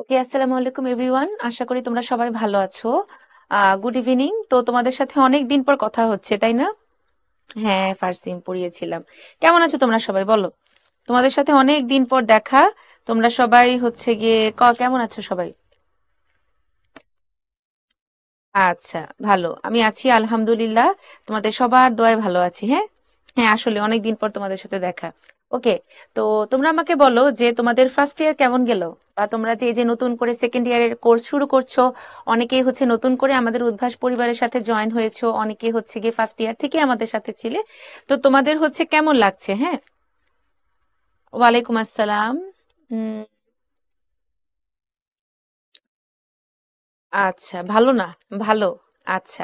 ওকে আসসালামু আলাইকুম এভরিওয়ান আশা করি তোমরা সবাই ভালো আছো গুড ইভিনিং তো তোমাদের সাথে অনেক দিন পর কথা হচ্ছে তাই না হ্যাঁ ফার্সিম পড়িয়েছিলাম কেমন আছো তোমরা সবাই বলো তোমাদের সাথে অনেক দিন পর দেখা তোমরা সবাই হচ্ছে গিয়ে ক কেমন আছো সবাই আচ্ছা ভালো আমি আছি আলহামদুলিল্লাহ তোমাদের সবার দোয়ায় ভালো আছি হ্যাঁ হ্যাঁ আসলে অনেকদিন পর তোমাদের সাথে দেখা ওকে তো তোমরা আমাকে বলো যে তোমাদের ফার্স্ট ইয়ার কেমন গেল বা তোমরা যে যে নতুন করে সেকেন্ড ইয়ারের কোর্স শুরু করছো অনেকেই হচ্ছে নতুন করে আমাদের উদ্ভাস পরিবারের সাথে জয়েন হয়েছো অনেকে হচ্ছে গিয়ে ফার্স্ট ইয়ার থেকে আমাদের সাথে ছিলে তো তোমাদের হচ্ছে কেমন লাগছে হ্যাঁ ওয়ালাইকুম আসসালাম আচ্ছা ভালো না ভালো আচ্ছা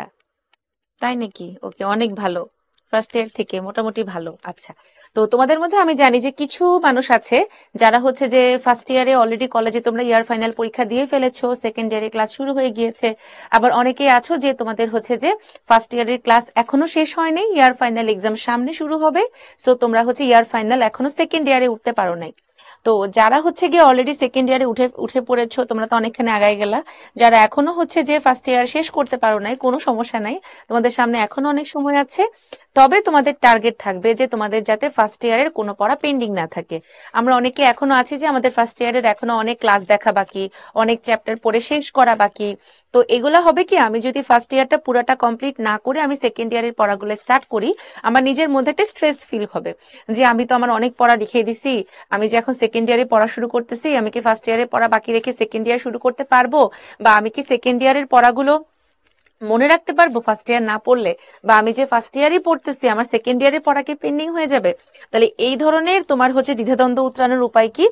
তাই নাকি ওকে অনেক ভালো ফার্স্ট ইয়ার থেকে মোটামুটি ভালো আচ্ছা তো তোমাদের মধ্যে আমি জানি যে কিছু মানুষ আছে যারা হচ্ছে যে ফার্স্ট ইয়ারে অলরেডি কলেজে তোমরা ইয়ার ফাইনাল পরীক্ষা দিয়ে ফেলেছো সেকেন্ড ইয়ারে ক্লাস শুরু হয়ে গিয়েছে আবার অনেকেই আছো যে তোমাদের হচ্ছে যে ফার্স্ট ইয়ারের ক্লাস এখনো শেষ হয়নি ইয়ার ফাইনাল এক্সাম সামনে শুরু হবে সো তোমরা হচ্ছে ইয়ার ফাইনাল এখনো সেকেন্ড ইয়ারে উঠতে পারো নাই তো যারা হচ্ছে গিয়ে অলরেডি সেকেন্ড ইয়ারে উঠে উঠে পড়েছো তোমরা তো অনেকখানি আগায় গেলা যারা এখনো হচ্ছে যে ফার্স্ট ইয়ার শেষ করতে পারো নাই কোনো সমস্যা নাই তোমাদের সামনে এখনো অনেক সময় আছে তবে তোমাদের টার্গেট থাকবে যে তোমাদের যাতে ফার্স্ট ইয়ারের কোনো পড়া পেন্ডিং না থাকে আমরা অনেকে এখনো আছি যে আমাদের ফার্স্ট ইয়ারের এখনো অনেক ক্লাস দেখা বাকি অনেক চ্যাপ্টার পড়ে শেষ করা বাকি তো এগুলো হবে কি আমি যদি ফার্স্ট ইয়ারটা পুরাটা কমপ্লিট না করে আমি সেকেন্ড ইয়ারের পড়াগুলো স্টার্ট করি আমার নিজের মধ্যে একটা স্ট্রেস ফিল হবে যে আমি তো আমার অনেক পড়া লিখে দিছি আমি যে এখন সেকেন্ড ইয়ারে পড়া শুরু করতেছি আমি কি ফার্স্ট ইয়ারে পড়া বাকি রেখে সেকেন্ড ইয়ার শুরু করতে পারবো বা আমি কি সেকেন্ড ইয়ারের পড়াগুলো মনে রাখতে পারবো ফার্স্ট ইয়ার না পড়লে বা আমি যে ফার্স্ট ইয়ারই পড়তেছি আমার সেকেন্ড ইয়ারে পড়া কি পেন্ডিং হয়ে যাবে তাহলে এই ধরনের তোমার হচ্ছে দ্বিধাদ্বন্দ্ব উত্তরানোর উপায় কি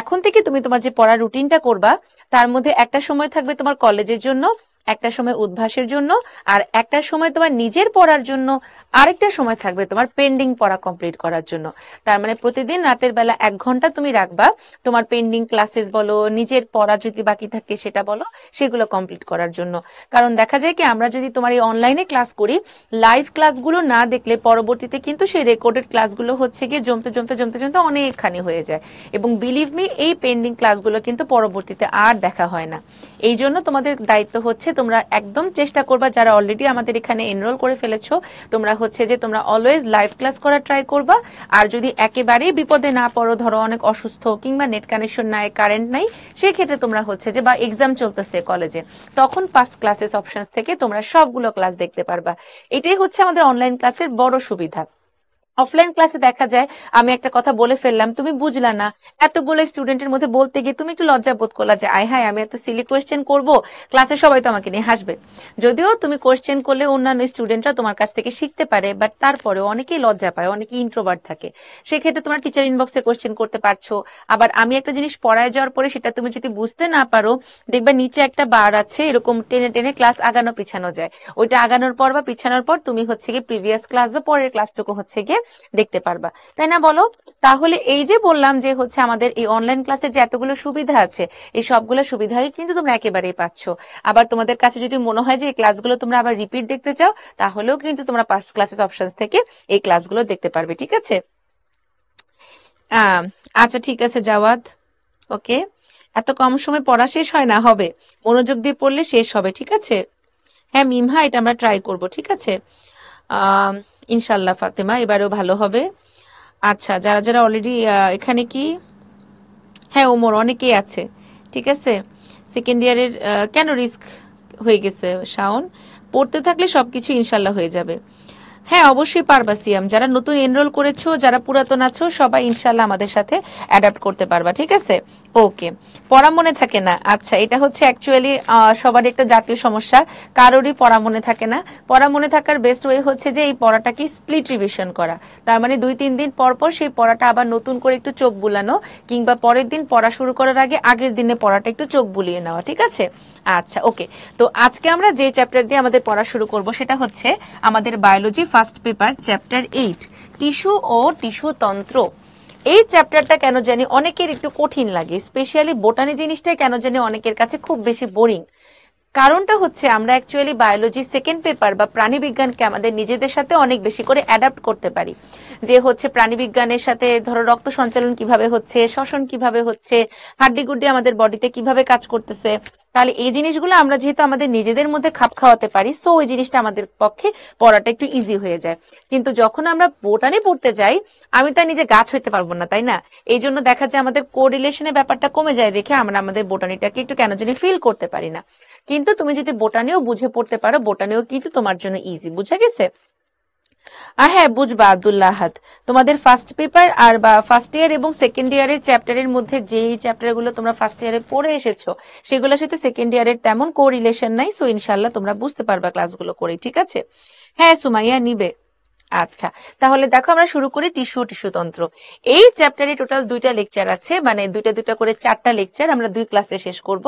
এখন থেকে তুমি তোমার যে পড়ার রুটিনটা করবা তার মধ্যে একটা সময় থাকবে তোমার কলেজের জন্য একটা সময় উদ্ভাসের জন্য আর একটা সময় তোমার নিজের পড়ার জন্য আরেকটা সময় থাকবে তোমার পেন্ডিং পড়া কমপ্লিট করার জন্য তার মানে প্রতিদিন রাতের বেলা এক ঘন্টা তুমি রাখবা তোমার পেন্ডিং ক্লাসেস বলো নিজের পড়া যদি বাকি থাকে সেটা বলো সেগুলো কমপ্লিট করার জন্য কারণ দেখা যায় কি আমরা যদি তোমার এই অনলাইনে ক্লাস করি লাইভ ক্লাসগুলো না দেখলে পরবর্তীতে কিন্তু সেই রেকর্ডেড ক্লাসগুলো হচ্ছে গিয়ে জমতে জমতে জমতে জমতে অনেকখানি হয়ে যায় এবং বিলিভ মি এই পেন্ডিং ক্লাসগুলো কিন্তু পরবর্তীতে আর দেখা হয় না এই জন্য তোমাদের দায়িত্ব হচ্ছে তোমরা একদম চেষ্টা করবা যারা অলরেডি আমাদের এখানে এনরোল করে ফেলেছো তোমরা হচ্ছে যে তোমরা অলওয়েজ লাইভ ক্লাস করার ট্রাই করবা আর যদি একেবারেই বিপদে না পড়ো ধরো অনেক অসুস্থ কিংবা নেট কানেকশন নাই কারেন্ট নাই সেই ক্ষেত্রে তোমরা হচ্ছে যে বা এক্সাম চলতেছে কলেজে তখন পাস্ট ক্লাসেস অপশনস থেকে তোমরা সবগুলো ক্লাস দেখতে পারবা এটাই হচ্ছে আমাদের অনলাইন ক্লাসের বড় সুবিধা অফলাইন ক্লাসে দেখা যায় আমি একটা কথা বলে ফেললাম তুমি বুঝলা না এতগুলো স্টুডেন্টের মধ্যে বলতে গিয়ে তুমি একটু লজ্জা বোধ করলা যে আয় হায় আমি এত সিলি কোয়েশ্চেন করব ক্লাসে সবাই তো আমাকে নিয়ে হাসবে যদিও তুমি কোয়েশ্চেন করলে অন্যান্য স্টুডেন্টরা তোমার কাছ থেকে শিখতে পারে বাট তারপরে অনেকেই লজ্জা পায় অনেকেই ইন্ট্রোভার্ট থাকে সেক্ষেত্রে তোমার টিচার ইনবক্সে কোয়েশ্চেন করতে পারছো আবার আমি একটা জিনিস পড়ায় যাওয়ার পরে সেটা তুমি যদি বুঝতে না পারো দেখবে নিচে একটা বার আছে এরকম টেনে টেনে ক্লাস আগানো পিছানো যায় ওইটা আগানোর পর বা পিছানোর পর তুমি হচ্ছে গিয়ে প্রিভিয়াস ক্লাস বা পরের ক্লাসটুকু হচ্ছে গিয়ে দেখতে পারবা তাই না বলো তাহলে এই যে বললাম যে হচ্ছে আমাদের এই অনলাইন ক্লাসের যে এতগুলো সুবিধা আছে এই সবগুলো সুবিধাই কিন্তু তোমরা একেবারেই পাচ্ছ আবার তোমাদের কাছে যদি মনে হয় যে এই ক্লাসগুলো তোমরা আবার রিপিট দেখতে চাও তাহলেও কিন্তু তোমরা পাস্ট ক্লাসেস অপশন থেকে এই ক্লাসগুলো দেখতে পারবে ঠিক আছে আচ্ছা ঠিক আছে জাওয়াদ ওকে এত কম সময় পড়া শেষ হয় না হবে মনোযোগ দিয়ে পড়লে শেষ হবে ঠিক আছে হ্যাঁ মিমহা এটা আমরা ট্রাই করব ঠিক আছে ইনশাল্লাহ ফাতেমা এবারেও ভালো হবে আচ্ছা যারা যারা অলরেডি এখানে কি হ্যাঁ ওমর অনেকেই আছে ঠিক আছে সেকেন্ড ইয়ারের কেন রিস্ক হয়ে গেছে শাওন পড়তে থাকলে সব কিছু ইনশাল্লাহ হয়ে যাবে হ্যাঁ অবশ্যই পারবা সিয়াম যারা নতুন এনরোল করেছো যারা পুরাতন আছো সবাই ইনশাল্লাহ আমাদের সাথে অ্যাডাপ্ট করতে পারবা ঠিক আছে ওকে পড়া মনে থাকে না আচ্ছা এটা হচ্ছে অ্যাকচুয়ালি সবারই একটা জাতীয় সমস্যা কারোরই পড়া মনে থাকে না পড়া মনে থাকার বেস্ট ওয়ে হচ্ছে যে এই পড়াটাকে স্প্লিট রিভিশন করা তার মানে দুই তিন দিন পর পর সেই পড়াটা আবার নতুন করে একটু চোখ বুলানো কিংবা পরের দিন পড়া শুরু করার আগে আগের দিনে পড়াটা একটু চোখ বুলিয়ে নেওয়া ঠিক আছে আচ্ছা ওকে তো আজকে আমরা যে চ্যাপ্টার দিয়ে আমাদের পড়া শুরু করব সেটা হচ্ছে আমাদের biology first paper chapter eight tissue ও টিস্যু তন্ত্র এই চ্যাপ্টারটা কেন জানি অনেকের একটু কঠিন লাগে স্পেশালি বোটানি জিনিসটাই কেন জানি অনেকের কাছে খুব বেশি বোরিং কারণটা হচ্ছে আমরা অ্যাকচুয়ালি বায়োলজি সেকেন্ড পেপার বা প্রাণীবিজ্ঞানকে আমাদের নিজেদের সাথে অনেক বেশি করে অ্যাডাপ্ট করতে পারি যে হচ্ছে প্রাণীবিজ্ঞানের সাথে ধরো রক্ত সঞ্চালন কিভাবে হচ্ছে শ্বসন কিভাবে হচ্ছে হাড্ডিগুড্ডি আমাদের বডিতে কিভাবে কাজ করতেছে তাহলে এই জিনিসগুলো আমরা যেহেতু আমাদের নিজেদের মধ্যে খাপ খাওয়াতে পারি সো ওই জিনিসটা আমাদের পক্ষে পড়াটা একটু ইজি হয়ে যায় কিন্তু যখন আমরা বোটানি পড়তে যাই আমি তাই নিজে গাছ হইতে পারবো না তাই না এই জন্য দেখা যায় আমাদের কোরিলেশনের ব্যাপারটা কমে যায় দেখে আমরা আমাদের বোটানিটাকে একটু কেন জানি ফিল করতে পারি না কিন্তু তুমি যদি বোটানিও বুঝে পড়তে পারো বোটানিও কিন্তু তোমার জন্য ইজি বুঝে গেছে আর হ্যাঁ বুঝবা আবদুল্লাহাত তোমাদের ফার্স্ট পেপার আর বা ফার্স্ট ইয়ার এবং সেকেন্ড ইয়ারের চ্যাপ্টারের মধ্যে যেই চ্যাপ্টারগুলো তোমরা ফার্স্ট ইয়ারে পড়ে এসেছো সেগুলোর সাথে সেকেন্ড ইয়ারের তেমন কোরিলেশন নাই সো ইনশাল্লাহ তোমরা বুঝতে পারবা ক্লাসগুলো করে ঠিক আছে হ্যাঁ সুমাইয়া নিবে আচ্ছা তাহলে দেখো আমরা শুরু করি টিস্যু টিস্যু তন্ত্র এই চ্যাপ্টারে টোটাল দুইটা লেকচার আছে মানে দুইটা দুইটা করে চারটা লেকচার আমরা দুই ক্লাসে শেষ করব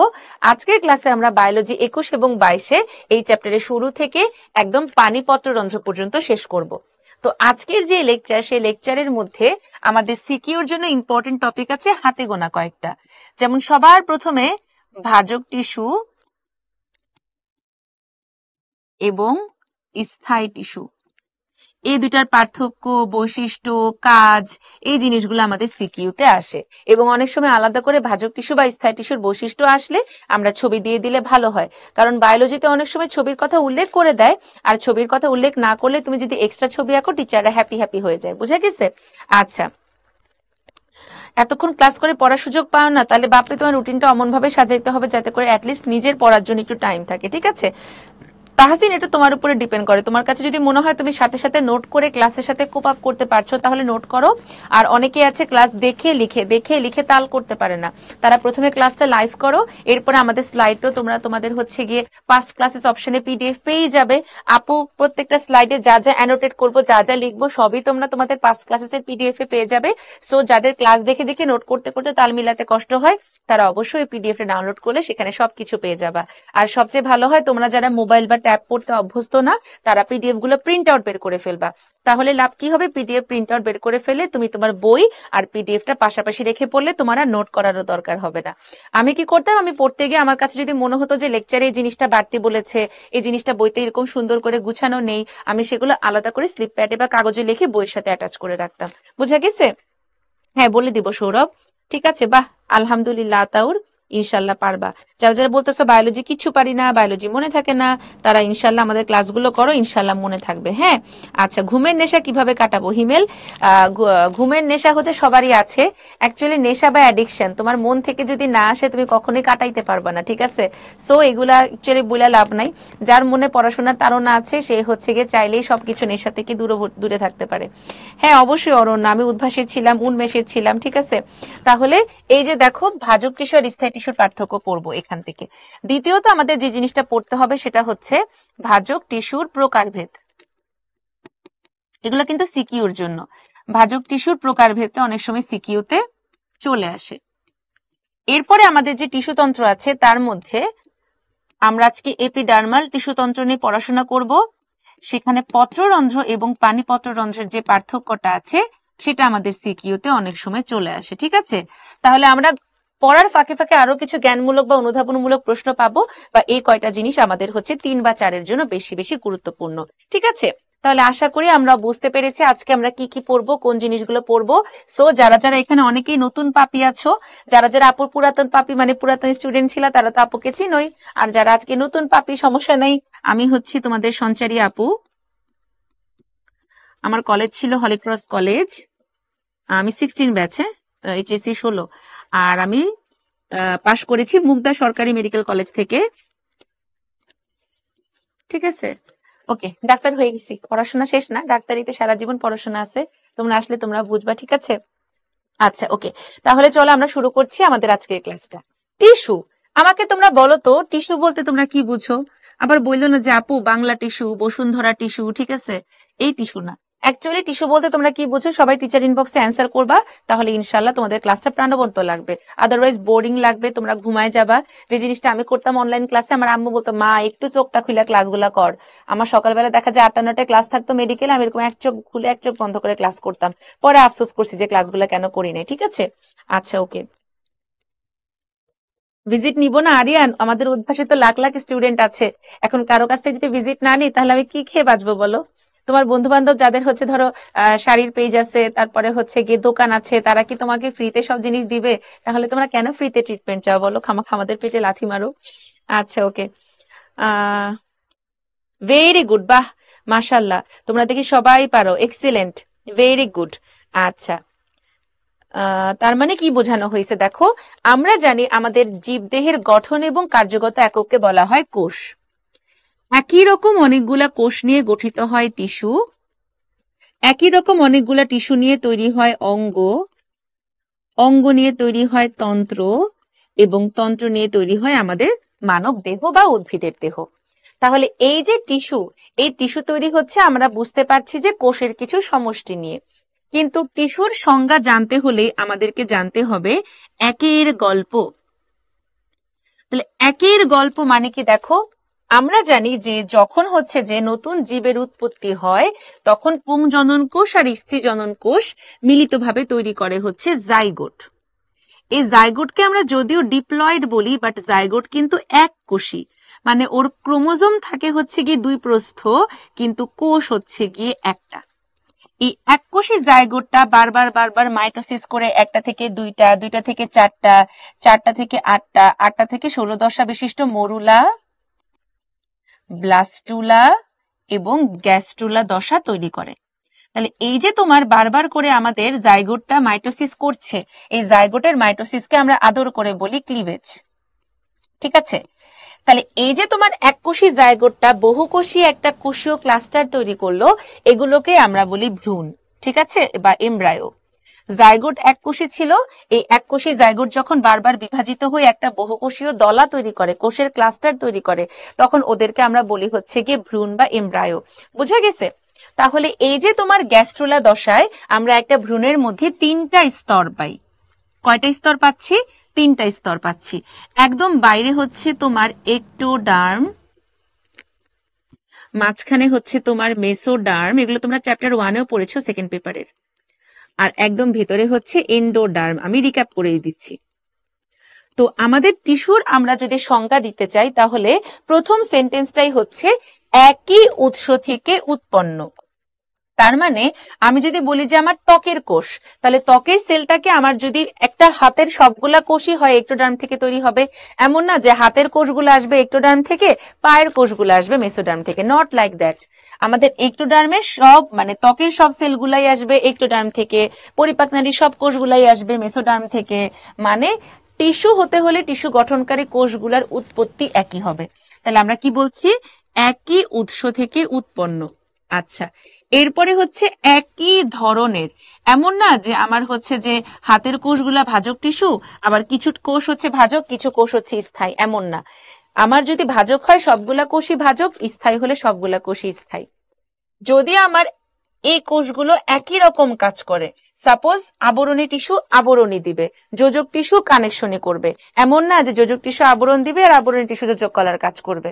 আজকের ক্লাসে আমরা বায়োলজি একুশ এবং বাইশে এই চ্যাপ্টারে শুরু থেকে একদম পানিপত্র রন্ধ্র পর্যন্ত শেষ করব তো আজকের যে লেকচার সেই লেকচারের মধ্যে আমাদের সিকিউর জন্য ইম্পর্টেন্ট টপিক আছে হাতে গোনা কয়েকটা যেমন সবার প্রথমে ভাজক টিস্যু এবং স্থায়ী টিস্যু এই দুটার পার্থক্য বৈশিষ্ট্য কাজ এই জিনিসগুলো আমাদের সিকিউতে আসে এবং অনেক সময় আলাদা করে ভাজক টিস্যু বা স্থায়ী টিস্যুর বৈশিষ্ট্য আসলে আমরা ছবি দিয়ে দিলে ভালো হয় কারণ বায়োলজিতে অনেক সময় ছবির কথা উল্লেখ করে দেয় আর ছবির কথা উল্লেখ না করলে তুমি যদি এক্সট্রা ছবি আঁকো টিচাররা হ্যাপি হ্যাপি হয়ে যায় বুঝা গেছে আচ্ছা এতক্ষণ ক্লাস করে পড়ার সুযোগ পাও না তাহলে বাপরে তোমার রুটিনটা অমনভাবে সাজাইতে হবে যাতে করে অ্যাটলিস্ট নিজের পড়ার জন্য একটু টাইম থাকে ঠিক আছে তাহাসিন এটা তোমার উপরে ডিপেন্ড করে তোমার কাছে যদি মনে হয় তুমি সাথে সাথে নোট করে ক্লাসের সাথে কোপ আপ করতে পারছো তাহলে নোট করো আর অনেকেই আছে ক্লাস দেখে লিখে দেখে লিখে তাল করতে পারে না তারা প্রথমে ক্লাসটা লাইভ করো এরপরে আমাদের স্লাইড তো তোমরা তোমাদের হচ্ছে গিয়ে পাস্ট ক্লাসেস অপশনে পিডিএফ পেয়ে যাবে আপু প্রত্যেকটা স্লাইডে যা যা অ্যানোটেট করবো যা যা লিখবো সবই তোমরা তোমাদের পাস্ট ক্লাসেসের পিডিএফ এ পেয়ে যাবে সো যাদের ক্লাস দেখে দেখে নোট করতে করতে তাল মিলাতে কষ্ট হয় তারা অবশ্যই পিডিএফ ডাউনলোড করলে সেখানে সবকিছু পেয়ে যাবা আর সবচেয়ে ভালো হয় তোমরা যারা মোবাইল বা ট্যাব পড়তে অভ্যস্ত না তারা পিডিএফ গুলো প্রিন্ট আউট বের করে ফেলবা তাহলে লাভ কি হবে পিডিএফ প্রিন্ট আউট বের করে ফেলে তুমি তোমার বই আর পিডিএফটা পাশাপাশি রেখে পড়লে তোমার আর নোট করারও দরকার হবে না আমি কি করতাম আমি পড়তে গিয়ে আমার কাছে যদি মনে হতো যে লেকচারে এই জিনিসটা বাড়তি বলেছে এই জিনিসটা বইতে এরকম সুন্দর করে গুছানো নেই আমি সেগুলো আলাদা করে স্লিপ প্যাডে বা কাগজে লিখে বইয়ের সাথে অ্যাটাচ করে রাখতাম বুঝা গেছে হ্যাঁ বলে দিব সৌরভ ঠিক আছে বাহ আলহামদুলিল্লাহ তাউর ইনশাল্লাহ পারবা যারা যারা বলতেছো বায়োলজি কিছু পারি না বায়োলজি মনে থাকে না তারা ইনশাল্লাহ আমাদের ক্লাসগুলো করো ইনশাল্লাহ মনে থাকবে হ্যাঁ আচ্ছা ঘুমের নেশা কিভাবে কাটাবো হিমেল ঘুমের নেশা হচ্ছে সবারই আছে অ্যাকচুয়ালি নেশা বা অ্যাডিকশন তোমার মন থেকে যদি না আসে তুমি কখনোই কাটাইতে পারবা না ঠিক আছে সো এগুলা অ্যাকচুয়ালি বলে লাভ নাই যার মনে পড়াশোনার তারা আছে সে হচ্ছে গিয়ে চাইলেই সবকিছু নেশা থেকে দূরে দূরে থাকতে পারে হ্যাঁ অবশ্যই অরণ্য আমি উদ্ভাসের ছিলাম উন্মেষের ছিলাম ঠিক আছে তাহলে এই যে দেখো ভাজক কিশোর স্থায়ী টিস্যুর পার্থক্য পড়বো এখান থেকে দ্বিতীয়ত আমাদের যে জিনিসটা পড়তে হবে সেটা হচ্ছে ভাজক টিস্যুর প্রকারভেদ এগুলো কিন্তু সিকিউর জন্য ভাজক টিস্যুর প্রকারভেদটা অনেক সময় সিকিউতে চলে আসে এরপরে আমাদের যে টিস্যুতন্ত্র আছে তার মধ্যে আমরা আজকে এপিডার্মাল টিস্যুতন্ত্র নিয়ে পড়াশোনা করব সেখানে পত্ররন্ধ্র এবং পানি পত্ররন্ধ্রের যে পার্থক্যটা আছে সেটা আমাদের সিকিউতে অনেক সময় চলে আসে ঠিক আছে তাহলে আমরা পড়ার ফাঁকে ফাঁকে আরো কিছু জ্ঞানমূলক বা অনুধাবনমূলক প্রশ্ন পাবো বা এই কয়টা জিনিস আমাদের হচ্ছে তিন বা চারের জন্য বেশি বেশি গুরুত্বপূর্ণ ঠিক আছে তাহলে আশা করি আমরা বুঝতে পেরেছি আজকে আমরা কি কি পড়বো কোন জিনিসগুলো পড়বো সো যারা যারা এখানে অনেকেই নতুন পাপি আছো যারা যারা আপুর পুরাতন পাপি মানে পুরাতন স্টুডেন্ট ছিল তারা তো আপুকে চিনই আর যারা আজকে নতুন পাপি সমস্যা নেই আমি হচ্ছি তোমাদের সঞ্চারী আপু আমার কলেজ ছিল হলিক্রস কলেজ আমি সিক্সটিন ব্যাচে এইচএসি ষোলো আর আমি পাশ করেছি মুগদা সরকারি মেডিকেল কলেজ থেকে ঠিক আছে ওকে ডাক্তার হয়ে গেছি পড়াশোনা শেষ না ডাক্তারিতে সারা জীবন পড়াশোনা আছে তোমরা আসলে তোমরা বুঝবা ঠিক আছে আচ্ছা ওকে তাহলে চলো আমরা শুরু করছি আমাদের আজকের ক্লাসটা টিস্যু আমাকে তোমরা বলো তো টিস্যু বলতে তোমরা কি বুঝো আবার বললো না যে আপু বাংলা টিস্যু বসুন্ধরা টিস্যু ঠিক আছে এই টিস্যু না অ্যাকচুয়ালি টিস্যু বলতে তোমরা কি বুঝো সবাই টিচার ইনবক্সে অ্যান্সার করবা তাহলে ইনশাল্লাহ তোমাদের ক্লাসটা প্রাণবন্ত লাগবে আদারওয়াইজ বোরিং লাগবে তোমরা ঘুমায় যাবা যে জিনিসটা আমি করতাম অনলাইন ক্লাসে আমার আম্মু বলতো মা একটু চোখটা খুলে ক্লাসগুলো কর আমার সকালবেলা দেখা যায় আটটা নটায় ক্লাস থাকতো মেডিকেল আমি এরকম এক চোখ খুলে এক চোখ বন্ধ করে ক্লাস করতাম পরে আফসোস করছি যে ক্লাসগুলো কেন করি নাই ঠিক আছে আচ্ছা ওকে ভিজিট নিব না আরিয়ান আমাদের উদ্ভাসিত লাখ লাখ স্টুডেন্ট আছে এখন কারো কাছ থেকে যদি ভিজিট না নিই তাহলে আমি কি খেয়ে বাঁচবো বলো তোমার বন্ধু বান্ধব যাদের হচ্ছে ধরো শাড়ির পেজ আছে তারপরে হচ্ছে গিয়ে দোকান আছে তারা কি তোমাকে ফ্রিতে সব জিনিস দিবে তাহলে তোমরা কেন ফ্রিতে ট্রিটমেন্ট চাও বলো খামা খামাদের পেটে লাথি মারো আচ্ছা ওকে আহ ভেরি গুড বাহ মাশাল্লাহ তোমরা দেখি সবাই পারো এক্সিলেন্ট ভেরি গুড আচ্ছা তার মানে কি বোঝানো হয়েছে দেখো আমরা জানি আমাদের জীবদেহের গঠন এবং কার্যগত এককে বলা হয় কোষ একই রকম অনেকগুলা কোষ নিয়ে গঠিত হয় টিস্যু একই রকম অনেকগুলা টিস্যু নিয়ে তৈরি হয় অঙ্গ অঙ্গ নিয়ে তৈরি হয় তন্ত্র এবং তন্ত্র নিয়ে তৈরি হয় আমাদের মানব দেহ বা উদ্ভিদের দেহ তাহলে এই যে টিস্যু এই টিস্যু তৈরি হচ্ছে আমরা বুঝতে পারছি যে কোষের কিছু সমষ্টি নিয়ে কিন্তু টিস্যুর সংজ্ঞা জানতে হলে আমাদেরকে জানতে হবে একের গল্প তাহলে একের গল্প মানে কি দেখো আমরা জানি যে যখন হচ্ছে যে নতুন জীবের উৎপত্তি হয় তখন পুংজনন কোষ আর স্ত্রী জনন কোষ মিলিতভাবে তৈরি করে হচ্ছে জাইগোট এই জাইগোটকে আমরা যদিও ডিপ্লয়েড বলি বাট জাইগোট কিন্তু এক কোষী মানে ওর ক্রোমোজোম থাকে হচ্ছে গিয়ে দুই প্রস্থ কিন্তু কোষ হচ্ছে গিয়ে একটা এই এক কোষী জায়গোটটা বারবার বারবার মাইটোসিস করে একটা থেকে দুইটা দুইটা থেকে চারটা চারটা থেকে আটটা আটটা থেকে ষোলো দশা বিশিষ্ট মরুলা ব্লাস্টুলা এবং গ্যাস্ট্রুলা দশা তৈরি করে তাহলে এই যে তোমার বারবার করে আমাদের জাইগোটটা মাইটোসিস করছে এই জাইগোটের মাইটোসিসকে আমরা আদর করে বলি ক্লিভেজ ঠিক আছে তাহলে এই যে তোমার এককোষী জায়গোটটা বহুকোষী একটা কোষীয় ক্লাস্টার তৈরি করলো এগুলোকে আমরা বলি ভ্রুণ ঠিক আছে বা এমব্রায়ো জায়গোট এককোষী ছিল এই এককোষী জায়গোট যখন বারবার বিভাজিত হয়ে একটা বহুকোষীয় দলা তৈরি করে কোষের ক্লাস্টার তৈরি করে তখন ওদেরকে আমরা বলি হচ্ছে গিয়ে ভ্রূণ বা এমব্রায়ো বুঝা গেছে তাহলে এই যে তোমার গ্যাস্ট্রোলা দশায় আমরা একটা ভ্রূণের মধ্যে তিনটা স্তর পাই কয়টা স্তর পাচ্ছি তিনটা স্তর পাচ্ছি একদম বাইরে হচ্ছে তোমার ডার্ম মাঝখানে হচ্ছে তোমার মেসো ডার্ম এগুলো তোমরা চ্যাপ্টার ওয়ানেও পড়েছো সেকেন্ড পেপারের আর একদম ভেতরে হচ্ছে এন্ডোডার্ম আমি রিক্যাপ করে দিচ্ছি তো আমাদের টিস্যুর আমরা যদি সংজ্ঞা দিতে চাই তাহলে প্রথম সেন্টেন্সটাই হচ্ছে একই উৎস থেকে উৎপন্ন তার মানে আমি যদি বলি যে আমার ত্বকের কোষ তাহলে ত্বকের সেলটাকে আমার যদি একটা হাতের সবগুলা কোষই হয় একটোডার্ম থেকে তৈরি হবে এমন না যে হাতের কোষগুলো আসবে একটোডার্ম থেকে পায়ের কোষগুলো আসবে মেসোডার্ম থেকে নট লাইক দ্যাট আমাদের একটোডার্মের সব মানে ত্বকের সব সেলগুলাই আসবে একটোডার্ম থেকে পরিপাকনারীর সব কোষগুলাই আসবে মেসোডার্ম থেকে মানে টিস্যু হতে হলে টিস্যু গঠনকারী কোষগুলার উৎপত্তি একই হবে তাহলে আমরা কি বলছি একই উৎস থেকে উৎপন্ন আচ্ছা এরপরে হচ্ছে একই ধরনের এমন না যে আমার হচ্ছে যে হাতের কোষগুলা ভাজক টিস্যু আবার কিছু কোষ হচ্ছে ভাজক কিছু কোষ হচ্ছে স্থায়ী এমন না আমার যদি ভাজক হয় সবগুলা কোষই ভাজক স্থায়ী হলে সবগুলা কোষই স্থায়ী যদি আমার এই কোষগুলো একই রকম কাজ করে সাপোজ আবরণী টিস্যু আবরণী দিবে যোজক টিস্যু কানেকশনে করবে এমন না যে যোজক টিস্যু আবরণ দিবে আর আবরণী টিস্যু যোজক কলার কাজ করবে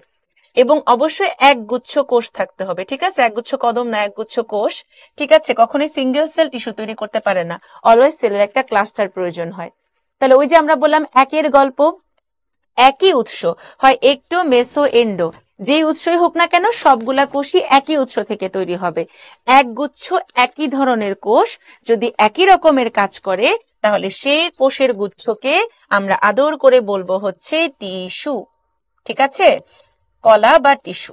এবং অবশ্যই এক গুচ্ছ কোষ থাকতে হবে ঠিক আছে এক গুচ্ছ কদম না এক গুচ্ছ কোষ ঠিক আছে কখনোই সিঙ্গেল সেল টিস্যু তৈরি করতে পারে না অলওয়েজ সেলের একটা ক্লাস্টার প্রয়োজন হয় তাহলে ওই যে আমরা বললাম একের গল্প একই উৎস হয় একটু মেসো এন্ডো যেই উৎসই হোক না কেন সবগুলা কোষই একই উৎস থেকে তৈরি হবে এক গুচ্ছ একই ধরনের কোষ যদি একই রকমের কাজ করে তাহলে সেই কোষের গুচ্ছকে আমরা আদর করে বলবো হচ্ছে টিস্যু ঠিক আছে কলা বা টিস্যু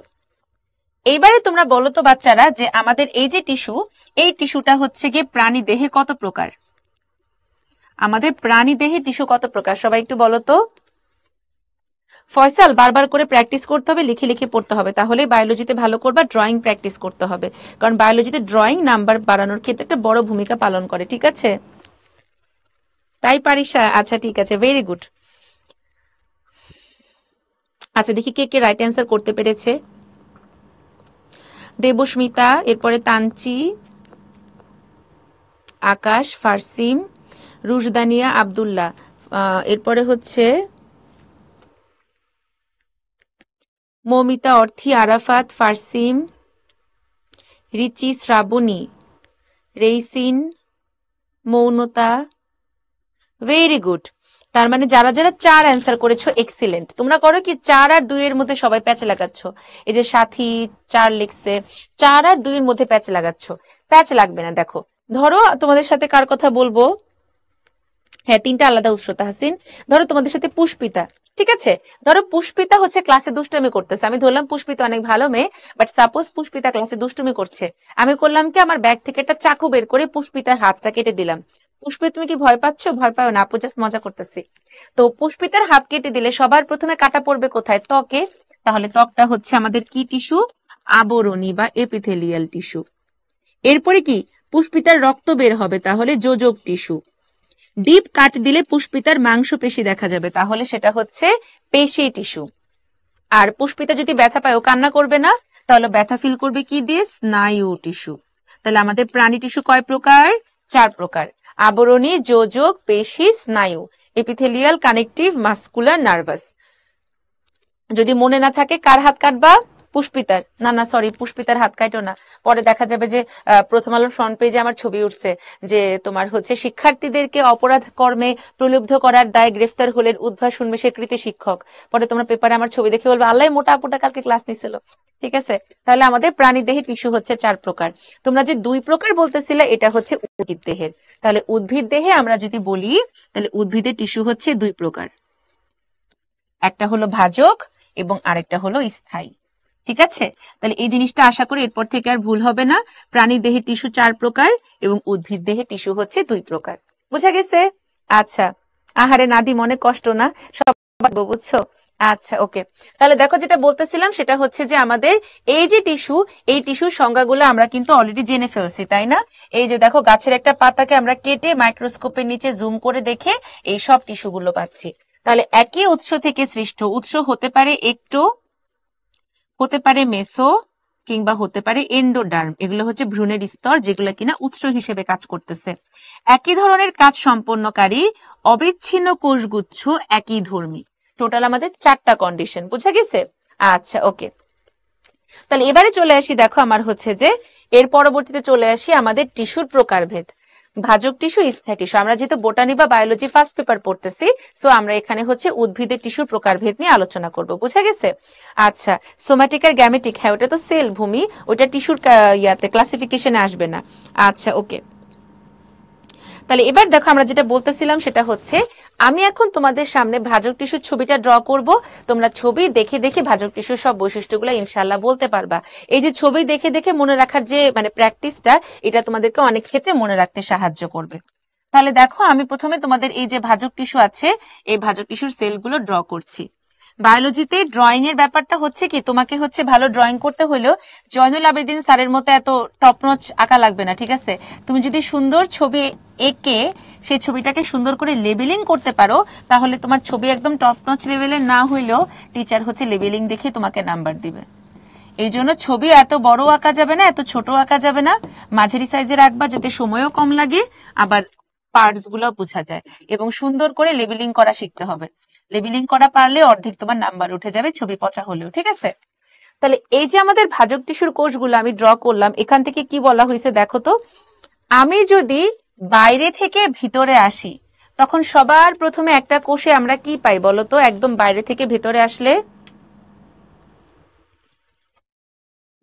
এইবারে তোমরা বলো তো বাচ্চারা যে আমাদের এই যে টিস্যু এই টিস্যুটা হচ্ছে গিয়ে প্রাণী দেহে কত প্রকার আমাদের প্রাণী দেহে টিস্যু কত প্রকার সবাই একটু বলো তো ফয়সাল বারবার করে প্র্যাকটিস করতে হবে লিখে লিখে পড়তে হবে তাহলে বায়োলজিতে ভালো করবা ড্রয়িং প্র্যাকটিস করতে হবে কারণ বায়োলজিতে ড্রয়িং নাম্বার বাড়ানোর ক্ষেত্রে একটা বড় ভূমিকা পালন করে ঠিক আছে তাই পারিসা আচ্ছা ঠিক আছে ভেরি গুড আচ্ছা দেখি কে কে রাইট অ্যান্সার করতে পেরেছে দেবস্মিতা এরপরে তানচি আকাশ ফারসিম রুশদানিয়া আবদুল্লা এরপরে হচ্ছে মমিতা অর্থি আরাফাত ফারসিম রিচি শ্রাবণী রেইসিন মৌনতা ভেরি গুড তার মানে যারা যারা চার অ্যান্সার করেছো এক্সিলেন্ট তোমরা করো কি চার আর দুই এর মধ্যে সবাই প্যাচ লাগাচ্ছ এই যে সাথী চার লিখছে চার আর দুই এর মধ্যে প্যাচ লাগাচ্ছ প্যাচ লাগবে না দেখো ধরো তোমাদের সাথে কার কথা বলবো হ্যাঁ তিনটা আলাদা উৎস তাহসিন ধরো তোমাদের সাথে পুষ্পিতা ঠিক আছে ধরো পুষ্পিতা হচ্ছে ক্লাসে দুষ্টুমি করতেছে আমি ধরলাম পুষ্পিতা অনেক ভালো মেয়ে বাট সাপোজ পুষ্পিতা ক্লাসে দুষ্টুমি করছে আমি করলাম কি আমার ব্যাগ থেকে একটা চাকু বের করে পুষ্পিতার হাতটা কেটে দিলাম পুষ্পে তুমি কি ভয় পাচ্ছ ভয় পাও না আপু জাস্ট মজা করতেছি তো পুষ্পিতার হাত কেটে দিলে সবার প্রথমে কাটা পড়বে কোথায় ত্বকে তাহলে ত্বকটা হচ্ছে আমাদের কি টিস্যু আবরণী বা এপিথেলিয়াল টিস্যু এরপরে কি পুষ্পিতার রক্ত বের হবে তাহলে যোজক টিস্যু ডিপ কাট দিলে পুষ্পিতার মাংস পেশি দেখা যাবে তাহলে সেটা হচ্ছে পেশি টিস্যু আর পুষ্পিতা যদি ব্যথা পায় ও কান্না করবে না তাহলে ব্যথা ফিল করবে কি দিয়ে স্নায়ু টিস্যু তাহলে আমাদের প্রাণী টিস্যু কয় প্রকার চার প্রকার আবরণী যোজক পেশি স্নায়ু এপিথেলিয়াল কানেকটিভ মাস্কুলার নার্ভাস যদি মনে না থাকে কার হাত কাটবা পুষ্পিতার না না সরি পুষ্পিতার হাত কাটো না পরে দেখা যাবে যে প্রথম আলোর ফ্রন্ট পেজে আমার ছবি উঠছে যে তোমার হচ্ছে শিক্ষার্থীদেরকে অপরাধ কর্মে প্রলুব্ধ করার দায় গ্রেফতার হলেন উদ্ভাস শুনবে কৃতি শিক্ষক পরে তোমার পেপারে আমার ছবি দেখে বলবে আল্লাহ মোটা পোটা কালকে ক্লাস নিছিল ঠিক আছে তাহলে আমাদের দেহের টিস্যু হচ্ছে চার প্রকার তোমরা যে দুই প্রকার বলতেছিলে এটা হচ্ছে উদ্ভিদ দেহের তাহলে উদ্ভিদ দেহে আমরা যদি বলি তাহলে উদ্ভিদের টিস্যু হচ্ছে দুই প্রকার একটা হলো ভাজক এবং আরেকটা হলো স্থায়ী ঠিক আছে তাহলে এই জিনিসটা আশা করি এরপর থেকে আর ভুল হবে না প্রাণী দেহে টিস্যু চার প্রকার এবং উদ্ভিদ দেহে টিস্যু হচ্ছে দুই প্রকার বুঝা গেছে আচ্ছা আহারে নাদি মনে কষ্ট না সব বুঝছো আচ্ছা ওকে তাহলে দেখো যেটা বলতেছিলাম সেটা হচ্ছে যে আমাদের এই যে টিস্যু এই টিস্যুর সংজ্ঞাগুলো আমরা কিন্তু অলরেডি জেনে ফেলছি তাই না এই যে দেখো গাছের একটা পাতাকে আমরা কেটে মাইক্রোস্কোপের নিচে জুম করে দেখে এই সব টিস্যুগুলো পাচ্ছি তাহলে একই উৎস থেকে সৃষ্ট উৎস হতে পারে একটু হতে পারে মেসো কিংবা হতে পারে এন্ডোডার্ম এগুলো হচ্ছে ভ্রূণের স্তর যেগুলো কিনা উৎস হিসেবে কাজ করতেছে একই ধরনের কাজ সম্পন্নকারী অবিচ্ছিন্ন কোষগুচ্ছ একই ধর্মী টোটাল আমাদের চারটা কন্ডিশন বুঝা গেছে আচ্ছা ওকে তাহলে এবারে চলে আসি দেখো আমার হচ্ছে যে এর পরবর্তীতে চলে আসি আমাদের টিস্যুর প্রকারভেদ ভাজক টিস্যু স্থায়ী টিস্যু আমরা যেহেতু বোটানি বা বায়োলজি ফার্স্ট পেপার পড়তেছি সো আমরা এখানে হচ্ছে উদ্ভিদের টিস্যুর প্রকারভেদ নিয়ে আলোচনা করব বুঝা গেছে আচ্ছা সোম্যাটিক আর গ্যামেটিক হ্যাঁ ওটা তো সেল ভূমি ওটা টিস্যুর ইয়াতে ক্লাসিফিকেশনে আসবে না আচ্ছা ওকে তাহলে এবার দেখো আমরা যেটা বলতেছিলাম সেটা হচ্ছে আমি এখন তোমাদের সামনে ভাজক টিস্যুর ছবিটা ড্র করব তোমরা ছবি দেখে দেখে ভাজক টিস্যুর সব বৈশিষ্ট্যগুলো ইনশাল্লাহ বলতে পারবা এই যে ছবি দেখে দেখে মনে রাখার যে মানে প্র্যাকটিসটা এটা তোমাদেরকে অনেক ক্ষেত্রে মনে রাখতে সাহায্য করবে তাহলে দেখো আমি প্রথমে তোমাদের এই যে ভাজক টিস্যু আছে এই ভাজক টিস্যুর সেলগুলো ড্র করছি বায়োলজিতে ড্রয়িং এর ব্যাপারটা হচ্ছে কি তোমাকে হচ্ছে ভালো ড্রয়িং করতে হলেও জয়নুল আবেদিন স্যারের মতো এত টপনচ আঁকা লাগবে না ঠিক আছে তুমি যদি সুন্দর ছবি এঁকে সেই ছবিটাকে সুন্দর করে লেবেলিং করতে পারো তাহলে তোমার ছবি একদম টপনচ লেভেলের না হইলেও টিচার হচ্ছে লেবেলিং দেখে তোমাকে নাম্বার দিবে এই জন্য ছবি এত বড় আঁকা যাবে না এত ছোট আঁকা যাবে না মাঝারি সাইজের আঁকবা যাতে সময়ও কম লাগে আবার পার্টস গুলো বোঝা যায় এবং সুন্দর করে লেবেলিং করা শিখতে হবে লেবিলিং করা পারলে অর্ধেক তোমার নাম্বার উঠে যাবে ছবি পচা হলেও ঠিক আছে তাহলে এই যে আমাদের ভাজক টিস্যুর কোষগুলো আমি ড্র করলাম এখান থেকে কি বলা হয়েছে দেখো তো আমি যদি বাইরে থেকে ভিতরে আসি তখন সবার প্রথমে একটা কোষে আমরা কি পাই বলতো একদম বাইরে থেকে ভেতরে আসলে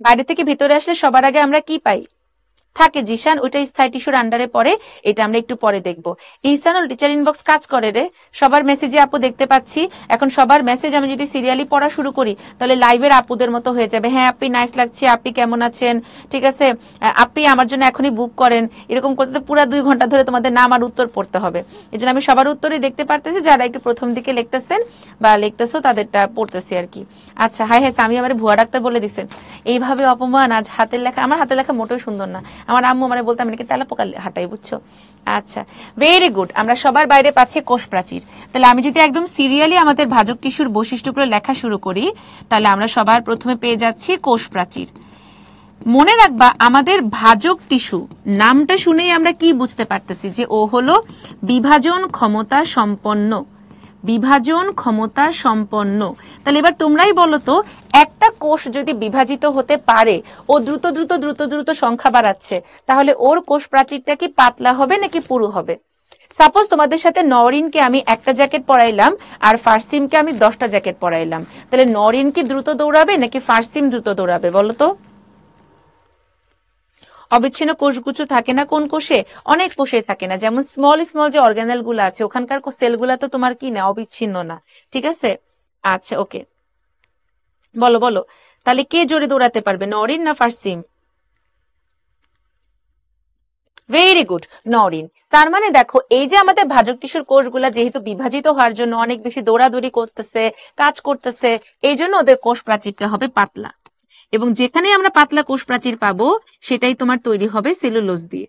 বাইরে থেকে ভেতরে আসলে সবার আগে আমরা কি পাই থাকে জিশান ওইটা স্থায়ী টিস্যুর আন্ডারে পরে এটা আমরা একটু পরে দেখব ইহসানুল টিচার ইনবক্স কাজ করে রে সবার মেসেজে আপু দেখতে পাচ্ছি এখন সবার মেসেজ আমি যদি সিরিয়ালি পড়া শুরু করি তাহলে লাইভের আপুদের মতো হয়ে যাবে হ্যাঁ আপনি নাইস লাগছে আপনি কেমন আছেন ঠিক আছে আপনি আমার জন্য এখনই বুক করেন এরকম করতে তো পুরো দুই ঘন্টা ধরে তোমাদের নাম আর উত্তর পড়তে হবে এই জন্য আমি সবার উত্তরই দেখতে পারতেছি যারা একটু প্রথম দিকে লিখতেছেন বা লিখতেছো তাদেরটা পড়তেছি আর কি আচ্ছা হ্যাঁ হ্যাঁ আমি আমার ভুয়া ডাক্তার বলে দিছেন এইভাবে অপমান আজ হাতের লেখা আমার হাতের লেখা মোটেও সুন্দর না আমার আম্মু মানে বলতে আমি নাকি তেলা পোকা হাঁটাই বুঝছো আচ্ছা ভেরি গুড আমরা সবার বাইরে পাচ্ছি কোষ প্রাচীর তাহলে আমি যদি একদম সিরিয়ালি আমাদের ভাজক টিস্যুর বৈশিষ্ট্যগুলো লেখা শুরু করি তাহলে আমরা সবার প্রথমে পেয়ে যাচ্ছি কোষ প্রাচীর মনে রাখবা আমাদের ভাজক টিস্যু নামটা শুনেই আমরা কি বুঝতে পারতেছি যে ও হলো বিভাজন ক্ষমতা সম্পন্ন বিভাজন ক্ষমতা সম্পন্ন তাহলে এবার তোমরাই বলো তো একটা কোষ যদি বিভাজিত হতে পারে ও দ্রুত দ্রুত দ্রুত দ্রুত সংখ্যা বাড়াচ্ছে তাহলে ওর কোষ প্রাচীরটা কি পাতলা হবে নাকি পুরু হবে সাপোজ তোমাদের সাথে নরিনকে আমি একটা জ্যাকেট পরাইলাম আর ফার্সিমকে আমি দশটা জ্যাকেট পরাইলাম তাহলে নরিন কি দ্রুত দৌড়াবে নাকি ফার্সিম দ্রুত দৌড়াবে বলো তো অবিচ্ছিন্ন কোষগুচ্ছ থাকে না কোন কোষে অনেক কোষে থাকে না যেমন স্মল স্মল যে অর্গানেল গুলো আছে ওখানকার সেলগুলা তো তোমার কি না অবিচ্ছিন্ন না ঠিক আছে আচ্ছা ওকে বলো বলো তাহলে কে জোরে দৌড়াতে পারবে নরিন না ফারসিম ভেরি গুড নরিন তার মানে দেখো এই যে আমাদের ভাজক কোষ কোষগুলা যেহেতু বিভাজিত হওয়ার জন্য অনেক বেশি দৌড়াদৌড়ি করতেছে কাজ করতেছে এই জন্য ওদের কোষ প্রাচীরটা হবে পাতলা এবং যেখানে আমরা পাতলা কোষ প্রাচীর পাবো সেটাই তোমার তৈরি হবে সেলুলোজ দিয়ে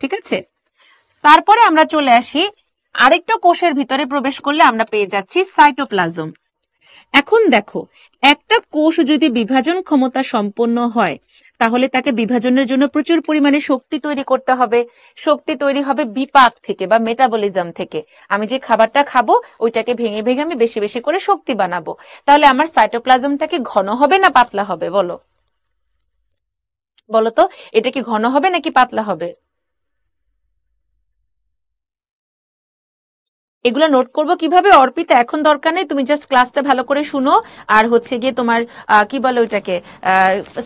ঠিক আছে তারপরে আমরা চলে আসি আরেকটা কোষের ভিতরে প্রবেশ করলে আমরা পেয়ে যাচ্ছি সাইটোপ্লাজম এখন দেখো একটা কোষ যদি বিভাজন ক্ষমতা সম্পন্ন হয় তাহলে তাকে বিভাজনের জন্য প্রচুর পরিমাণে শক্তি তৈরি করতে হবে শক্তি তৈরি হবে বিপাক থেকে বা মেটাবলিজম থেকে আমি যে খাবারটা খাবো ওইটাকে ভেঙে ভেঙে আমি বেশি বেশি করে শক্তি বানাবো তাহলে আমার সাইটোপ্লাজমটাকে ঘন হবে না পাতলা হবে বলো বলো তো এটা কি ঘন হবে নাকি পাতলা হবে এগুলো নোট করব কিভাবে অর্পিতা এখন দরকার নেই তুমি জাস্ট ক্লাসটা ভালো করে শুনো আর হচ্ছে গিয়ে তোমার কি বলো ওইটাকে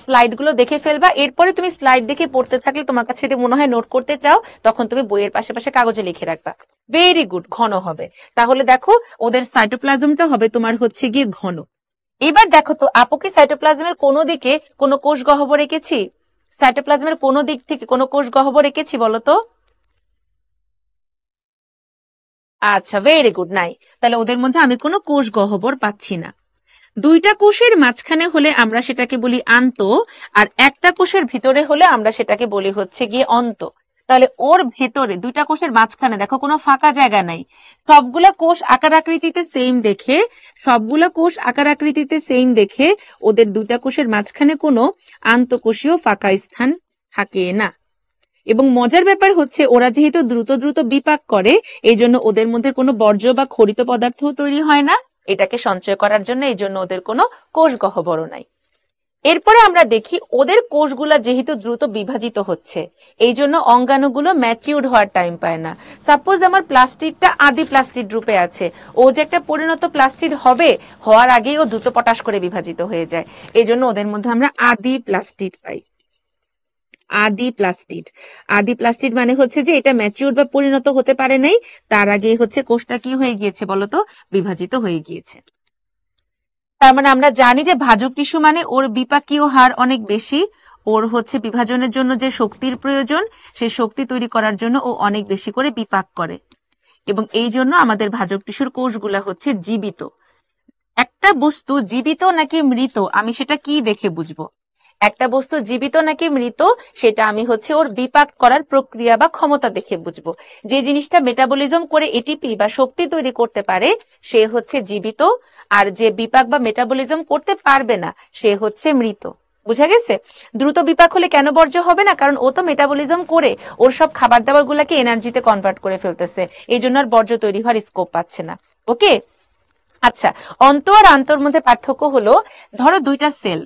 স্লাইডগুলো দেখে ফেলবা এরপরে তুমি স্লাইড দেখে পড়তে থাকলে তোমার কাছে যদি মনে হয় নোট করতে চাও তখন তুমি বইয়ের পাশে পাশে কাগজে লিখে রাখবা ভেরি গুড ঘন হবে তাহলে দেখো ওদের সাইটোপ্লাজমটা হবে তোমার হচ্ছে গিয়ে ঘন এবার দেখো তো আপুকে সাইটোপ্লাজমের কোনো দিকে কোনো কোষ গহব রেখেছি সাইটোপ্লাজমের কোনো দিক থেকে কোনো কোষ গহব রেখেছি তো আচ্ছা ভেরি গুড নাই তাহলে ওদের মধ্যে আমি কোনো কোষ গহবর পাচ্ছি না দুইটা কোষের মাঝখানে হলে আমরা সেটাকে বলি আন্ত আর একটা কোষের ভিতরে হলে আমরা সেটাকে বলি হচ্ছে গিয়ে অন্ত তাহলে ওর ভেতরে দুইটা কোষের মাঝখানে দেখো কোনো ফাঁকা জায়গা নাই সবগুলা কোষ আকার আকৃতিতে সেম দেখে সবগুলা কোষ আকার আকৃতিতে সেম দেখে ওদের দুইটা কোষের মাঝখানে কোনো আন্তকোষীয় ফাঁকা স্থান থাকে না এবং মজার ব্যাপার হচ্ছে ওরা যেহেতু দ্রুত দ্রুত বিপাক করে এই জন্য ওদের মধ্যে কোনো বর্জ্য বা খরিত পদার্থ তৈরি হয় না এটাকে সঞ্চয় করার জন্য এই জন্য ওদের কোনো কোষ গহবর নাই এরপরে আমরা দেখি ওদের কোষগুলা যেহেতু দ্রুত বিভাজিত হচ্ছে এই জন্য অঙ্গাণুগুলো ম্যাচিউর্ড হওয়ার টাইম পায় না সাপোজ আমার প্লাস্টিকটা আদি প্লাস্টিক রূপে আছে ও যে একটা পরিণত প্লাস্টিক হবে হওয়ার আগেই ও দ্রুত পটাশ করে বিভাজিত হয়ে যায় এই জন্য ওদের মধ্যে আমরা আদি প্লাস্টিক পাই আদি প্লাস্টিড আদি প্লাস্টিড মানে হচ্ছে যে এটা ম্যাচিউর বা পরিণত হতে পারে নাই তার আগে হচ্ছে কোষটা কি হয়ে গিয়েছে বলতো বিভাজিত হয়ে গিয়েছে তার মানে আমরা জানি যে ভাজক টিস্যু মানে ওর বিপাকীয় হার অনেক বেশি ওর হচ্ছে বিভাজনের জন্য যে শক্তির প্রয়োজন সেই শক্তি তৈরি করার জন্য ও অনেক বেশি করে বিপাক করে এবং এই জন্য আমাদের ভাজক টিস্যুর কোষগুলা হচ্ছে জীবিত একটা বস্তু জীবিত নাকি মৃত আমি সেটা কি দেখে বুঝবো একটা বস্তু জীবিত নাকি মৃত সেটা আমি হচ্ছে ওর বিপাক করার প্রক্রিয়া বা ক্ষমতা দেখে বুঝবো যে জিনিসটা মেটাবলিজম করে এটিপি বা শক্তি তৈরি করতে পারে সে হচ্ছে জীবিত আর যে বিপাক বা মেটাবলিজম করতে পারবে না সে হচ্ছে মৃত বুঝা গেছে দ্রুত বিপাক হলে কেন বর্জ্য হবে না কারণ ও তো মেটাবলিজম করে ওর সব খাবার দাবার গুলাকে এনার্জিতে কনভার্ট করে ফেলতেছে এই জন্য আর বর্জ্য তৈরি হওয়ার স্কোপ পাচ্ছে না ওকে আচ্ছা অন্ত আর আন্তর মধ্যে পার্থক্য হলো ধরো দুইটা সেল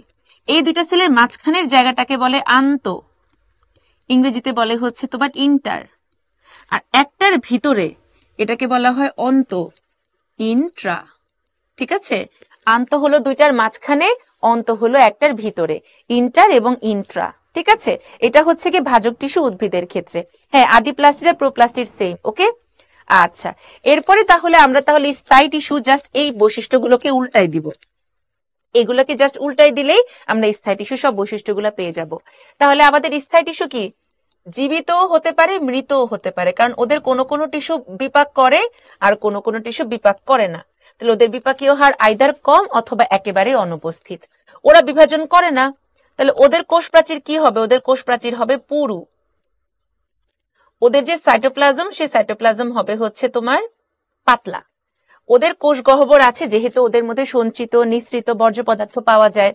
এই দুইটা সেলের মাঝখানের জায়গাটাকে বলে আন্ত ইংরেজিতে বলে হচ্ছে তোমার ইন্টার আর একটার ভিতরে এটাকে বলা হয় অন্ত ইন্ট্রা ঠিক আছে আন্ত হলো দুইটার মাঝখানে অন্ত হলো একটার ভিতরে ইন্টার এবং ইন্ট্রা ঠিক আছে এটা হচ্ছে কি ভাজক টিস্যু উদ্ভিদের ক্ষেত্রে হ্যাঁ আদিপ্লাস্টির আর প্রোপ্লাস্টির সেম ওকে আচ্ছা এরপরে তাহলে আমরা তাহলে স্থায়ী টিস্যু জাস্ট এই বৈশিষ্ট্যগুলোকে উল্টাই দিব এগুলোকে জাস্ট উল্টাই দিলেই আমরা স্থায়ী টিস্যু সব বৈশিষ্ট্যগুলো পেয়ে যাব তাহলে আমাদের স্থায়ী টিস্যু কি জীবিত হতে পারে মৃত হতে পারে কারণ ওদের কোনো কোনো টিস্যু বিপাক করে আর কোনো কোনো টিস্যু বিপাক করে না তাহলে ওদের বিপাকীয় হার আইদার কম অথবা একেবারে অনুপস্থিত ওরা বিভাজন করে না তাহলে ওদের কোষ প্রাচীর কি হবে ওদের কোষ প্রাচীর হবে পুরু ওদের যে সাইটোপ্লাজম সেই সাইটোপ্লাজম হবে হচ্ছে তোমার পাতলা ওদের কোষ গহবর আছে যেহেতু ওদের মধ্যে সঞ্চিত নিঃসৃত বর্জ্য পদার্থ পাওয়া যায়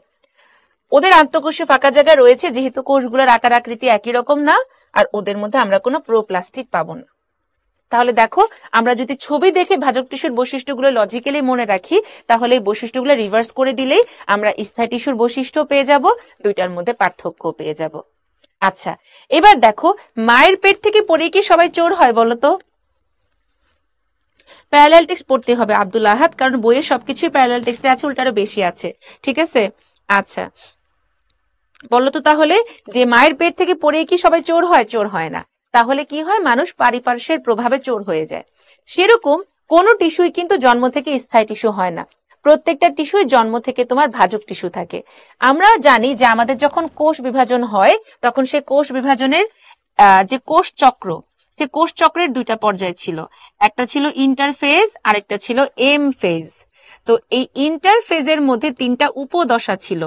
ওদের আন্তঃকোষীয় ফাঁকা জায়গা রয়েছে যেহেতু কোষগুলোর আকার আকৃতি একই রকম না আর ওদের মধ্যে আমরা কোনো প্রোপ্লাস্টিক পাবো না তাহলে দেখো আমরা যদি ছবি দেখে ভাজক টিস্যুর বৈশিষ্ট্যগুলো লজিক্যালি মনে রাখি তাহলে এই বৈশিষ্ট্যগুলো রিভার্স করে দিলেই আমরা স্থায়ী টিস্যুর বৈশিষ্ট্য পেয়ে যাব দুইটার মধ্যে পার্থক্য পেয়ে যাব আচ্ছা এবার দেখো মায়ের পেট থেকে পরে কি সবাই চোর হয় বলতো প্যারাল টেক্সট পড়তে হবে আব্দুল আহাদ কারণ বইয়ের সবকিছুই প্যারাল টেক্সটে আছে উল্টারও বেশি আছে ঠিক আছে আচ্ছা বললো তো তাহলে যে মায়ের পেট থেকে পড়ে কি সবাই চোর হয় চোর হয় না তাহলে কি হয় মানুষ পারিপার্শ্বের প্রভাবে চোর হয়ে যায় সেরকম কোন টিস্যুই কিন্তু জন্ম থেকে স্থায়ী টিস্যু হয় না প্রত্যেকটা টিস্যুই জন্ম থেকে তোমার ভাজক টিস্যু থাকে আমরা জানি যে আমাদের যখন কোষ বিভাজন হয় তখন সে কোষ বিভাজনের যে কোষ চক্র সে কোষ চক্রের দুইটা পর্যায় ছিল একটা ছিল ইন্টারফেজ আর একটা ছিল এম ফেজ তো এই ইন্টারফেজের মধ্যে তিনটা উপদশা ছিল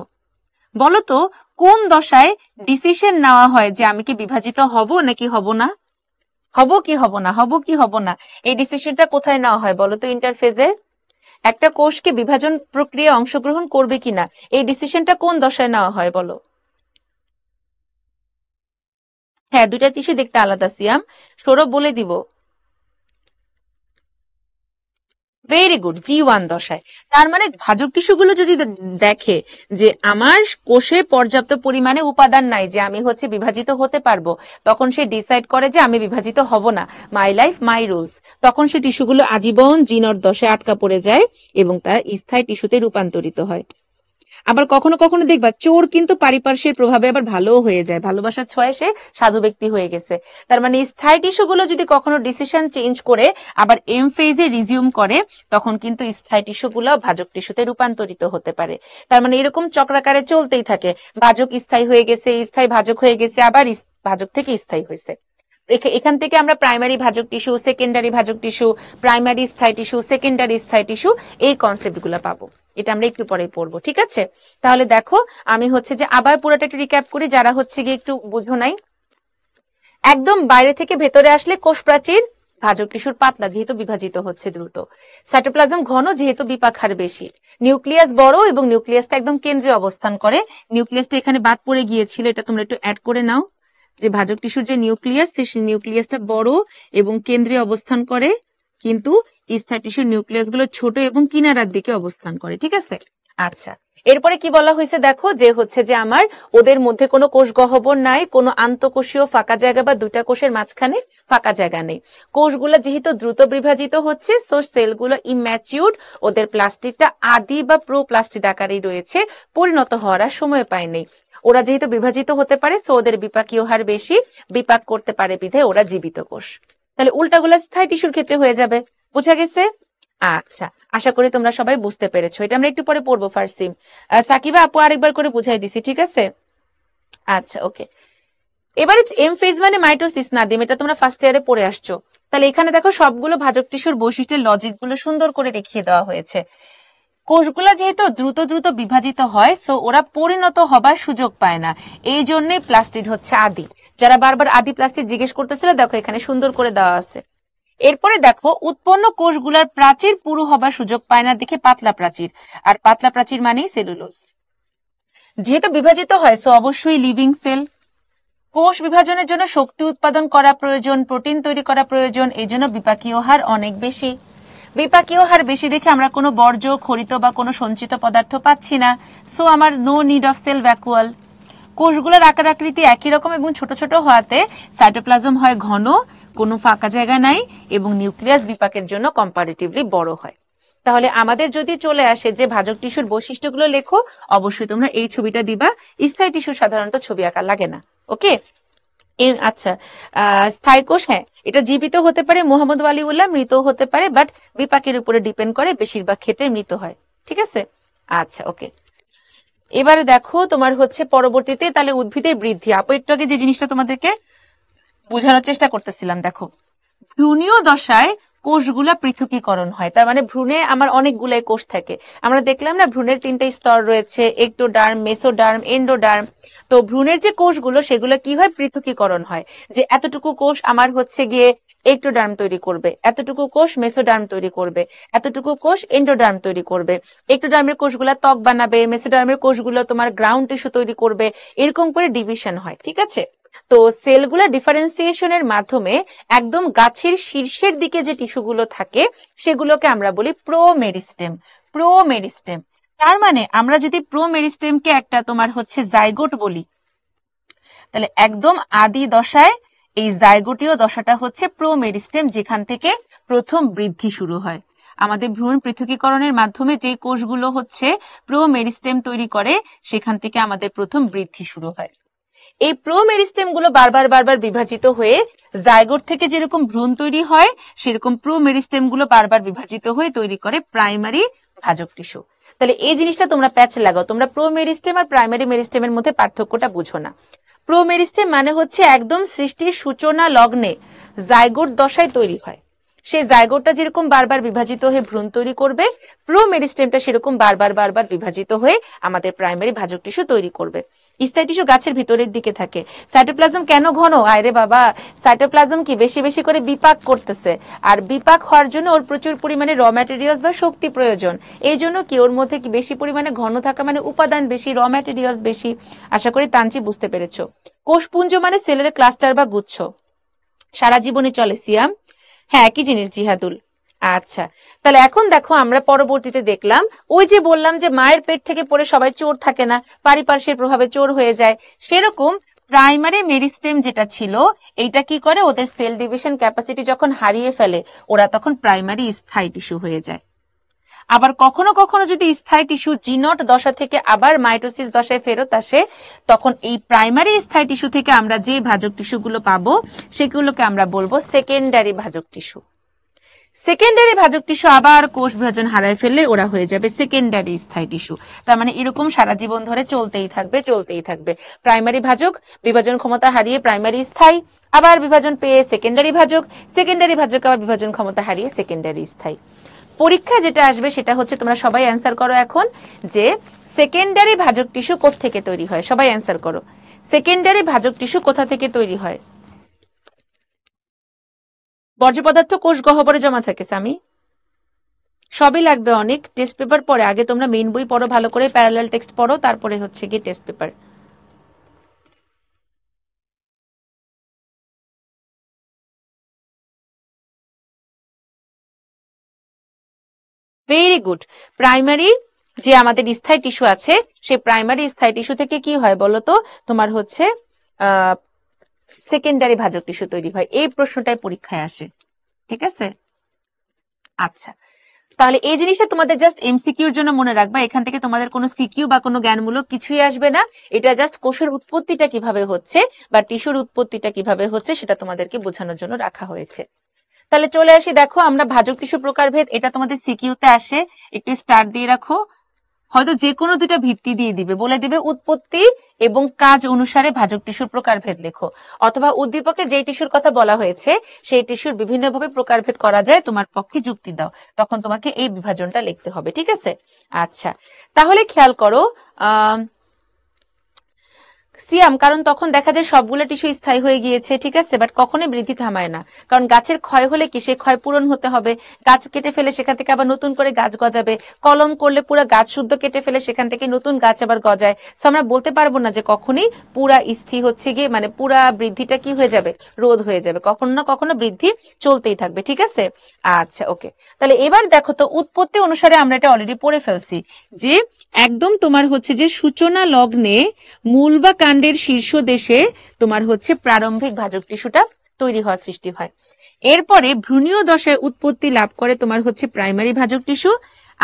বলতো কোন দশায় ডিসিশন নেওয়া হয় যে আমি কি বিভাজিত হব নাকি হব না হব কি হব না হব কি হব না এই ডিসিশনটা কোথায় নেওয়া হয় বলতো ইন্টারফেজের একটা কোষকে বিভাজন প্রক্রিয়া অংশগ্রহণ করবে কিনা এই ডিসিশনটা কোন দশায় নেওয়া হয় বলো হ্যাঁ দুইটা টিস্যু দেখতে আলাদা সিয়াম সৌরভ বলে দিব ভেরি গুড জি ওয়ান দশায় তার মানে ভাজক টিস্যুগুলো যদি দেখে যে আমার কোষে পর্যাপ্ত পরিমাণে উপাদান নাই যে আমি হচ্ছে বিভাজিত হতে পারবো তখন সে ডিসাইড করে যে আমি বিভাজিত হব না মাই লাইফ মাই রুলস তখন সে টিস্যুগুলো আজীবন জিনর দশায় আটকা পড়ে যায় এবং তার স্থায়ী টিস্যুতে রূপান্তরিত হয় আবার কখনো কখনো দেখবা চোর কিন্তু পারিপার্শ্বের প্রভাবে আবার ভালো হয়ে যায় ভালোবাসার ছয়ে সে সাধু ব্যক্তি হয়ে গেছে তার মানে স্থায়ী টিস্যুগুলো যদি কখনো ডিসিশন চেঞ্জ করে আবার এম ফেজে রিজিউম করে তখন কিন্তু স্থায়ী টিস্যুগুলো ভাজক টিস্যুতে রূপান্তরিত হতে পারে তার মানে এরকম চক্রাকারে চলতেই থাকে ভাজক স্থায়ী হয়ে গেছে স্থায়ী ভাজক হয়ে গেছে আবার ভাজক থেকে স্থায়ী হয়েছে এখান থেকে আমরা প্রাইমারি ভাজক টিস্যু সেকেন্ডারি ভাজক টিস্যু প্রাইমারি স্থায়ী টিস্যু সেকেন্ডারি স্থায়ী টিস্যু এই কনসেপ্টগুলো পাবো এটা আমরা একটু পরে পড়বো ঠিক আছে তাহলে দেখো আমি হচ্ছে যে আবার পুরোটা একটু রিক্যাপ করি যারা হচ্ছে গিয়ে একটু বুঝো নাই একদম বাইরে থেকে ভেতরে আসলে কোষ প্রাচীর ভাজক টিস্যুর পাতলা যেহেতু বিভাজিত হচ্ছে দ্রুত সাইটোপ্লাজম ঘন যেহেতু বিপাক বেশি নিউক্লিয়াস বড় এবং নিউক্লিয়াসটা একদম কেন্দ্রে অবস্থান করে নিউক্লিয়াসটা এখানে বাদ পড়ে গিয়েছিল এটা তোমরা একটু অ্যাড করে নাও যে ভাজক টিস্যুর যে নিউক্লিয়াস সেই নিউক্লিয়াসটা বড় এবং কেন্দ্রে অবস্থান করে কিন্তু ইস্থা টিস্যুর নিউক্লিয়াস গুলো ছোট এবং কিনারার দিকে অবস্থান করে ঠিক আছে আচ্ছা এরপরে কি বলা হয়েছে দেখো যে হচ্ছে যে আমার ওদের মধ্যে কোনো কোষ গহ্বর নাই কোনো আন্তকোষীয় ফাঁকা জায়গা বা দুটা কোষের মাঝখানে ফাঁকা জায়গা নেই কোষগুলো যেহেতু দ্রুত বিভাজিত হচ্ছে সো সেলগুলো ইম্যাচিউড ওদের প্লাস্টিকটা আদি বা প্রো প্লাস্টিক আকারেই রয়েছে পরিণত হওয়ার সময় পায় নেই ওরা যেহেতু বিভাজিত হতে পারে সো ওদের বিপাকীয় হার বেশি বিপাক করতে পারে বিধে ওরা জীবিত কোষ তাহলে উল্টাগুলা স্থায়ী টিস্যুর ক্ষেত্রে হয়ে যাবে বোঝা গেছে আচ্ছা আশা করি তোমরা সবাই বুঝতে পেরেছো এটা আমরা একটু পরে পড়বো ফার্সিম সাকিবা আপু আরেকবার করে বুঝাই দিছি ঠিক আছে আচ্ছা ওকে এবারে এম ফেজ মানে মাইটোসিস নাদিম এটা তোমরা ফার্স্ট ইয়ারে পড়ে আসছো তাহলে এখানে দেখো সবগুলো ভাজক টিস্যুর বৈশিষ্ট্যের লজিক গুলো সুন্দর করে দেখিয়ে দেওয়া হয়েছে কোষগুলা যেহেতু দ্রুত দ্রুত বিভাজিত হয় সো ওরা পরিণত হবার সুযোগ পায় না এই জন্যই প্লাস্টিড হচ্ছে আদি যারা বারবার আদি প্লাস্টিড জিজ্ঞেস করতেছিল দেখো এখানে সুন্দর করে দেওয়া আছে এরপরে দেখো উৎপন্ন কোষগুলার প্রাচীর পুরু হবার সুযোগ পায় না দেখে পাতলা প্রাচীর আর পাতলা প্রাচীর মানেই সেলুলোস যেহেতু বিভাজিত হয় সো অবশ্যই লিভিং সেল কোষ বিভাজনের জন্য শক্তি উৎপাদন করা প্রয়োজন প্রোটিন তৈরি করা প্রয়োজন এই জন্য বিপাকীয় হার অনেক বেশি বিপাকীয় হার বেশি দেখে আমরা কোনো বর্জ্য খরিত বা কোনো সঞ্চিত পদার্থ পাচ্ছি না সো আমার no need of cell vacuole কোষগুলোর আকার আকৃতি একই রকম এবং ছোট ছোট হওয়াতে সাইটোপ্লাজম হয় ঘন কোনো ফাঁকা জায়গা নাই এবং নিউক্লিয়াস বিপাকের জন্য কম্পারেটিভলি বড় হয় তাহলে আমাদের যদি চলে আসে যে ভাজক টিস্যুর বৈশিষ্ট্যগুলো লেখো অবশ্যই তোমরা এই ছবিটা দিবা স্থায়ী টিস্যুর সাধারণত ছবি আঁকা লাগে না ওকে আচ্ছা স্থায়ী কোষ হ্যাঁ এটা জীবিত হতে পারে মোহাম্মদ ওয়ালিউল্লাহ মৃত হতে পারে বাট বিপাকের উপরে ডিপেন্ড করে বেশিরভাগ ক্ষেত্রে মৃত হয় ঠিক আছে আচ্ছা ওকে এবারে দেখো তোমার হচ্ছে পরবর্তীতে তাহলে উদ্ভিদের বৃদ্ধি আপু একটু আগে যে জিনিসটা তোমাদেরকে বোঝানোর চেষ্টা করতেছিলাম দেখো ভ্রূণীয় দশায় কোষগুলা পৃথকীকরণ হয় তার মানে ভ্রূণে আমার অনেকগুলাই কোষ থাকে আমরা দেখলাম না ভ্রূণের তিনটা স্তর রয়েছে একটোডার্ম মেসোডার্ম এন্ডোডার্ম তো ভ্রূণের যে কোষগুলো সেগুলো কি হয় পৃথকীকরণ হয় যে এতটুকু কোষ আমার হচ্ছে গিয়ে একটোডার্ম তৈরি করবে এতটুকু কোষ মেসোডার্ম তৈরি করবে এতটুকু কোষ এন্ডোডার্ম তৈরি করবে একটোডার্মের কোষগুলো ত্বক বানাবে মেসোডার্মের কোষগুলো তোমার গ্রাউন্ড টিস্যু তৈরি করবে এরকম করে ডিভিশন হয় ঠিক আছে তো সেলগুলা ডিফারেন্সিয়েশনের মাধ্যমে একদম গাছের শীর্ষের দিকে যে টিস্যুগুলো থাকে সেগুলোকে আমরা বলি প্রো মেরিস্টেম প্রো মেরিস্টেম তার মানে আমরা যদি প্রো মেরিস্টেমকে একটা তোমার হচ্ছে জাইগোট বলি তাহলে একদম আদি দশায় এই জায়গোটীয় দশাটা হচ্ছে প্রো মেরিস্টেম যেখান থেকে প্রথম বৃদ্ধি শুরু হয় আমাদের ভ্রূণ পৃথকীকরণের মাধ্যমে যে কোষগুলো হচ্ছে প্রো মেরিস্টেম তৈরি করে সেখান থেকে আমাদের প্রথম বৃদ্ধি শুরু হয় এই প্রো মেরিস্টেমগুলো বারবার বারবার বিভাজিত হয়ে জায়গোট থেকে যেরকম ভ্রূণ তৈরি হয় সেরকম প্রো গুলো বারবার বিভাজিত হয়ে তৈরি করে প্রাইমারি ভাজক টিস্যু তাহলে এই জিনিসটা তোমরা প্যাচ লাগাও তোমরা প্রো মেরিস্টেম আর প্রাইমারি মেরিস্টেমের মধ্যে পার্থক্যটা বুঝো না প্রো মেরিস্টেম মানে হচ্ছে একদম সৃষ্টির সূচনা লগ্নে জায়গোট দশায় তৈরি হয় সেই জায়গোটটা যেরকম বারবার বিভাজিত হয়ে ভ্রূণ তৈরি করবে প্রো মেরিস্টেমটা সেরকম বারবার বারবার বিভাজিত হয়ে আমাদের প্রাইমারি ভাজক টিস্যু তৈরি করবে স্থায়ী টিস্যু গাছের ভিতরের দিকে থাকে সাইটোপ্লাজম কেন ঘন আয়রে বাবা সাইটোপ্লাজম কি বেশি বেশি করে বিপাক করতেছে আর বিপাক হওয়ার জন্য ওর প্রচুর পরিমাণে র ম্যাটেরিয়ালস বা শক্তি প্রয়োজন এই জন্য কি ওর মধ্যে কি বেশি পরিমাণে ঘন থাকা মানে উপাদান বেশি র ম্যাটেরিয়ালস বেশি আশা করি তাঞ্চি বুঝতে পেরেছ কোষপুঞ্জ মানে সেলের ক্লাস্টার বা গুচ্ছ সারা জীবনে চলে সিয়াম হ্যাঁ একই জিনিস জিহাদুল আচ্ছা তাহলে এখন দেখো আমরা পরবর্তীতে দেখলাম ওই যে বললাম যে মায়ের পেট থেকে পড়ে সবাই চোর থাকে না পারিপার্শ্বিক প্রভাবে চোর হয়ে যায় সেরকম প্রাইমারি মেরিস্টেম যেটা ছিল এইটা কি করে ওদের সেল ডিভিশন ক্যাপাসিটি যখন হারিয়ে ফেলে ওরা তখন প্রাইমারি স্থায়ী টিস্যু হয়ে যায় আবার কখনো কখনো যদি স্থায়ী টিস্যু জিনট দশা থেকে আবার মাইটোসিস দশায় ফেরত আসে তখন এই প্রাইমারি স্থায়ী টিস্যু থেকে আমরা যে ভাজক টিস্যুগুলো পাবো সেগুলোকে আমরা বলবো সেকেন্ডারি ভাজক টিস্যু সেকেন্ডারি ভাজক টিস্যু আবার কোষ বিভাজন হারায় ফেললে ওরা হয়ে যাবে সেকেন্ডারি স্থায়ী টিস্যু তার মানে এরকম সারা জীবন ধরে চলতেই থাকবে চলতেই থাকবে প্রাইমারি ভাজক বিভাজন ক্ষমতা হারিয়ে প্রাইমারি স্থায়ী আবার বিভাজন পেয়ে সেকেন্ডারি ভাজক সেকেন্ডারি ভাজক আবার বিভাজন ক্ষমতা হারিয়ে সেকেন্ডারি স্থায়ী পরীক্ষা যেটা আসবে সেটা হচ্ছে তোমরা সবাই অ্যান্সার করো এখন যে সেকেন্ডারি ভাজক টিস্যু কোথা থেকে তৈরি হয় সবাই অ্যান্সার করো সেকেন্ডারি ভাজক টিস্যু কোথা থেকে তৈরি হয় বর্জ্য পদার্থ কোষ গহবরে জমা থাকে স্বামী সবই লাগবে অনেক টেস্ট পেপার পরে আগে তোমরা মেইন বই পড়ো ভালো করে প্যারালাল টেক্সট পড়ো তারপরে হচ্ছে গিয়ে test paper very good primary যে আমাদের স্থায়ী টিস্যু আছে সেই প্রাইমারি স্থায়ী টিস্যু থেকে কি হয় বলতো তোমার হচ্ছে সেকেন্ডারি ভাজক টিস্যু তৈরি হয় এই প্রশ্নটাই পরীক্ষায় আসে ঠিক আছে আচ্ছা তাহলে এই জিনিসটা তোমাদের জাস্ট এমসিকিউর জন্য মনে রাখবা এখান থেকে তোমাদের কোনো সিকিউ বা কোনো জ্ঞানমূলক কিছুই আসবে না এটা জাস্ট কোষের উৎপত্তিটা কিভাবে হচ্ছে বা টিস্যুর উৎপত্তিটা কিভাবে হচ্ছে সেটা তোমাদেরকে বোঝানোর জন্য রাখা হয়েছে তাহলে চলে আসি দেখো আমরা ভাজক টিস্যু প্রকারভেদ এটা তোমাদের সিকিউতে আসে একটু স্টার্ট দিয়ে রাখো হয়তো যে কোনো দুটা ভিত্তি দিয়ে দিবে বলে দিবে উৎপত্তি এবং কাজ অনুসারে ভাজক টিস্যুর প্রকারভেদ লেখো অথবা উদ্দীপকে যে টিস্যুর কথা বলা হয়েছে সেই টিস্যুর বিভিন্নভাবে প্রকারভেদ করা যায় তোমার পক্ষে যুক্তি দাও তখন তোমাকে এই বিভাজনটা লিখতে হবে ঠিক আছে আচ্ছা তাহলে খেয়াল করো আহ সিয়াম কারণ তখন দেখা যায় সবগুলো টিস্যু স্থায়ী হয়ে গিয়েছে ঠিক আছে বাট কখনোই বৃদ্ধি থামায় না কারণ গাছের ক্ষয় হলে কি সে ক্ষয় পূরণ হতে হবে গাছ কেটে ফেলে সেখান থেকে আবার নতুন করে গাছ গজাবে কলম করলে পুরো গাছ শুদ্ধ কেটে ফেলে সেখান থেকে নতুন গাছ আবার গজায় সো আমরা বলতে পারবো না যে কখনই পুরা স্থির হচ্ছে গিয়ে মানে পুরা বৃদ্ধিটা কি হয়ে যাবে রোধ হয়ে যাবে কখনো না কখনো বৃদ্ধি চলতেই থাকবে ঠিক আছে আচ্ছা ওকে তাহলে এবার দেখো তো উৎপত্তি অনুসারে আমরা এটা অলরেডি পড়ে ফেলছি যে একদম তোমার হচ্ছে যে সূচনা লগ্নে মূল বা কাণ্ডের শীর্ষ দেশে তোমার হচ্ছে প্রারম্ভিক ভাজক টিস্যুটা তৈরি হওয়ার সৃষ্টি হয় এরপরে ভ্রূণীয় দশায় উৎপত্তি লাভ করে তোমার হচ্ছে প্রাইমারি ভাজক টিস্যু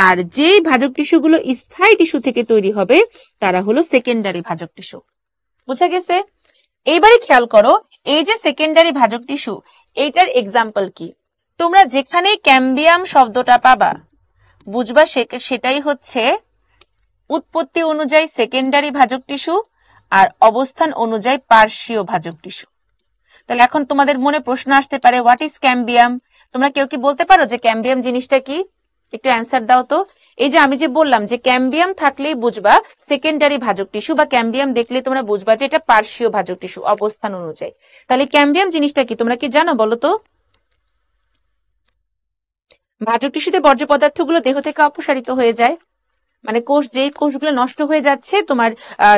আর যেই ভাজক টিস্যুগুলো স্থায়ী টিস্যু থেকে তৈরি হবে তারা হলো সেকেন্ডারি ভাজক টিস্যু বুঝা গেছে এইবারে খেয়াল করো এই যে সেকেন্ডারি ভাজক টিস্যু এইটার এক্সাম্পল কি তোমরা যেখানে ক্যাম্বিয়াম শব্দটা পাবা বুঝবা সেটাই হচ্ছে উৎপত্তি অনুযায়ী সেকেন্ডারি ভাজক টিস্যু আর অবস্থান অনুযায়ী পার্শ্বীয় ভাজক টিস্যু তাহলে এখন তোমাদের মনে প্রশ্ন আসতে পারে হোয়াট ইজ ক্যাম্বিয়াম তোমরা কেউ কি বলতে পারো যে ক্যাম্বিয়াম জিনিসটা কি একটু অ্যান্সার দাও তো এই যে আমি যে বললাম যে ক্যাম্বিয়াম থাকলেই বুঝবা সেকেন্ডারি ভাজক টিস্যু বা ক্যাম্বিয়াম দেখলে তোমরা বুঝবা যে এটা পার্শ্বীয় ভাজক টিস্যু অবস্থান অনুযায়ী তাহলে ক্যাম্বিয়াম জিনিসটা কি তোমরা কি জানো বলো তো ভাজক টিস্যুতে বর্জ্য পদার্থগুলো দেহ থেকে অপসারিত হয়ে যায় মানে কোষ যে কোষগুলো নষ্ট হয়ে যাচ্ছে তোমার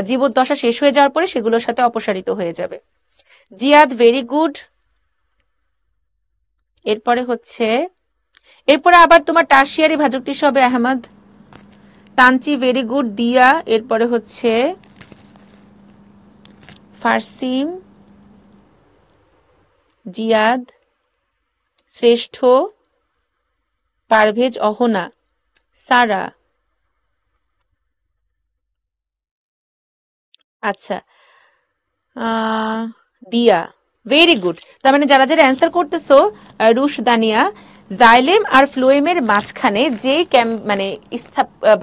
জীবদ্দশা শেষ হয়ে যাওয়ার পরে সেগুলোর সাথে অপসারিত হয়ে যাবে জিয়াদ ভেরি গুড এরপরে হচ্ছে এরপরে আবার তোমার টার্সিয়ারি ভাজকটি সবে আহমদ তানচি ভেরি গুড দিয়া এরপরে হচ্ছে ফারসিম জিয়াদ শ্রেষ্ঠ পারভেজ অহনা সারা আচ্ছা আহ, দিয়া ভেরি গুড তার মানে যারা যারা অ্যান্সার করতেছো রুশ দানিয়া জাইলেম আর ফ্লুয়েমের মাঝখানে যে ক্যাম মানে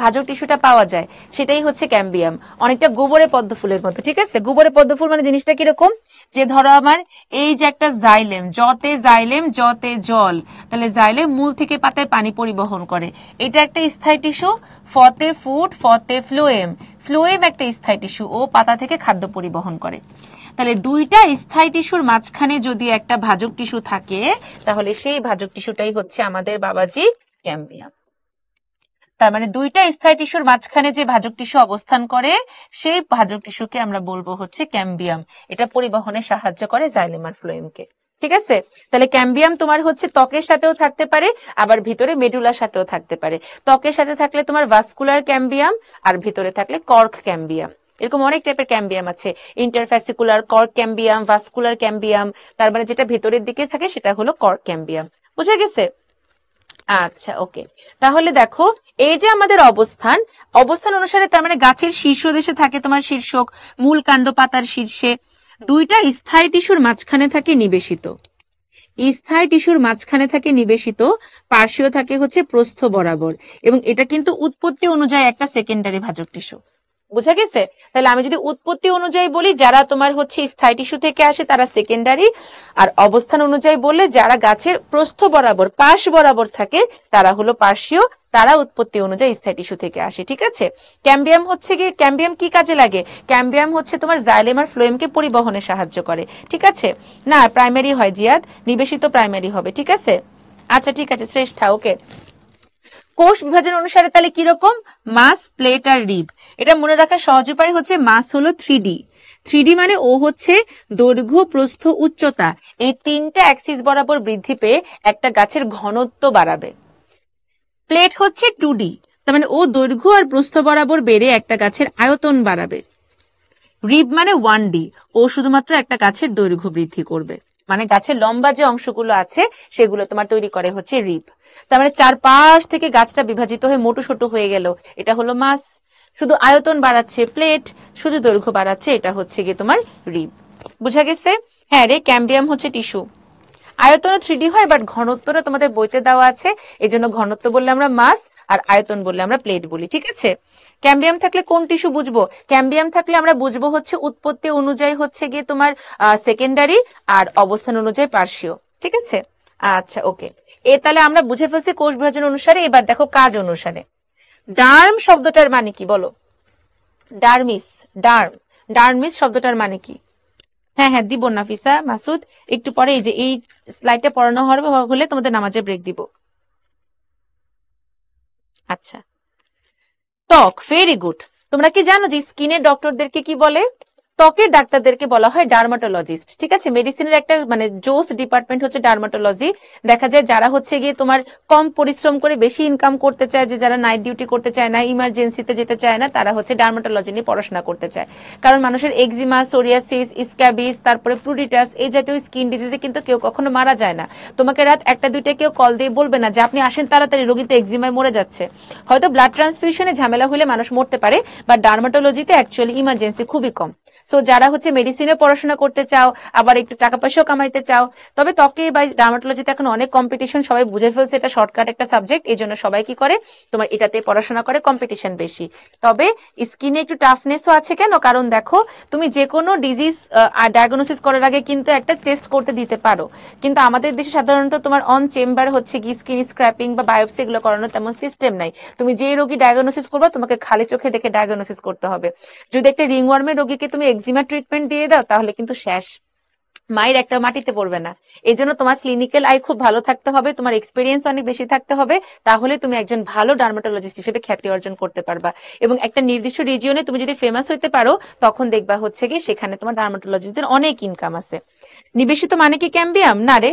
ভাজক টিস্যুটা পাওয়া যায় সেটাই হচ্ছে ক্যাম্বিয়াম অনেকটা গোবরে পদ্ম ফুলের মতো ঠিক আছে গোবরে পদ্ম ফুল মানে জিনিসটা কিরকম যে ধরো আমার এই যে একটা জাইলেম জতে জাইলেম জতে জল তাহলে জাইলেম মূল থেকে পাতায় পানি পরিবহন করে এটা একটা স্থায়ী টিস্যু ফতে ফুট ফতে ফ্লুয়েম ফ্লুয়েম একটা স্থায়ী টিস্যু ও পাতা থেকে খাদ্য পরিবহন করে তাহলে দুইটা স্থায়ী টিস্যুর মাঝখানে যদি একটা ভাজক টিস্যু থাকে তাহলে সেই ভাজক টিস্যুটাই হচ্ছে আমাদের বাবাজি ক্যাম্বিয়াম তার মানে দুইটা স্থায়ী টিস্যুর মাঝখানে যে ভাজক টিস্যু অবস্থান করে সেই ভাজক টিস্যুকে আমরা বলবো হচ্ছে ক্যাম্বিয়াম এটা পরিবহনে সাহায্য করে জাইলেমার ফ্লোয়েমকে ঠিক আছে তাহলে ক্যাম্বিয়াম তোমার হচ্ছে ত্বকের সাথেও থাকতে পারে আবার ভিতরে মেডুলার সাথেও থাকতে পারে ত্বকের সাথে থাকলে তোমার ভাস্কুলার ক্যাম্বিয়াম আর ভিতরে থাকলে কর্ক ক্যাম্বিয়াম এরকম অনেক টাইপের ক্যাম্বিয়াম আছে ইন্টারফ্যাসিকুলার কর ক্যাম্বিয়াম ভাস্কুলার ক্যাম্বিয়াম তার মানে যেটা ভেতরের দিকে থাকে সেটা হলো কর ক্যাম্বিয়াম বুঝা গেছে আচ্ছা ওকে তাহলে দেখো এই যে আমাদের অবস্থান অবস্থান অনুসারে তার মানে গাছের শীর্ষ দেশে থাকে তোমার শীর্ষক মূল কাণ্ড পাতার শীর্ষে দুইটা স্থায়ী টিস্যুর মাঝখানে থাকে নিবেশিত স্থায়ী টিস্যুর মাঝখানে থাকে নিবেশিত পার্শ্বীয় থাকে হচ্ছে প্রস্থ বরাবর এবং এটা কিন্তু উৎপত্তি অনুযায়ী একটা সেকেন্ডারি ভাজক টিস্যু বুঝা গেছে তাহলে আমি যদি উৎপত্তি অনুযায়ী বলি যারা তোমার হচ্ছে স্থায়ী টিস্যু থেকে আসে তারা সেকেন্ডারি আর অবস্থান অনুযায়ী বললে যারা গাছের প্রস্থ বরাবর পাশ বরাবর থাকে তারা হলো পার্শ্বীয় তারা উৎপত্তি অনুযায়ী স্থায়ী টিস্যু থেকে আসে ঠিক আছে ক্যাম্বিয়াম হচ্ছে কি ক্যাম্বিয়াম কি কাজে লাগে ক্যাম্বিয়াম হচ্ছে তোমার জাইলেম আর ফ্লোয়েমকে পরিবহনে সাহায্য করে ঠিক আছে না প্রাইমারি হয় জিয়াদ নিবেশিত প্রাইমারি হবে ঠিক আছে আচ্ছা ঠিক আছে শ্রেষ্ঠা ওকে কোষ বিভাজন অনুসারে তাহলে কিরকম মাস প্লেট আর রিব এটা মনে রাখার সহজ উপায় হচ্ছে মাস হলো থ্রি ডি থ্রি মানে ও হচ্ছে দৈর্ঘ্য প্রস্থ উচ্চতা এই তিনটা অ্যাক্সিস বরাবর বৃদ্ধি পেয়ে একটা গাছের ঘনত্ব বাড়াবে প্লেট হচ্ছে টু ডি তার মানে ও দৈর্ঘ্য আর প্রস্থ বরাবর বেড়ে একটা গাছের আয়তন বাড়াবে রিব মানে ওয়ান ডি ও শুধুমাত্র একটা গাছের দৈর্ঘ্য বৃদ্ধি করবে মানে গাছের লম্বা যে অংশগুলো আছে সেগুলো তোমার তৈরি করে হচ্ছে রিপ তার মানে চারপাশ থেকে গাছটা বিভাজিত হয়ে মোটু ছোট হয়ে গেল এটা হলো মাস শুধু আয়তন বাড়াচ্ছে প্লেট শুধু দৈর্ঘ্য বাড়াচ্ছে এটা হচ্ছে গিয়ে তোমার রিপ বুঝা গেছে হ্যাঁ রে ক্যাম্বিয়াম হচ্ছে টিস্যু আয়তন থ্রিডি হয় বাট ঘনত্বটা তোমাদের বইতে দেওয়া আছে এই জন্য ঘনত্ব বললে আমরা মাস আর আয়তন বললে আমরা প্লেট বলি ঠিক আছে ক্যাম্বিয়াম থাকলে কোন টিস্যু বুঝবো ক্যাম্বিয়াম থাকলে আমরা বুঝবো হচ্ছে উৎপত্তি অনুযায়ী হচ্ছে গিয়ে তোমার সেকেন্ডারি আর অবস্থান অনুযায়ী পার্শ্বীয় ঠিক আছে আচ্ছা ওকে এ তাহলে আমরা বুঝে ফেলছি কোষ বিভাজন অনুসারে এবার দেখো কাজ অনুসারে ডার্ম শব্দটার মানে কি বলো ডার্মিস ডার্ম ডার্মিস শব্দটার মানে কি হ্যাঁ হ্যাঁ দিব নাফিসা মাসুদ একটু পরে এই যে এই স্লাইডটা পড়ানো হবে হলে তোমাদের নামাজে ব্রেক দিব আচ্ছা ত্বক ভেরি গুড তোমরা কি জানো যে স্কিনের ডক্টরদেরকে কি বলে ত্বকের ডাক্তারদেরকে বলা হয় ডার্মাটোলজিস্ট ঠিক আছে মেডিসিনের একটা মানে জোস ডিপার্টমেন্ট হচ্ছে ডার্মাটোলজি দেখা যায় যারা হচ্ছে গিয়ে তোমার কম পরিশ্রম করে বেশি ইনকাম করতে চায় যে যারা নাইট ডিউটি করতে চায় না ইমার্জেন্সিতে যেতে চায় না তারা হচ্ছে ডার্মাটোলজি নিয়ে পড়াশোনা করতে চায় কারণ মানুষের এক্সিমা সোরিয়াসিস স্ক্যাবিস তারপরে প্রুডিটাস এই জাতীয় স্কিন ডিজিজে কিন্তু কেউ কখনো মারা যায় না তোমাকে রাত একটা দুইটা কেউ কল দিয়ে বলবে না যে আপনি আসেন তাড়াতাড়ি রোগী তো এক্সিমায় মরে যাচ্ছে হয়তো ব্লাড ট্রান্সফিউশনে ঝামেলা হলে মানুষ মরতে পারে বা ডার্মাটোলজিতে অ্যাকচুয়ালি ইমার্জেন্সি খুবই কম সো যারা হচ্ছে মেডিসিনে পড়াশোনা করতে চাও আবার একটু টাকা পয়সাও কামাইতে চাও তবে ত্বকে বা ডার্মাটোলজিতে এখন অনেক কম্পিটিশন সবাই বুঝে ফেলছে এটা শর্টকাট একটা সাবজেক্ট এই জন্য সবাই কি করে তোমার এটাতে পড়াশোনা করে কম্পিটিশন বেশি তবে স্কিনে একটু টাফনেসও আছে কেন কারণ দেখো তুমি যে কোনো ডিজিজ ডায়াগনোসিস করার আগে কিন্তু একটা টেস্ট করতে দিতে পারো কিন্তু আমাদের দেশে সাধারণত তোমার অন চেম্বার হচ্ছে কি স্কিন স্ক্র্যাপিং বা বায়োপসি এগুলো করানোর তেমন সিস্টেম নাই তুমি যে রোগী ডায়াগনোসিস করবো তোমাকে খালি চোখে দেখে ডায়াগনোসিস করতে হবে যদি একটা রিংওয়ার্মের রোগীকে তুমি এক্সিমা ট্রিটমেন্ট দিয়ে দাও তাহলে কিন্তু শেষ মায়ের একটা মাটিতে পড়বে না এই জন্য তোমার ক্লিনিক্যাল আই খুব ভালো থাকতে হবে তোমার এক্সপিরিয়েন্স অনেক বেশি থাকতে হবে তাহলে তুমি একজন ভালো ডার্মাটোলজিস্ট হিসেবে খ্যাতি অর্জন করতে পারবা এবং একটা নির্দিষ্ট রিজিয়নে তুমি যদি ফেমাস হইতে পারো তখন দেখবা হচ্ছে কি সেখানে তোমার ডার্মাটোলজিস্টদের অনেক ইনকাম আছে নিবেশিত মানে কি ক্যাম্বিয়াম না রে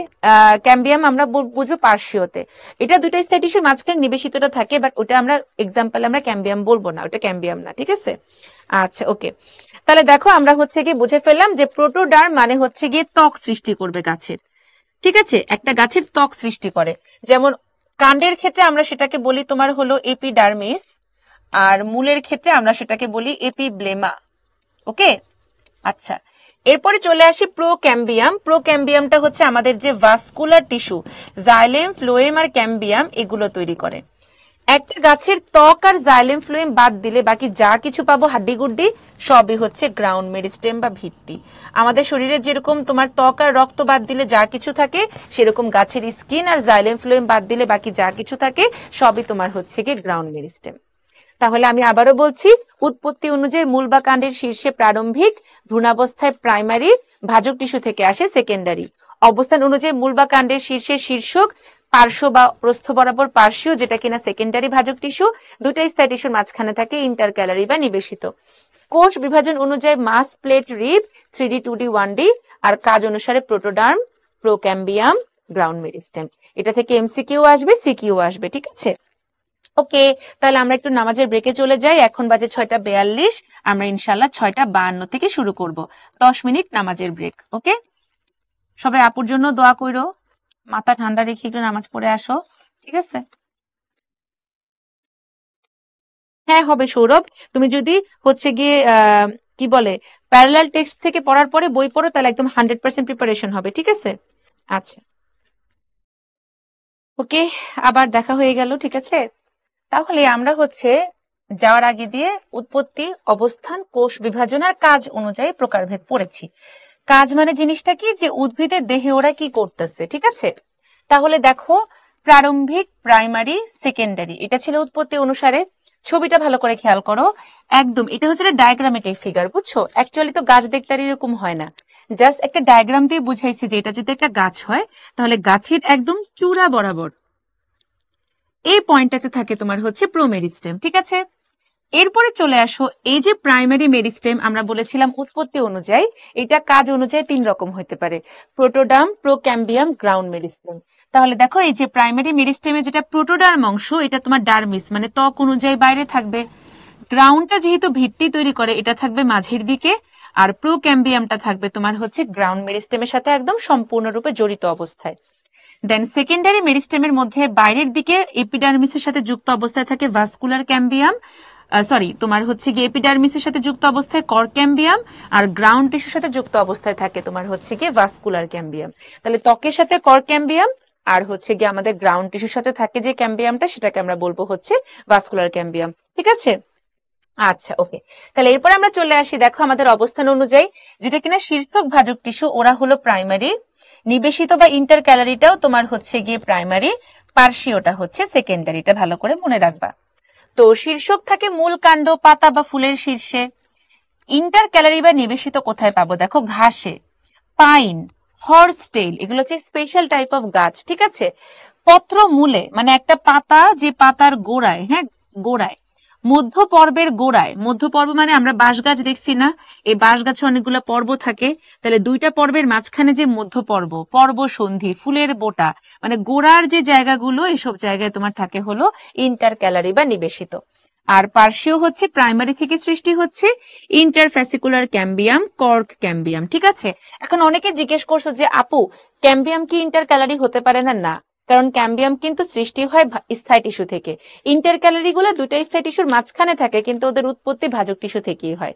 ক্যাম্বিয়াম আমরা বুঝবো পার্সিওতে এটা দুইটা স্থায়ী মাঝখানে নিবেশিতটা থাকে বাট ওটা আমরা এক্সাম্পল আমরা ক্যাম্বিয়াম বলবো না ওটা ক্যাম্বিয়াম না ঠিক আছে আচ্ছা ওকে তাহলে দেখো আমরা হচ্ছে গিয়ে বুঝে ফেললাম যে প্রোটোডার মানে হচ্ছে গিয়ে ত্বক সৃষ্টি করবে গাছের ঠিক আছে একটা গাছের ত্বক সৃষ্টি করে যেমন কাণ্ডের ক্ষেত্রে আমরা সেটাকে বলি তোমার হলো এপিডার্মিস আর মূলের ক্ষেত্রে আমরা সেটাকে বলি এপি ব্লেমা ওকে আচ্ছা এরপরে চলে আসি প্রো ক্যাম্বিয়াম প্রো ক্যাম্বিয়ামটা হচ্ছে আমাদের যে ভাস্কুলার টিস্যু জাইলেম ফ্লোয়েম আর ক্যাম্বিয়াম এগুলো তৈরি করে একটা গাছের ত্বক আর জাইলেম ফ্লুয়েম বাদ দিলে বাকি যা কিছু পাবো হাড্ডি গুড্ডি সবই হচ্ছে গ্রাউন্ড মেরিস্টেম বা ভিত্তি আমাদের শরীরে যেরকম তোমার ত্বক আর রক্ত বাদ দিলে যা কিছু থাকে সেরকম গাছের স্কিন আর জাইলেম ফ্লুয়েম বাদ দিলে বাকি যা কিছু থাকে সবই তোমার হচ্ছে গিয়ে গ্রাউন্ড মেরিস্টেম তাহলে আমি আবারও বলছি উৎপত্তি অনুযায়ী মূল বা কাণ্ডের শীর্ষে প্রারম্ভিক ভ্রূণাবস্থায় প্রাইমারি ভাজক টিস্যু থেকে আসে সেকেন্ডারি অবস্থান অনুযায়ী মূল বা কাণ্ডের শীর্ষে শীর্ষক পার্শ্ব বা প্রস্থ বরাবর পার্শ্বীয় যেটা কিনা সেকেন্ডারি ভাজক টিস্যু দুটাই স্থায়ী টিস্যুর মাঝখানে থাকে ইন্টার ক্যালারি বা নিবেশিত কোষ বিভাজন অনুযায়ী mass plate rib three D two D one D আর কাজ অনুসারে প্রোটোডার্ম প্রোক্যাম্বিয়াম গ্রাউন্ড মেরিস্টেম এটা থেকে এমসিকিউ আসবে সিকিউ আসবে ঠিক আছে ওকে তাহলে আমরা একটু নামাজের ব্রেকে চলে যাই এখন বাজে ছয়টা বেয়াল্লিশ আমরা ইনশাল্লাহ ছয়টা বায়ান্ন থেকে শুরু করব দশ মিনিট নামাজের ব্রেক ওকে সবাই আপুর জন্য দোয়া করো মাথা ঠান্ডা রেখে একটু নামাজ পড়ে আসো ঠিক আছে হ্যাঁ হবে সৌরভ তুমি যদি হচ্ছে গিয়ে কি বলে প্যারাল টেক্সট থেকে পড়ার পরে বই পড়ো তাহলে একদম হান্ড্রেড পার্সেন্ট প্রিপারেশন হবে ঠিক আছে আচ্ছা ওকে আবার দেখা হয়ে গেল ঠিক আছে তাহলে আমরা হচ্ছে যাওয়ার আগে দিয়ে উৎপত্তি অবস্থান কোষ বিভাজনের কাজ অনুযায়ী প্রকারভেদ পড়েছি কাজ মানে জিনিসটা কি যে উদ্ভিদের দেহে ওরা কি করতেছে ঠিক আছে তাহলে দেখো প্রারম্ভিক প্রাইমারি সেকেন্ডারি এটা ছিল উৎপত্তি অনুসারে ছবিটা ভালো করে খেয়াল করো একদম এটা হচ্ছে ডায়াগ্রামেটিক ফিগার বুঝছো অ্যাকচুয়ালি তো গাছ দেখতে আর এরকম হয় না জাস্ট একটা ডায়াগ্রাম দিয়ে বুঝাইছে যে এটা যদি একটা গাছ হয় তাহলে গাছের একদম চূড়া বরাবর এই পয়েন্টটাতে থাকে তোমার হচ্ছে প্রোমেরিস্টেম ঠিক আছে এরপরে চলে আসো এই যে প্রাইমারি মেরিস্টেম আমরা বলেছিলাম উৎপত্তি অনুযায়ী এটা কাজ অনুযায়ী তিন রকম হতে পারে প্রোটোডাম প্রোক্যাম্বিয়াম গ্রাউন্ড মেরিস্টেম তাহলে দেখো এই যে প্রাইমারি মেরিস্টেমে যেটা প্রোটোডার্ম অংশ এটা তোমার ডার্মিস মানে ত্বক অনুযায়ী বাইরে থাকবে গ্রাউন্ডটা যেহেতু ভিত্তি তৈরি করে এটা থাকবে মাঝের দিকে আর প্রোক্যাম্বিয়ামটা থাকবে তোমার হচ্ছে গ্রাউন্ড মেরিস্টেমের সাথে একদম সম্পূর্ণরূপে জড়িত অবস্থায় দেন সেকেন্ডারি মেরিস্টেমের মধ্যে বাইরের দিকে এপিডার্মিসের সাথে যুক্ত অবস্থায় থাকে ভাস্কুলার ক্যাম্বিয়াম সরি তোমার হচ্ছে গিয়ে এপিডার্মিসের সাথে যুক্ত অবস্থায় কর ক্যাম্বিয়াম আর গ্রাউন্ড টিস্যুর সাথে যুক্ত অবস্থায় থাকে তোমার হচ্ছে গিয়ে ভাস্কুলার ক্যাম্বিয়াম তাহলে ত্বকের সাথে কর ক্যাম্বিয়াম আর হচ্ছে গিয়ে আমাদের গ্রাউন্ড টিস্যুর সাথে থাকে যে ক্যাম্বিয়ামটা সেটাকে আমরা বলবো হচ্ছে ভাস্কুলার ক্যাম্বিয়াম ঠিক আছে আচ্ছা ওকে তাহলে এরপর আমরা চলে আসি দেখো আমাদের অবস্থান অনুযায়ী যেটা কিনা শীর্ষক ভাজক টিস্যু ওরা হলো প্রাইমারি নিবেশিত বা ইন্টার ক্যালারিটাও তোমার হচ্ছে গিয়ে প্রাইমারি পার্সিওটা হচ্ছে সেকেন্ডারিটা ভালো করে মনে রাখবা তো শীর্ষক থাকে মূল কাণ্ড পাতা বা ফুলের শীর্ষে ইন্টার ক্যালারি বা নিবেশিত কোথায় পাবো দেখো ঘাসে পাইন হর্স টেইল এগুলো হচ্ছে স্পেশাল টাইপ অফ গাছ ঠিক আছে পত্র মূলে মানে একটা পাতা যে পাতার গোড়ায় হ্যাঁ গোড়ায় মধ্য পর্বের গোড়ায় মধ্য পর্ব মানে আমরা বাঁশ গাছ দেখছি না এই বাঁশ গাছে অনেকগুলো পর্ব থাকে তাহলে দুইটা পর্বের মাঝখানে যে মধ্য পর্ব পর্ব সন্ধি ফুলের বোটা মানে গোড়ার যে জায়গাগুলো এসব জায়গায় তোমার থাকে হলো ইন্টার ক্যালারি বা নিবেশিত আর পার্শ্বীয় হচ্ছে প্রাইমারি থেকে সৃষ্টি হচ্ছে ইন্টারফ্যাসিকুলার ক্যাম্বিয়াম কর্ক ক্যাম্বিয়াম ঠিক আছে এখন অনেকে জিজ্ঞেস করছো যে আপু ক্যাম্বিয়াম কি ইন্টার ক্যালারি হতে পারে না না কারণ ক্যাম্বিয়াম কিন্তু সৃষ্টি হয় স্থায়ী টিস্যু থেকে ইন্টার গুলো দুইটা স্থায়ী টিস্যুর মাঝখানে থাকে কিন্তু ওদের উৎপত্তি ভাজক টিস্যু থেকেই হয়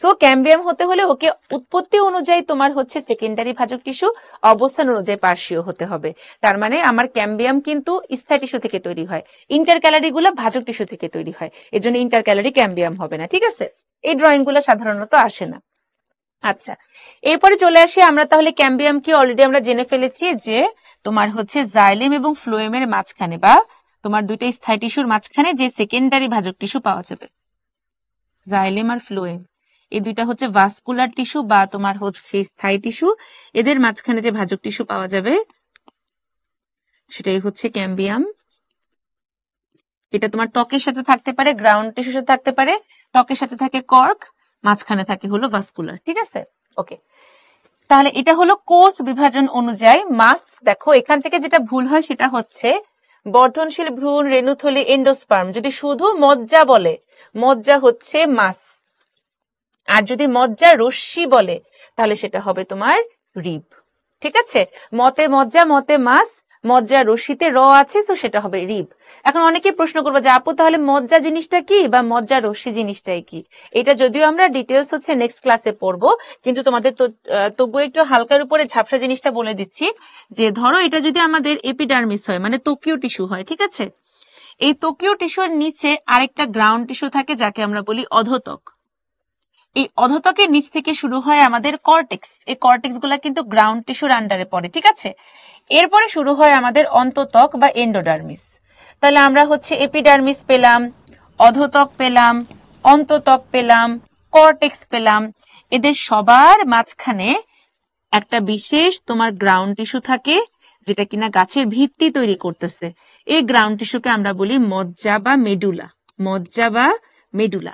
সো ক্যাম্বিয়াম হতে হলে ওকে উৎপত্তি অনুযায়ী তোমার হচ্ছে সেকেন্ডারি ভাজক টিস্যু অবস্থান অনুযায়ী পার্শ্বীয় হতে হবে তার মানে আমার ক্যাম্বিয়াম কিন্তু স্থায়ী টিস্যু থেকে তৈরি হয় ইন্টার গুলো ভাজক টিস্যু থেকে তৈরি হয় জন্য ইন্টার ক্যালারি ক্যাম্বিয়াম হবে না ঠিক আছে এই ড্রয়িংগুলো সাধারণত আসে না আচ্ছা এরপরে চলে আসি আমরা তাহলে ক্যাম্বিয়াম কি অলরেডি আমরা জেনে ফেলেছি যে তোমার হচ্ছে জাইলেম এবং ফ্লোয়েমের মাঝখানে বা তোমার দুইটা স্থায়ী টিস্যুর মাঝখানে যে সেকেন্ডারি ভাজক টিস্যু পাওয়া যাবে জাইলেম আর ফ্লোয়েম এই দুইটা হচ্ছে ভাস্কুলার টিস্যু বা তোমার হচ্ছে স্থায়ী টিস্যু এদের মাঝখানে যে ভাজক টিস্যু পাওয়া যাবে সেটাই হচ্ছে ক্যাম্বিয়াম এটা তোমার ত্বকের সাথে থাকতে পারে গ্রাউন্ড টিস্যুর সাথে থাকতে পারে ত্বকের সাথে থাকে কর্ক মাঝখানে থাকে হলো ভাস্কুলার ঠিক আছে ওকে তাহলে এটা হলো কোষ বিভাজন অনুযায়ী মাস দেখো এখান থেকে যেটা ভুল হয় সেটা হচ্ছে বর্ধনশীল ভ্রূণ রেণুথলি এন্ডোস্পার্ম যদি শুধু মজ্জা বলে মজ্জা হচ্ছে মাস আর যদি মজ্জা রশ্মি বলে তাহলে সেটা হবে তোমার রিব ঠিক আছে মতে মজ্জা মতে মাস মজ্জা রশিতে র আছে তো সেটা হবে রিব এখন অনেকে প্রশ্ন করবো যে আপু তাহলে মজ্জা জিনিসটা কি বা মজ্জা রশি জিনিসটাই কি এটা যদিও আমরা ডিটেলস হচ্ছে নেক্সট ক্লাসে পড়বো কিন্তু তোমাদের তো তবুও একটু হালকার উপরে ঝাপসা জিনিসটা বলে দিচ্ছি যে ধরো এটা যদি আমাদের এপিডার্মিস হয় মানে তোকিও টিস্যু হয় ঠিক আছে এই তোকিও টিস্যুর নিচে আরেকটা গ্রাউন্ড টিস্যু থাকে যাকে আমরা বলি অধতক এই অধতকের নিচ থেকে শুরু হয় আমাদের কর্টেক্স এই কর্টেক্স গুলা কিন্তু গ্রাউন্ড টিস্যুর আন্ডারে পড়ে ঠিক আছে এরপরে শুরু হয় আমাদের অন্ততক বা এন্ডোডার্মিস তাহলে আমরা হচ্ছে এপিডার্মিস পেলাম অধতক পেলাম অন্ততক পেলাম কর্টেক্স পেলাম এদের সবার মাঝখানে একটা বিশেষ তোমার গ্রাউন্ড টিস্যু থাকে যেটা কিনা গাছের ভিত্তি তৈরি করতেছে এই গ্রাউন্ড টিস্যুকে আমরা বলি মজ্জা বা মেডুলা মজ্জা বা মেডুলা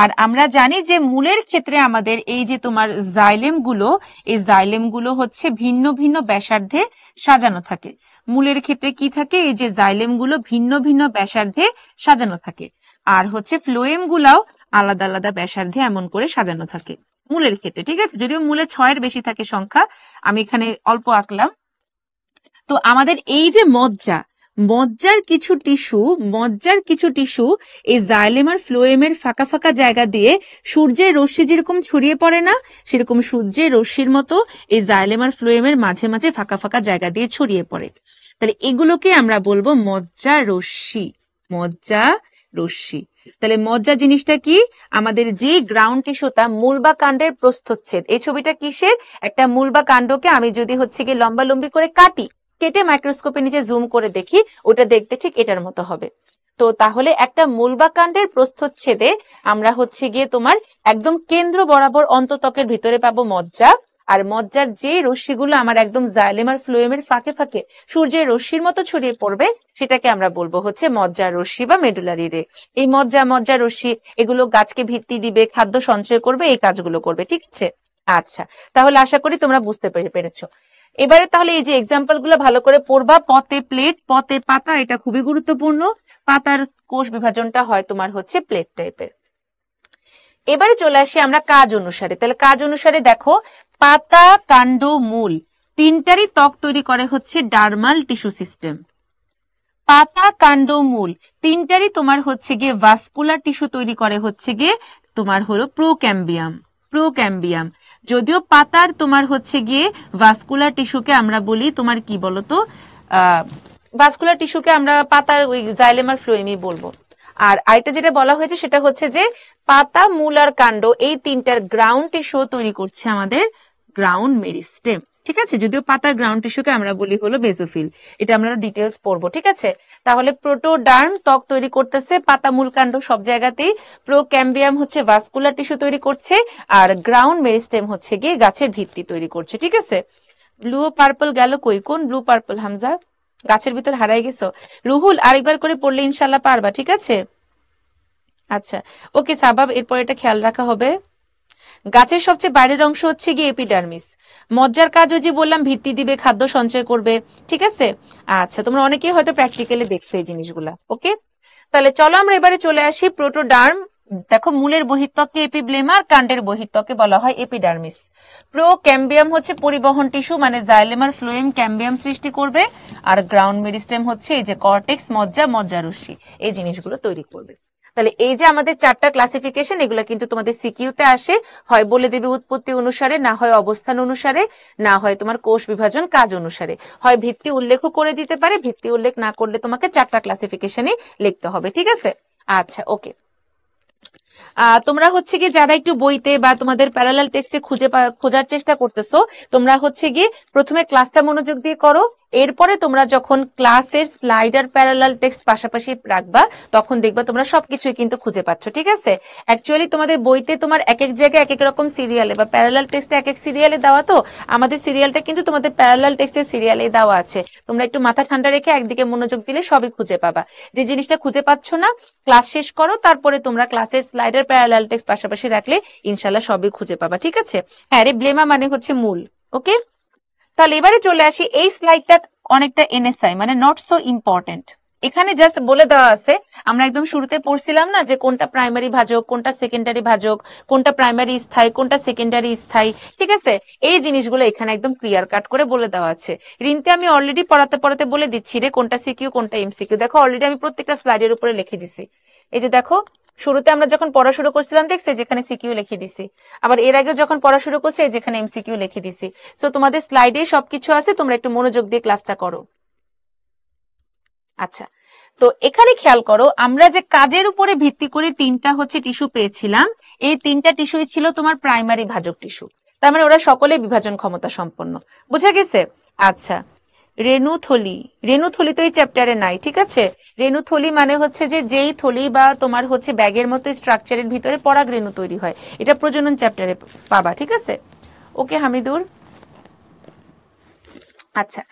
আর আমরা জানি যে মূলের ক্ষেত্রে আমাদের এই যে তোমার জাইলেম গুলো এই জাইলেম গুলো হচ্ছে ভিন্ন ভিন্ন ব্যাসার্ধে সাজানো থাকে মূলের ক্ষেত্রে কি থাকে এই যে জাইলেম গুলো ভিন্ন ভিন্ন ব্যাসার্ধে সাজানো থাকে আর হচ্ছে ফ্লোয়েম গুলাও আলাদা আলাদা ব্যাসার্ধে এমন করে সাজানো থাকে মূলের ক্ষেত্রে ঠিক আছে যদিও মূলে ছয়ের বেশি থাকে সংখ্যা আমি এখানে অল্প আঁকলাম তো আমাদের এই যে মজ্জা মজ্জার কিছু টিস্যু মজ্জার কিছু টিস্যু এই জায়লেমার ফ্লোয়েমের ফাঁকা ফাঁকা জায়গা দিয়ে সূর্যের রশ্মি যেরকম ছড়িয়ে পড়ে না সেরকম সূর্যের রশ্মির মতো এই জাইলেমার ফ্লোয়েমের মাঝে মাঝে ফাঁকা ফাঁকা জায়গা দিয়ে ছড়িয়ে পড়ে তাহলে এগুলোকে আমরা বলবো মজ্জা রশ্মি মজ্জা রশ্মি তাহলে মজ্জা জিনিসটা কি আমাদের যে গ্রাউন্ড টিস্যুটা মূল বা কাণ্ডের প্রস্তুচ্ছেদ এই ছবিটা কিসের একটা মূল বা কাণ্ডকে আমি যদি হচ্ছে গিয়ে লম্বা লম্বি করে কাটি কেটে মাইক্রোস্কোপে নিচে জুম করে দেখি ওটা দেখতে ঠিক এটার মতো হবে তো তাহলে একটা মূলবাকাণ্ডের প্রস্থচ্ছেদে আমরা হচ্ছে গিয়ে তোমার একদম কেন্দ্র বরাবর অন্ততকের ভিতরে পাবো মজ্জা আর মজ্জার যে রশ্মিগুলো আমার একদম জাইলেম আর ফ্লুয়েমের ফাঁকে ফাঁকে সূর্যের রশ্মির মতো ছড়িয়ে পড়বে সেটাকে আমরা বলবো হচ্ছে মজ্জার রশ্মি বা মেডুলারি রে এই মজ্জা মজ্জা রশ্মি এগুলো গাছকে ভিত্তি দিবে খাদ্য সঞ্চয় করবে এই কাজগুলো করবে ঠিক আছে আচ্ছা তাহলে আশা করি তোমরা বুঝতে পেরে পেরেছো এবারে তাহলে এই যে এক্সাম্পল গুলো ভালো করে পড়বা পতে প্লেট পতে পাতা এটা খুবই গুরুত্বপূর্ণ পাতার কোষ বিভাজনটা হয় তোমার হচ্ছে প্লেট টাইপের এবারে চলে আসি আমরা কাজ অনুসারে তাহলে কাজ অনুসারে দেখো পাতা কাণ্ড মূল তিনটারই ত্বক তৈরি করে হচ্ছে ডার্মাল টিস্যু সিস্টেম পাতা কাণ্ড মূল তিনটারই তোমার হচ্ছে গিয়ে ভাস্কুলার টিস্যু তৈরি করে হচ্ছে গিয়ে তোমার হলো প্রোক্যাম্বিয়াম প্রোক্যাম্বিয়াম যদিও পাতার তোমার হচ্ছে গিয়ে ভাস্কুলার টিস্যুকে আমরা বলি তোমার কি বলতো ভাস্কুলার টিস্যুকে আমরা পাতার ওই জাইলেমার ফ্লোয়েমি বলবো আর আরেকটা যেটা বলা হয়েছে সেটা হচ্ছে যে পাতা মূল আর কাণ্ড এই তিনটার গ্রাউন্ড টিস্যু তৈরি করছে আমাদের গ্রাউন্ড মেরিস্টেম ঠিক আছে যদিও পাতার গ্রাউন্ড টিস্যুকে আমরা বলি হলো বেজোফিল এটা আমরা ডিটেলস পড়বো ঠিক আছে তাহলে প্রোটোডার্ম ত্বক তৈরি করতেছে পাতা মূল কাণ্ড সব জায়গাতেই প্রো ক্যাম্বিয়াম হচ্ছে ভাস্কুলার টিস্যু তৈরি করছে আর গ্রাউন্ড মেরিস্টেম হচ্ছে গিয়ে গাছের ভিত্তি তৈরি করছে ঠিক আছে ব্লু পার্পল গেল কই কোন ব্লু পার্পল হামজা গাছের ভিতর হারাই গেছো রুহুল আরেকবার করে পড়লে ইনশাল্লাহ পারবা ঠিক আছে আচ্ছা ওকে সাবাব এরপর এটা খেয়াল রাখা হবে গাছের সবচেয়ে বাইরের অংশ হচ্ছে গিয়ে এপিডার্মিস মজ্জার কাজ ওই যে বললাম ভিত্তি দিবে খাদ্য সঞ্চয় করবে ঠিক আছে আচ্ছা তোমরা অনেকেই হয়তো প্র্যাকটিক্যালি দেখছো এই জিনিসগুলা ওকে তাহলে চলো আমরা এবারে চলে আসি প্রোটোডার্ম দেখো মূলের বহিত্বককে এপিব্লেমা আর কাণ্ডের বহিত্বককে বলা হয় এপিডার্মিস প্রো ক্যাম্বিয়াম হচ্ছে পরিবহন টিস্যু মানে জাইলেমার ফ্লুয়েম ক্যাম্বিয়াম সৃষ্টি করবে আর গ্রাউন্ড মেরিস্টেম হচ্ছে এই যে কর্টেক্স মজ্জা মজ্জারুষি এই জিনিসগুলো তৈরি করবে তাহলে এই যে আমাদের চারটা ক্লাসিফিকেশন এগুলো কিন্তু তোমাদের সিকিউতে আসে হয় বলে দেবে উৎপত্তি অনুসারে না হয় অবস্থান অনুসারে না হয় তোমার কোষ বিভাজন কাজ অনুসারে হয় ভিত্তি উল্লেখও করে দিতে পারে ভিত্তি উল্লেখ না করলে তোমাকে চারটা ক্লাসিফিকেশনে লিখতে হবে ঠিক আছে আচ্ছা ওকে তোমরা হচ্ছে গিয়ে যারা একটু বইতে বা তোমাদের প্যারালাল টেক্সটে খুঁজে খোঁজার চেষ্টা করতেছো তোমরা হচ্ছে গিয়ে প্রথমে ক্লাসটা মনোযোগ দিয়ে করো এরপরে তোমরা যখন ক্লাসের স্লাইডার প্যারালাল টেক্সট পাশাপাশি রাখবা তখন দেখবা তোমরা সবকিছুই কিন্তু খুঁজে পাচ্ছ ঠিক আছে অ্যাকচুয়ালি তোমাদের বইতে তোমার এক এক জায়গায় এক এক রকম সিরিয়ালে বা প্যারালাল টেক্সটে এক এক সিরিয়ালে দেওয়া তো আমাদের সিরিয়ালটা কিন্তু তোমাদের প্যারালাল টেক্সটের সিরিয়ালে দেওয়া আছে তোমরা একটু মাথা ঠান্ডা রেখে একদিকে মনোযোগ দিলে সবই খুঁজে পাবা যে জিনিসটা খুঁজে পাচ্ছ না ক্লাস শেষ করো তারপরে তোমরা ক্লাসের স্লাইডার প্যারালাল টেক্সট পাশাপাশি রাখলে ইনশাল্লাহ সবই খুঁজে পাবা ঠিক আছে হ্যাঁ রে ব্লেমা মানে হচ্ছে মূল ওকে তাহলে এবারে চলে আসি এই স্লাইডটা অনেকটা এনএসআই মানে নট সো ইম্পর্টেন্ট এখানে জাস্ট বলে দেওয়া আছে আমরা একদম শুরুতে পড়ছিলাম না যে কোনটা প্রাইমারি ভাজক কোনটা সেকেন্ডারি ভাজক কোনটা প্রাইমারি স্থায়ী কোনটা সেকেন্ডারি স্থায়ী ঠিক আছে এই জিনিসগুলো এখানে একদম ক্লিয়ার কাট করে বলে দেওয়া আছে ঋণতে আমি অলরেডি পড়াতে পড়াতে বলে দিচ্ছি রে কোনটা সিকিউ কোনটা এমসিকিউ দেখো অলরেডি আমি প্রত্যেকটা স্লাইডের উপরে লিখে দিছি এই যে দেখো শুরুতে আমরা যখন পড়া শুরু করছিলাম দেখছি যেখানে সিকিউ লিখে দিছি আবার এর আগে যখন পড়া শুরু করছে যেখানে এমসিকিউ লিখে দিছি সো তোমাদের স্লাইডে সবকিছু আছে তোমরা একটু মনোযোগ দিয়ে ক্লাসটা করো আচ্ছা তো এখানে খেয়াল করো আমরা যে কাজের উপরে ভিত্তি করে তিনটা হচ্ছে টিস্যু পেয়েছিলাম এই তিনটা টিস্যুই ছিল তোমার প্রাইমারি ভাজক টিস্যু তার মানে ওরা সকলে বিভাজন ক্ষমতা সম্পন্ন বুঝা গেছে আচ্ছা রেণুথলি রেণুথলি তো এই চ্যাপ্টারে নাই ঠিক আছে রেণুথলি মানে হচ্ছে যে যেই থলি বা তোমার হচ্ছে ব্যাগের মতো স্ট্রাকচারের ভিতরে পরাগ রেণু তৈরি হয় এটা প্রজনন চ্যাপ্টারে পাবা ঠিক আছে ওকে হামিদুর আচ্ছা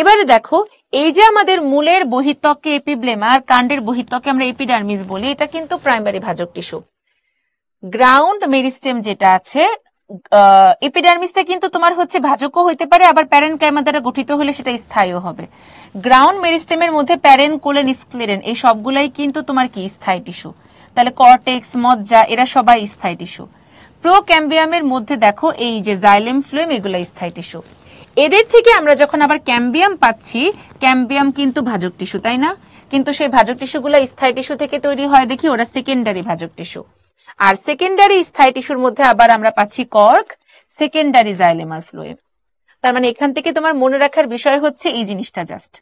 এবারে দেখো এই যে আমাদের মূলের বহিত্বককে এপিব্লেমা আর কাণ্ডের বহিত্বকে আমরা এপিডার্মিস বলি এটা কিন্তু প্রাইমারি ভাজক টিস্যু গ্রাউন্ড মেরিস্টেম যেটা আছে এপিডার্মিসটা কিন্তু তোমার হচ্ছে ভাজকও হইতে পারে আবার প্যারেন ক্যামা দ্বারা গঠিত হলে সেটা স্থায়ী হবে গ্রাউন্ড মেরিস্টেমের মধ্যে প্যারেন কোলেন স্ক্লেরেন এই সবগুলাই কিন্তু তোমার কি স্থায়ী টিস্যু তাহলে কর্টেক্স মজ্জা এরা সবাই স্থায়ী টিস্যু প্রো ক্যাম্বিয়ামের মধ্যে দেখো এই যে জাইলেম ফ্লুয়েম এগুলো স্থায়ী টিস্যু এদের থেকে আমরা যখন আবার ক্যাম্বিয়াম পাচ্ছি ক্যাম্বিয়াম কিন্তু ভাজক টিস্যু তাই না কিন্তু সেই ভাজক টিস্যুগুলো স্থায়ী টিস্যু থেকে তৈরি হয় দেখি ওরা সেকেন্ডারি ভাজক টিস্যু আর সেকেন্ডারি স্থায়ী টিস্যুর মধ্যে আবার আমরা পাচ্ছি কর্ক সেকেন্ডারি জাইলেমার ফ্লোয়েম তার মানে এখান থেকে তোমার মনে রাখার বিষয় হচ্ছে এই জিনিসটা জাস্ট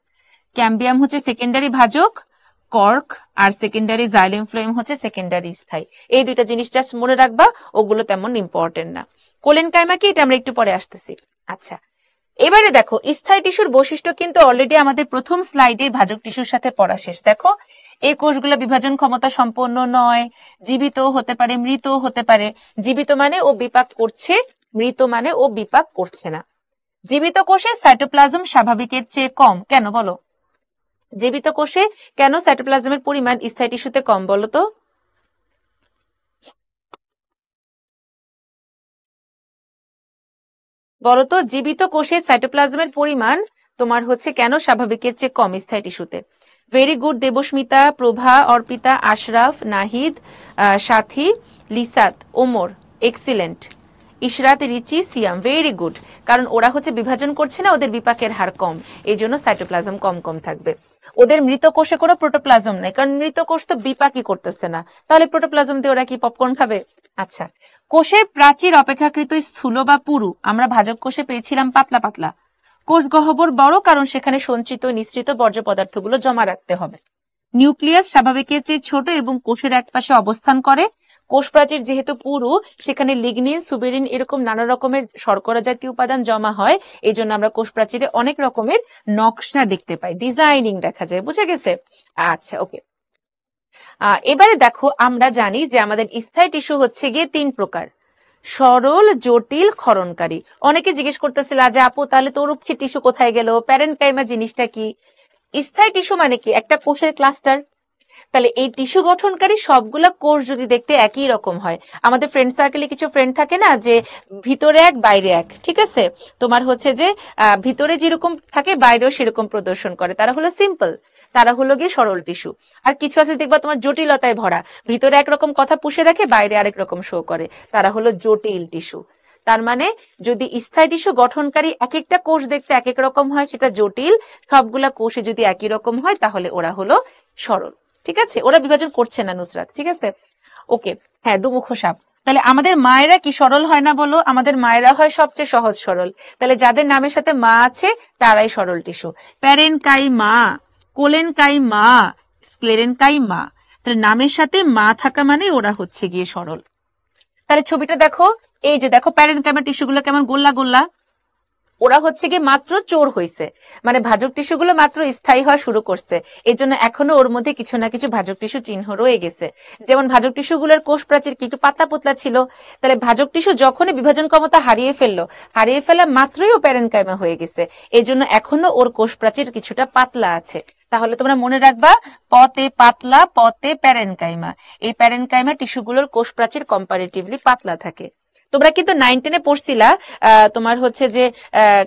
ক্যাম্বিয়াম হচ্ছে সেকেন্ডারি ভাজক কর্ক আর সেকেন্ডারি জাইলেম ফ্লোয়েম হচ্ছে সেকেন্ডারি স্থায়ী এই দুইটা জিনিস জাস্ট মনে রাখবা ওগুলো তেমন ইম্পর্টেন্ট না কোলেন কাইমা কি এটা আমরা একটু পরে আসতেছি আচ্ছা এবারে দেখো স্থায়ী টিস্যুর বৈশিষ্ট্য কিন্তু অলরেডি আমাদের প্রথম স্লাইডে ভাজক টিস্যুর সাথে পড়া শেষ দেখো এই কোষগুলো বিভাজন ক্ষমতা সম্পন্ন নয় জীবিত হতে পারে মৃত হতে পারে জীবিত মানে ও বিপাক করছে মৃত মানে ও বিপাক করছে না জীবিত কোষে সাইটোপ্লাজম স্বাভাবিকের চেয়ে কম কেন বলো জীবিত কোষে কেন সাইটোপ্লাজমের পরিমাণ স্থায়ী টিস্যুতে কম বলো তো বলতো জীবিত কোষে সাইটোপ্লাজমের পরিমাণ তোমার হচ্ছে কেন স্বাভাবিকের চেয়ে কম স্থায়ী টিস্যুতে very good Debasmita Prova Arpita Ashraf Nahid Sathi Lisat Omar excellent Ishrat Richi Siam very good কারণ ওরা হচ্ছে বিভাজন করছে না ওদের বিপাকের হার কম এই জন্য সাইটোপ্লাজম কম কম থাকবে ওদের মৃত কোষে কোনো প্রোটোপ্লাজম নাই কারণ মৃত কোষ তো বিপাকই করতেছে না তাহলে প্রোটোপ্লাজম দিয়ে ওরা কি পপকর্ন খাবে আচ্ছা কোষের প্রাচীর অপেক্ষাকৃত স্থূল বা পুরু আমরা ভাজক কোষে পেয়েছিলাম পাতলা পাতলা কোষ গহবর বড় কারণ সেখানে সঞ্চিত নিশ্চিত বর্জ্য পদার্থগুলো জমা রাখতে হবে নিউক্লিয়াস স্বাভাবিকের চেয়ে ছোট এবং কোষের একপাশে অবস্থান করে কোষ প্রাচীর যেহেতু পুরু সেখানে লিগনিন সুবেরিন এরকম নানা রকমের শর্করা জাতীয় উপাদান জমা হয় এই জন্য আমরা কোষ প্রাচীরে অনেক রকমের নকশা দেখতে পাই ডিজাইনিং দেখা যায় বুঝে গেছে আচ্ছা ওকে এবারে দেখো আমরা জানি যে আমাদের স্থায়ী টিস্যু হচ্ছে গিয়ে তিন প্রকার সরল জটিল ক্ষরণকারী অনেকে জিজ্ঞেস করতেছিল যে আচ্ছা আপু তাহলে তরুক্ষী টিস্যু কোথায় গেল প্যারেন্টাইমা জিনিসটা কি স্থায়ী টিস্যু মানে কি একটা কোষের ক্লাস্টার তাহলে এই টিস্যু গঠনকারী সবগুলা কোষ যদি দেখতে একই রকম হয় আমাদের ফ্রেন্ড সার্কেলে কিছু ফ্রেন্ড থাকে না যে ভিতরে এক বাইরে এক ঠিক আছে তোমার হচ্ছে যে ভিতরে যেরকম থাকে বাইরেও সেরকম প্রদর্শন করে তারা হলো সিম্পল তারা হলো গিয়ে সরল টিস্যু আর কিছু আছে দেখবা তোমার জটিলতায় ভরা ভিতরে একরকম কথা পুষে রাখে বাইরে আরেক রকম শো করে তারা হলো জটিল টিস্যু তার মানে যদি স্থায়ী টিস্যু গঠনকারী এক একটা কোষ দেখতে এক এক রকম হয় সেটা জটিল সবগুলা কোষে যদি একই রকম হয় তাহলে ওরা হলো সরল ঠিক আছে ওরা বিভাজন করছে না নুসরাত ঠিক আছে ওকে হ্যাঁ দুমুখ সাপ তাহলে আমাদের মায়েরা কি সরল হয় না বলো আমাদের মায়েরা হয় সবচেয়ে সহজ সরল তাহলে যাদের নামের সাথে মা আছে তারাই সরল টিস্যু প্যারেন কাই মা কোলেন কাই মা স্ক্লেরেন কাই মা তাহলে নামের সাথে মা থাকা মানে ওরা হচ্ছে গিয়ে সরল তাহলে ছবিটা দেখো এই যে দেখো প্যারেন কাইমা গুলো কেমন গোল্লা গোল্লা ওরা হচ্ছে গিয়ে মাত্র চোর হয়েছে মানে ভাজক টিস্যুগুলো মাত্র স্থায়ী হওয়া শুরু করছে এই জন্য এখনো ওর মধ্যে কিছু না কিছু ভাজক টিস্যু চিহ্ন রয়ে গেছে যেমন ভাজক টিস্যুগুলোর কোষ প্রাচীর কি একটু পাতলা পোতলা ছিল তাহলে ভাজক টিস্যু যখনই বিভাজন ক্ষমতা হারিয়ে ফেললো হারিয়ে ফেলা মাত্রই ও প্যারেনকাইমা হয়ে গেছে এই জন্য এখনো ওর কোষ প্রাচীর কিছুটা পাতলা আছে তাহলে তোমরা মনে রাখবা পতে পাতলা পতে প্যারেনকাইমা এই প্যারেনকাইমা টিস্যুগুলোর কোষ প্রাচীর কম্পারেটিভলি পাতলা থাকে তোমরা কিন্তু নাইন টেনে পড়ছিলা তোমার হচ্ছে যে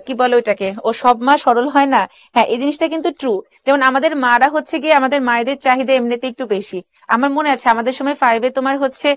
কি বলো ওইটাকে ও সব মা সরল হয় না হ্যাঁ এই জিনিসটা কিন্তু ট্রু যেমন আমাদের মারা হচ্ছে গিয়ে আমাদের মায়েদের চাহিদা এমনিতে একটু বেশি আমার মনে আছে আমাদের সময় ফাইভে তোমার হচ্ছে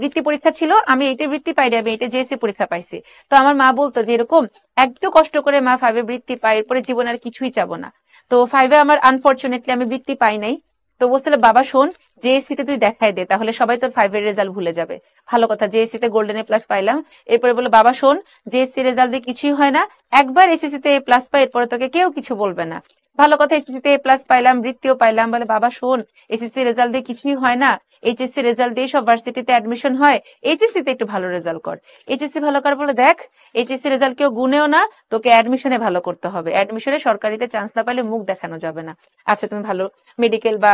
বৃত্তি পরীক্ষা ছিল আমি এইটা বৃত্তি পাইনি আমি এটা জেএসসি পরীক্ষা পাইছি তো আমার মা বলতো যে এরকম একটু কষ্ট করে মা ফাইভে বৃত্তি পাই এরপরে জীবন আর কিছুই চাবো না তো ফাইভে আমার আনফর্চুনেটলি আমি বৃত্তি পাই নাই তো বলছিল বাবা শোন জেএসসি তে তুই দেখাই দে তাহলে সবাই তোর এর রেজাল্ট ভুলে যাবে ভালো কথা জেএসসি তে গোল্ডেন এ প্লাস পাইলাম এরপরে বলো বাবা শোন জেএসসি রেজাল্ট দিয়ে কিছুই হয় না একবার এসএসসি তে এ প্লাস পাই এরপরে তোকে কেউ কিছু বলবে না ভালো কথা এসএসসি তে প্লাস পাইলাম বৃত্তিও পাইলাম বলে বাবা শোন এসএসসি রেজাল্ট দিয়ে কিছুই হয় না এইচএসসি রেজাল্ট দিয়ে সব ভার্সিটিতে অ্যাডমিশন হয় এইচএসসি তে একটু ভালো রেজাল্ট কর এইচএসসি ভালো কর বলে দেখ এইচএসসি রেজাল্ট কেউ গুনেও না তোকে অ্যাডমিশনে ভালো করতে হবে অ্যাডমিশনে সরকারিতে চান্স না পাইলে মুখ দেখানো যাবে না আচ্ছা তুমি ভালো মেডিকেল বা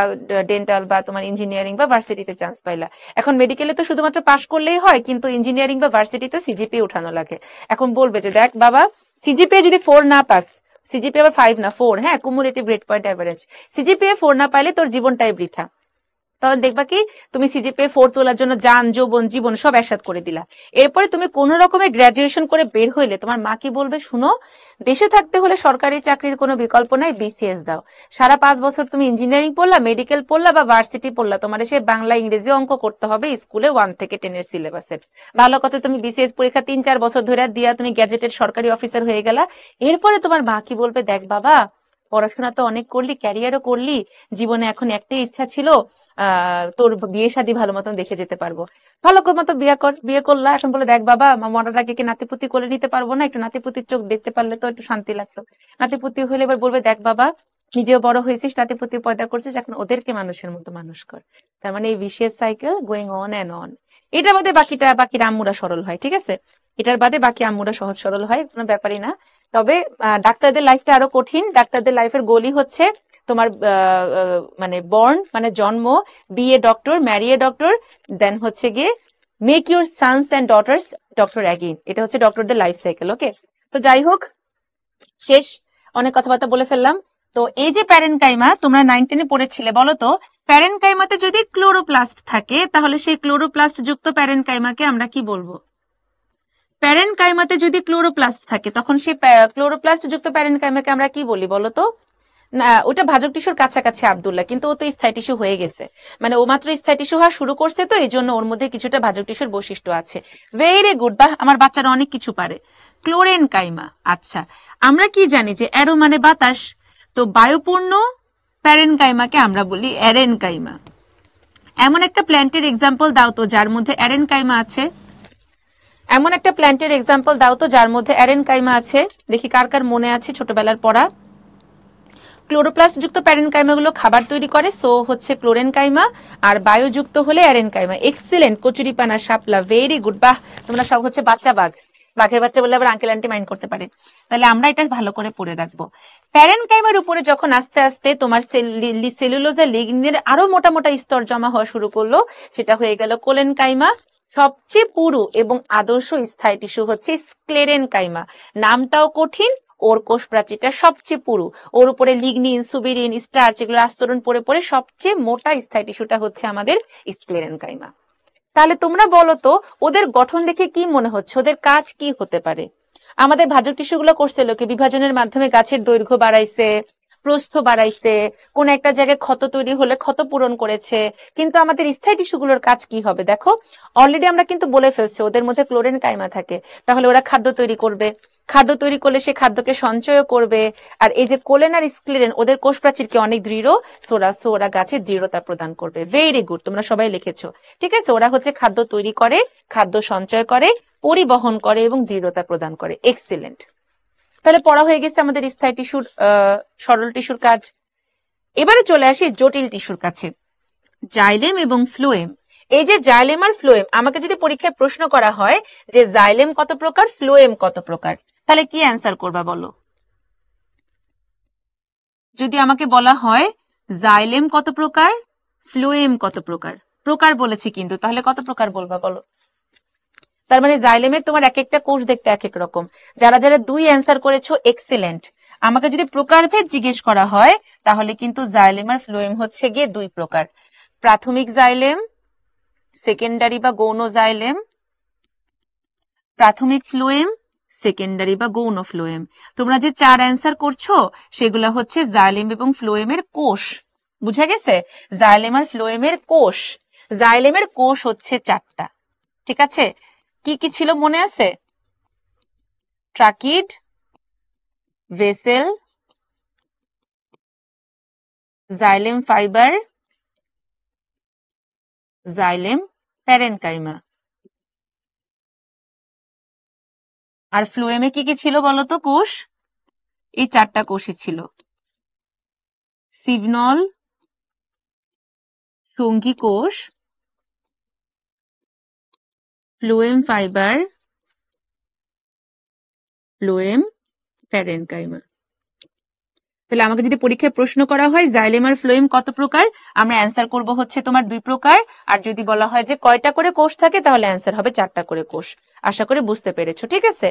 ডেন্টাল বা তোমার ইঞ্জিনিয়ারিং বা ভার্সিটিতে চান্স পাইলা এখন মেডিকেলে তো শুধুমাত্র পাশ করলেই হয় কিন্তু ইঞ্জিনিয়ারিং বা ভার্সিটিতে সিজিপি উঠানো লাগে এখন বলবে যে দেখ বাবা সিজিপি যদি ফোর না পাস সিজিপিএ আবার ফাইভ না ফোর হ্যাঁ cumulative grade point average CGPA four না পাইলে তোর জীবনটাই বৃথা তাহলে দেখবা কি তুমি সিজিপে ফোর তোলার জন্য যান যৌবন জীবন সব একসাথ করে দিলা এরপরে তুমি কোন রকমের গ্রাজুয়েশন করে বের হইলে তোমার মা কি বলবে শুনো দেশে থাকতে হলে সরকারি চাকরির কোনো বিকল্প নাই বিসিএস দাও সারা পাঁচ বছর তুমি ইঞ্জিনিয়ারিং পড়লা মেডিকেল পড়লা বা ভার্সিটি পড়লা তোমার সে বাংলা ইংরেজি অঙ্ক করতে হবে স্কুলে ওয়ান থেকে টেনের সিলেবাসের ভালো কথা তুমি বিসিএস পরীক্ষা তিন চার বছর ধরে দিয়া তুমি গ্যাজেটের সরকারি অফিসার হয়ে গেলা এরপরে তোমার মা কি বলবে দেখ বাবা পড়াশোনা তো অনেক করলি ক্যারিয়ারও করলি জীবনে এখন একটাই ইচ্ছা ছিল তোর বিয়ে শাদি ভালো মতন দেখে যেতে পারবো ভালো করে মতো বিয়ে কর বিয়ে করলা এখন বলে দেখ বাবা মরাটাকে কি নাতিপুতি করে নিতে পারবো না একটু নাতিপুতির চোখ দেখতে পারলে তো একটু শান্তি লাগতো নাতিপুতি হলে এবার বলবে দেখ বাবা নিজেও বড় হয়েছিস নাতিপুতি পয়দা করছিস এখন ওদেরকে মানুষের মতো মানুষ কর তার মানে এই বিশেষ cycle going on and on এটার মধ্যে বাকিটা বাকি আম্মুরা সরল হয় ঠিক আছে এটার বাদে বাকি আম্মুরা সহজ সরল হয় কোনো ব্যাপারই না তবে ডাক্তারদের লাইফটা আরো কঠিন ডাক্তারদের লাইফের গোলই হচ্ছে তোমার মানে বর্ন মানে জন্ম এ ডক্টর ম্যারিয়ে ডক্টর দেন হচ্ছে গিয়ে make your sons and daughters doctor again এটা হচ্ছে ডক্টরদের লাইফ সাইকেল ওকে তো যাই হোক শেষ অনেক কথাবার্তা বলে ফেললাম তো এই যে প্যারেনকাইমা তোমরা নাইন টেনে পড়েছিলে বলো তো প্যারেনকাইমাতে যদি ক্লোরোপ্লাস্ট থাকে তাহলে সেই ক্লোরোপ্লাস্ট যুক্ত প্যারেনকাইমাকে আমরা কি বলবো প্যারেনকাইমাতে যদি ক্লোরোপ্লাস্ট থাকে তখন সেই ক্লোরোপ্লাস্ট যুক্ত প্যারেনকাইমাকে আমরা কি বলি বলতো না ওটা ভাজক টিস্যুর কাছাকাছি আবদুল্লাহ কিন্তু ও তো স্থায়ী টিস্যু হয়ে গেছে মানে ও মাত্র স্থায়ী টিস্যু হওয়া শুরু করছে তো এই জন্য ওর মধ্যে কিছুটা ভাজক টিস্যুর বৈশিষ্ট্য আছে ভেরি গুড বা আমার বাচ্চারা অনেক কিছু পারে ক্লোরেন কাইমা আচ্ছা আমরা কি জানি যে অ্যারো মানে বাতাস তো বায়ুপূর্ণ প্যারেন কাইমাকে আমরা বলি অ্যারেন কাইমা এমন একটা প্ল্যান্টের এক্সাম্পল দাও তো যার মধ্যে অ্যারেন কাইমা আছে এমন একটা প্ল্যান্টের এক্সাম্পল দাও তো যার মধ্যে অ্যারেন কাইমা আছে দেখি কার কার মনে আছে ছোটবেলার পড়া ক্লোরোপ্লাস্টযুক্ত প্যারেনকাইমাগুলো খাবার তৈরি করে সো হচ্ছে ক্লোরেনকাইমা আর বায়ুযুক্ত হলে অ্যারেনকাইমা এক্সিলেন্ট কচুরিপানা সাপলা ভেরি গুড বাহ তোমরা সব হচ্ছে বাচ্চা বাঘ বাঘের বাচ্চা বলে আবার আঙ্কেল আন্টি মাইন্ড করতে পারে তাহলে আমরা এটা ভালো করে পড়ে রাখবো প্যারেনকাইমার উপরে যখন আস্তে আস্তে তোমার সেলুলোজা লিগনের আরো মোটা মোটা স্তর জমা হওয়া শুরু করলো সেটা হয়ে গেল কোলেনকাইমা সবচেয়ে পুরু এবং আদর্শ স্থায়ী টিস্যু হচ্ছে স্ক্লেরেন কাইমা নামটাও কঠিন ওর কোষ প্রাচীরটা সবচেয়ে পুরু ওর উপরে লিগনিন সুবিরিন স্টার্চ এগুলো আস্তরণ পরে পরে সবচেয়ে মোটা স্থায়ী টিস্যুটা হচ্ছে আমাদের স্ক্লেরেন কাইমা তাহলে তোমরা বলো তো ওদের গঠন দেখে কি মনে হচ্ছে ওদের কাজ কি হতে পারে আমাদের ভাজক টিস্যুগুলো করছে লোকে বিভাজনের মাধ্যমে গাছের দৈর্ঘ্য বাড়াইছে প্রস্থ বাড়াইছে কোন একটা জায়গায় ক্ষত তৈরি হলে ক্ষত পূরণ করেছে কিন্তু আমাদের স্থায়ী টিস্যুগুলোর কাজ কি হবে দেখো অলরেডি আমরা কিন্তু বলে ফেলছি ওদের মধ্যে ক্লোরিন কাইমা থাকে তাহলে ওরা খাদ্য তৈরি করবে খাদ্য তৈরি করলে সে খাদ্যকে সঞ্চয় করবে আর এই যে কোলেন আর স্ক্লিরেন ওদের কোষ প্রাচীরকে অনেক দৃঢ় সোরা সোরা গাছে দৃঢ়তা প্রদান করবে ভেরি গুড তোমরা সবাই লিখেছো ঠিক আছে ওরা হচ্ছে খাদ্য তৈরি করে খাদ্য সঞ্চয় করে পরিবহন করে এবং দৃঢ়তা প্রদান করে এক্সিলেন্ট তাহলে পড়া হয়ে গেছে আমাদের স্থায়ী টিস্যুর সরল টিস্যুর কাজ এবারে চলে আসি জটিল টিস্যুর কাছে জাইলেম এবং ফ্লোয়েম এই যে জাইলেম আর ফ্লোয়েম আমাকে যদি পরীক্ষায় প্রশ্ন করা হয় যে জাইলেম কত প্রকার ফ্লোয়েম কত প্রকার তাহলে কি অ্যান্সার করবা বলো যদি আমাকে বলা হয় জাইলেম কত প্রকার ফ্লোয়েম কত প্রকার প্রকার বলেছি কিন্তু তাহলে কত প্রকার বলবা বলো তার মানে জাইলেমের তোমার এক একটা কোষ দেখতে এক এক রকম যারা যারা দুই অ্যান্সার করেছো এক্সিলেন্ট আমাকে যদি প্রকারভেদ জিজ্ঞেস করা হয় তাহলে কিন্তু জাইলেমার ফ্লোয়েম হচ্ছে গিয়ে দুই প্রকার প্রাথমিক জাইলেম সেকেন্ডারি বা গৌণ জাইলেম প্রাথমিক ফ্লোয়েম সেকেন্ডারি বা গৌণ ফ্লোয়েম তোমরা যে চার অ্যান্সার করছো সেগুলো হচ্ছে জাইলেম এবং ফ্লোয়েমের কোষ বুঝা গেছে জাইলেম আর ফ্লোয়েমের কোষ জাইলেমের কোষ হচ্ছে চারটা ঠিক আছে কি কি ছিল মনে আছে tracheid vessel xylem fibre xylem parenchyma আর ফ্লুয়েমে কি কি ছিল বলতো কোষ এই চারটা কোষে ছিল সিগনল সঙ্গী কোষ ফ্লুয়েম ফাইবার ফ্লুয়েম প্যারেনকাইমা তাহলে আমাকে যদি পরীক্ষায় প্রশ্ন করা হয় জাইলেম আর ফ্লোয়েম কত প্রকার আমরা অ্যান্সার করব হচ্ছে তোমার দুই প্রকার আর যদি বলা হয় যে কয়টা করে কোষ থাকে তাহলে অ্যান্সার হবে চারটা করে কোষ আশা করে বুঝতে পেরেছো ঠিক আছে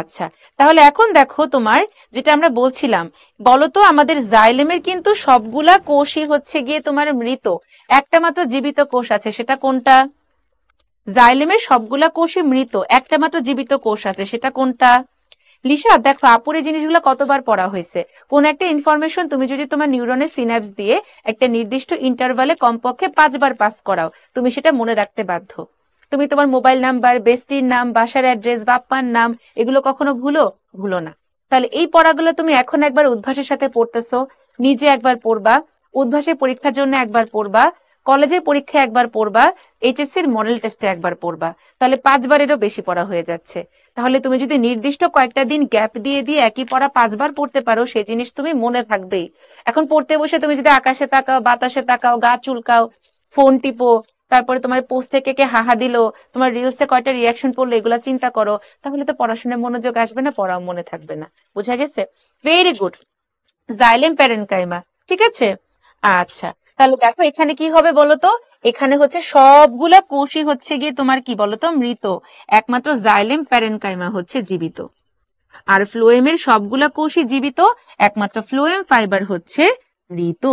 আচ্ছা তাহলে এখন দেখো তোমার যেটা আমরা বলছিলাম বলতো আমাদের জাইলেমের কিন্তু সবগুলা কোষই হচ্ছে গিয়ে তোমার মৃত একটা মাত্র জীবিত কোষ আছে সেটা কোনটা জাইলেমের সবগুলা কোষই মৃত একটা মাত্র জীবিত কোষ আছে সেটা কোনটা লিসা দেখো আপুরে জিনিসগুলো কতবার পড়া হয়েছে কোন একটা ইনফরমেশন তুমি যদি তোমার নিউরনে সিন্যাপস দিয়ে একটা নির্দিষ্ট ইন্টারভালে কমপক্ষে পাঁচবার পাস করাও তুমি সেটা মনে রাখতে বাধ্য তুমি তোমার মোবাইল নাম্বার বেস্টির নাম বাসার অ্যাড্রেস বাপ্পার নাম এগুলো কখনো ভুলো ভুলো না তাহলে এই পড়াগুলো তুমি এখন একবার উদ্ভাসের সাথে পড়তেছো নিজে একবার পড়বা উদ্ভাসের পরীক্ষার জন্য একবার পড়বা কলেজের পরীক্ষা একবার পড়বা এইচএসসির মডেল টেস্টে একবার পড়বা তাহলে পাঁচবারেরও বেশি পড়া হয়ে যাচ্ছে তাহলে তুমি যদি নির্দিষ্ট কয়েকটা দিন গ্যাপ দিয়ে দিয়ে একই পড়া পাঁচবার পড়তে পারো সেই জিনিস তুমি মনে থাকবেই এখন পড়তে বসে তুমি যদি আকাশে তাকাও বাতাসে তাকাও গা চুলকাও ফোন টিপো তারপরে তোমার পোস্ট থেকে কে হাহা দিল তোমার রিলসে কয়টা রিয়াকশন পড়লো এগুলো চিন্তা করো তাহলে তো পড়াশোনায় মনোযোগ আসবে না পড়াও মনে থাকবে না বুঝা গেছে very good xylem parenchyma ঠিক আছে আচ্ছা তাহলে দেখো এখানে কি হবে বলতো এখানে হচ্ছে সবগুলা কোষই হচ্ছে গিয়ে তোমার কি বলতো মৃত একমাত্র জাইলেম প্যারেনকাইমা হচ্ছে জীবিত আর ফ্লোয়েমের সবগুলা কোষই জীবিত একমাত্র ফ্লোয়েম ফাইবার হচ্ছে মৃত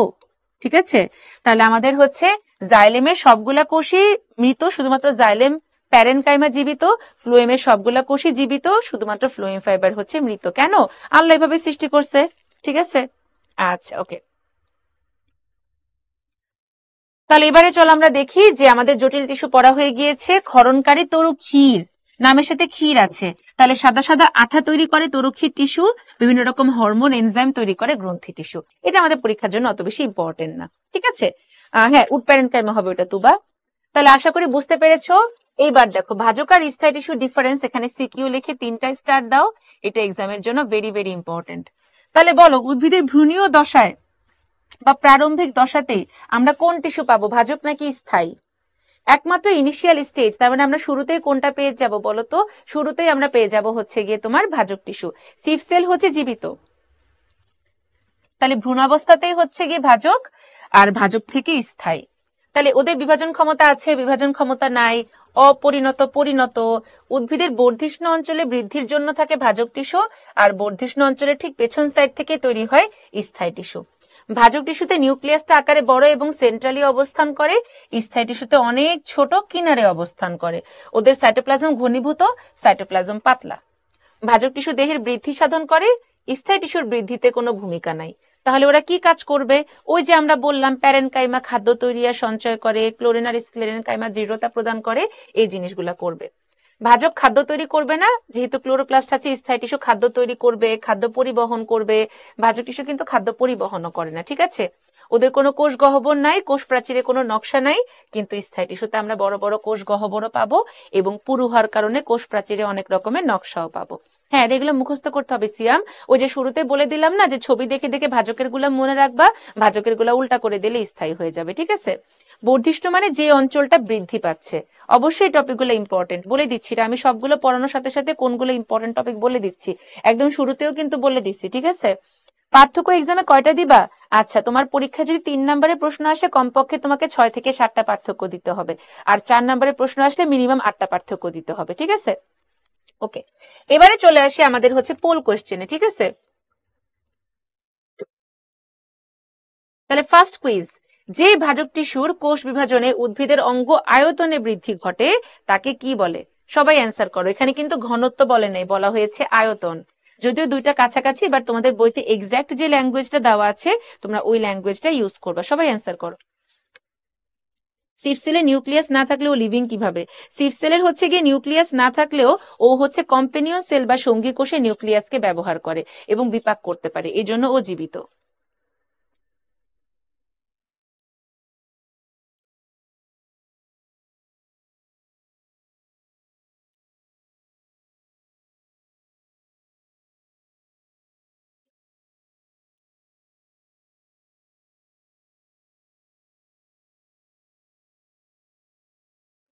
ঠিক আছে তাহলে আমাদের হচ্ছে জাইলেমের সবগুলা কোষই মৃত শুধুমাত্র জাইলেম প্যারেনকাইমা জীবিত ফ্লোয়েমের সবগুলা কোষই জীবিত শুধুমাত্র ফ্লোয়েম ফাইবার হচ্ছে মৃত কেন আল্লাহ এভাবে সৃষ্টি করছে ঠিক আছে আচ্ছা ওকে তাহলে এবারে চল আমরা দেখি যে আমাদের জটিল টিস্যু পড়া হয়ে গিয়েছে ক্ষরণকারী তরু ক্ষীর নামের সাথে ক্ষীর আছে তাহলে সাদা সাদা আঠা তৈরি করে তরুক্ষীর টিস্যু বিভিন্ন রকম হরমোন এনজাইম তৈরি করে গ্রন্থি টিস্যু এটা আমাদের পরীক্ষার জন্য অত বেশি ইম্পর্টেন্ট না ঠিক আছে হ্যাঁ উটপ্যারেন্ট কেমন হবে ওটা তুবা তাহলে আশা করি বুঝতে পেরেছো এইবার দেখো ভাজক আর স্থায়ী টিস্যু ডিফারেন্স এখানে সিকিউ লিখে তিনটা স্টার দাও এটা এক্সামের জন্য ভেরি ভেরি ইম্পর্টেন্ট তাহলে বলো উদ্ভিদের ভ্রূণীয় দশায় বা প্রারম্ভিক দশাতেই আমরা কোন টিস্যু পাবো ভাজক নাকি স্থায়ী একমাত্র ইনিশিয়াল স্টেজ তার মানে আমরা শুরুতেই কোনটা পেয়ে যাব তো শুরুতেই আমরা পেয়ে যাব হচ্ছে গিয়ে তোমার ভাজক টিস্যু সিফ সেল হচ্ছে জীবিত তাহলে ভ্রূণাবস্থাতেই হচ্ছে গিয়ে ভাজক আর ভাজক থেকে স্থায়ী তাহলে ওদের বিভাজন ক্ষমতা আছে বিভাজন ক্ষমতা নাই অপরিণত পরিণত উদ্ভিদের বর্ধিষ্ণ অঞ্চলে বৃদ্ধির জন্য থাকে ভাজক টিস্যু আর বর্ধিষ্ণ অঞ্চলে ঠিক পেছন সাইড থেকে তৈরি হয় স্থায়ী টিস্যু ভাজক টিস্যুতে নিউক্লিয়াসটা আকারে বড় এবং সেন্ট্রালি অবস্থান করে স্থায়ী টিস্যুতে অনেক ছোট কিনারে অবস্থান করে ওদের সাইটোপ্লাজম ঘনীভূত সাইটোপ্লাজম পাতলা ভাজক টিস্যু দেহের বৃদ্ধি সাধন করে স্থায়ী টিস্যুর বৃদ্ধিতে কোনো ভূমিকা নাই তাহলে ওরা কি কাজ করবে ওই যে আমরা বললাম প্যারেনকাইমা খাদ্য তৈরিয়া সঞ্চয় করে ক্লোরিনার কাইমা দৃঢ়তা প্রদান করে এই জিনিসগুলা করবে ভাজক খাদ্য তৈরি করবে না যেহেতু ক্লোরোপ্লাস্ট আছে স্থায়ী টিস্যু খাদ্য তৈরি করবে খাদ্য পরিবহন করবে ভাজক টিস্যু কিন্তু খাদ্য পরিবহনও করে না ঠিক আছে ওদের কোনো কোষ গহবর নাই কোষ প্রাচীরে কোনো নকশা নাই কিন্তু স্থায়ী টিস্যুতে আমরা বড় বড় কোষ গহবরও পাবো এবং পুরুহার কারণে কোষ প্রাচীরে অনেক রকমের নকশাও পাবো হ্যাঁ এগুলো মুখস্থ করতে হবে সিয়াম ওই যে শুরুতে বলে দিলাম না যে ছবি দেখে দেখে ভাজকের গুলা মনে রাখবা ভাজকের গুলা উল্টা করে দিলে স্থায়ী হয়ে যাবে ঠিক আছে বর্ধিষ্ট মানে যে অঞ্চলটা বৃদ্ধি পাচ্ছে অবশ্যই টপিকগুলো ইম্পর্টেন্ট বলে দিচ্ছি এটা আমি সবগুলো পড়ানোর সাথে সাথে কোনগুলো ইম্পর্টেন্ট টপিক বলে দিচ্ছি একদম শুরুতেও কিন্তু বলে দিচ্ছি ঠিক আছে পার্থক্য এক্সামে কয়টা দিবা আচ্ছা তোমার পরীক্ষা যদি তিন নম্বরে প্রশ্ন আসে কমপক্ষে তোমাকে ছয় থেকে সাতটা পার্থক্য দিতে হবে আর চার নম্বরে প্রশ্ন আসলে মিনিমাম আটটা পার্থক্য দিতে হবে ঠিক আছে ওকে এবারে চলে আসি আমাদের হচ্ছে পোল কোয়েশ্চেনে ঠিক আছে তাহলে ফার্স্ট কুইজ যে ভাজক টিস্যুর কোষ বিভাজনে উদ্ভিদের অঙ্গ আয়তনে বৃদ্ধি ঘটে তাকে কি বলে সবাই অ্যান্সার করো এখানে কিন্তু ঘনত্ব বলে নাই বলা হয়েছে আয়তন যদিও দুইটা কাছাকাছি বাট তোমাদের বইতে এক্সাক্ট যে ল্যাঙ্গুয়েজটা দেওয়া আছে তোমরা ওই ল্যাঙ্গুয়েজটা ইউজ করবা সবাই অ্যান্সার করো সিপ সেলে নিউক্লিয়াস না থাকলেও লিভিং কিভাবে সিপ সেলের হচ্ছে গিয়ে নিউক্লিয়াস না থাকলেও ও হচ্ছে কম্পেনিয়ন সেল বা সঙ্গী কোষে নিউক্লিয়াসকে ব্যবহার করে এবং বিপাক করতে পারে এজন্য ও জীবিত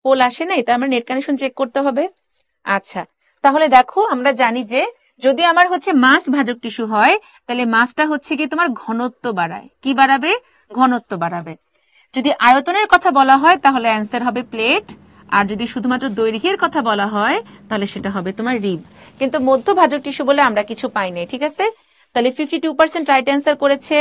পোল আসে নাই তার আমরা নেট কানেকশন চেক করতে হবে আচ্ছা তাহলে দেখো আমরা জানি যে যদি আমার হচ্ছে মাস ভাজক টিস্যু হয় তাহলে মাছটা হচ্ছে কি তোমার ঘনত্ব বাড়ায় কি বাড়াবে ঘনত্ব বাড়াবে যদি আয়তনের কথা বলা হয় তাহলে অ্যান্সার হবে প্লেট আর যদি শুধুমাত্র দৈর্ঘ্যের কথা বলা হয় তাহলে সেটা হবে তোমার রিব কিন্তু মধ্যভাজক টিস্যু বলে আমরা কিছু পাই নাই ঠিক আছে তাহলে fifty two percent right answer করেছে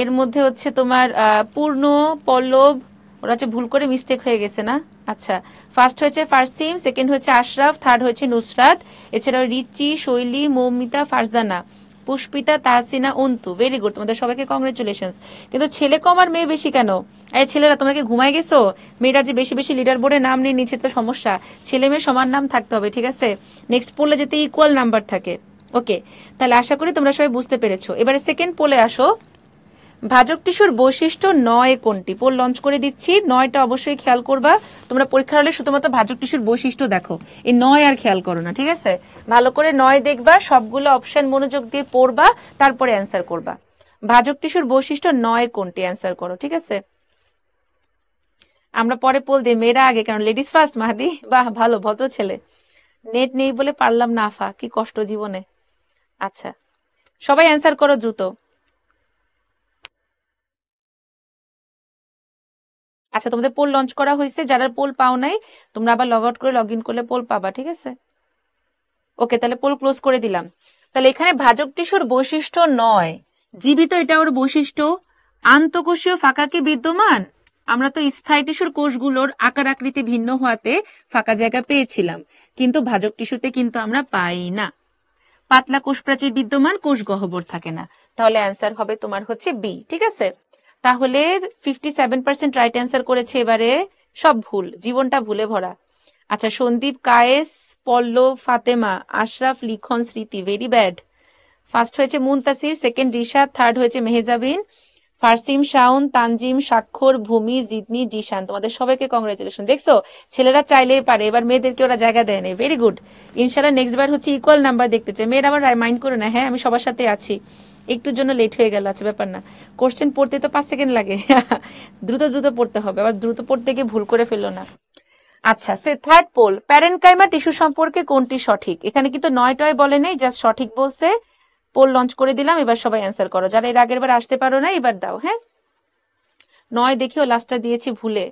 এর মধ্যে হচ্ছে তোমার পূর্ণ পল্লব ওরা হচ্ছে ভুল করে মিস্টেক হয়ে গেছে না আচ্ছা ফার্স্ট হয়েছে ফারসিম সেকেন্ড হচ্ছে আশরাফ থার্ড হয়েছে নুসরাত এছাড়াও রিচি শৈলী মৌমিতা ফারজানা পুষ্পিতা তাহসিনা অন্তু ভেরি গুড তোমাদের সবাইকে কংগ্রেচুলেশন কিন্তু ছেলে কম আর মেয়ে বেশি কেন এই ছেলেরা তোমাকে ঘুমায় গেছো মেয়েরা যে বেশি বেশি লিডার বোর্ডে নাম নিয়ে নিচ্ছে তো সমস্যা ছেলে মেয়ে সমান নাম থাকতে হবে ঠিক আছে নেক্সট পোলে যেতে ইকুয়াল নাম্বার থাকে ওকে তাহলে আশা করি তোমরা সবাই বুঝতে পেরেছো এবারে সেকেন্ড পোলে আসো ভাজক টিস্যুর বৈশিষ্ট্য নয় কোনটি পোল লঞ্চ করে দিচ্ছি নয়টা অবশ্যই খেয়াল করবা তোমরা পরীক্ষা হলে শুধুমাত্র ভাজক টিস্যুর বৈশিষ্ট্য দেখো এই নয় আর খেয়াল করো না ঠিক আছে ভালো করে নয় দেখবা সবগুলো অপশন মনোযোগ দিয়ে পড়বা তারপরে অ্যান্সার করবা ভাজক টিস্যুর বৈশিষ্ট্য নয় কোনটি অ্যান্সার করো ঠিক আছে আমরা পরে পোল দিই মেয়েরা আগে কারণ লেডিস ফার্স্ট মাহাদি বাহ ভালো ভদ্র ছেলে নেট নেই বলে পারলাম না আফা কি কষ্ট জীবনে আচ্ছা সবাই অ্যান্সার করো দ্রুত আচ্ছা তোমাদের পোল লঞ্চ করা হয়েছে যারা পোল পাও নাই তোমরা আবার লগ আউট করে লগ ইন করলে পোল পাবা ঠিক আছে ওকে তাহলে পোল ক্লোজ করে দিলাম তাহলে এখানে ভাজক টিস্যুর বৈশিষ্ট্য নয় জীবিত এটা ওর বৈশিষ্ট্য আন্তকোষীয় ফাঁকা কি বিদ্যমান আমরা তো স্থায়ী টিস্যুর কোষগুলোর আকার আকৃতি ভিন্ন হওয়াতে ফাঁকা জায়গা পেয়েছিলাম কিন্তু ভাজক টিস্যুতে কিন্তু আমরা পাই না পাতলা কোষ প্রাচীর বিদ্যমান কোষ গহ্বর থাকে না তাহলে অ্যান্সার হবে তোমার হচ্ছে বি ঠিক আছে তাহলে fifty seven percent right answer করেছে এবারে সব ভুল জীবনটা ভুলে ভরা আচ্ছা সন্দীপ কায়েস পল্লব ফাতেমা আশরাফ লিখন স্মৃতি ভেরি ব্যাড ফার্স্ট হয়েছে মুনতাসির সেকেন্ড রিসা থার্ড হয়েছে মেহেজাবিন ফারসিম শাউন তানজিম স্বাক্ষর ভূমি জিদনি জিশান তোমাদের সবাইকে কংগ্রেচুলেশন দেখছো ছেলেরা চাইলে পারে এবার মেয়েদেরকে ওরা জায়গা দেয় না ভেরি গুড ইনশাল্লাহ নেক্সট বার হচ্ছে ইকুয়াল নাম্বার দেখতে চাই মেয়েরা আবার মাইন্ড করো না হ্যাঁ আমি সবার সাথে আছি একটুর জন্য লেট হয়ে গেল আছে আচ্ছা ব্যাপার না কোশ্চেন পড়তে তো পাঁচ সেকেন্ড লাগে দ্রুত দ্রুত পড়তে হবে আবার দ্রুত পড়তে গিয়ে ভুল করে ফেললো না আচ্ছা সে থার্ড পোল প্যারেনকাইমা টিস্যু সম্পর্কে কোনটি সঠিক এখানে কিন্তু টয় বলে নেই যা সঠিক বলছে পোল লঞ্চ করে দিলাম এবার সবাই অ্যান্সার করো যারা এর আগের বার আসতে পারো না এবার দাও হ্যাঁ নয় দেখিও লাস্টটা দিয়েছি ভুলে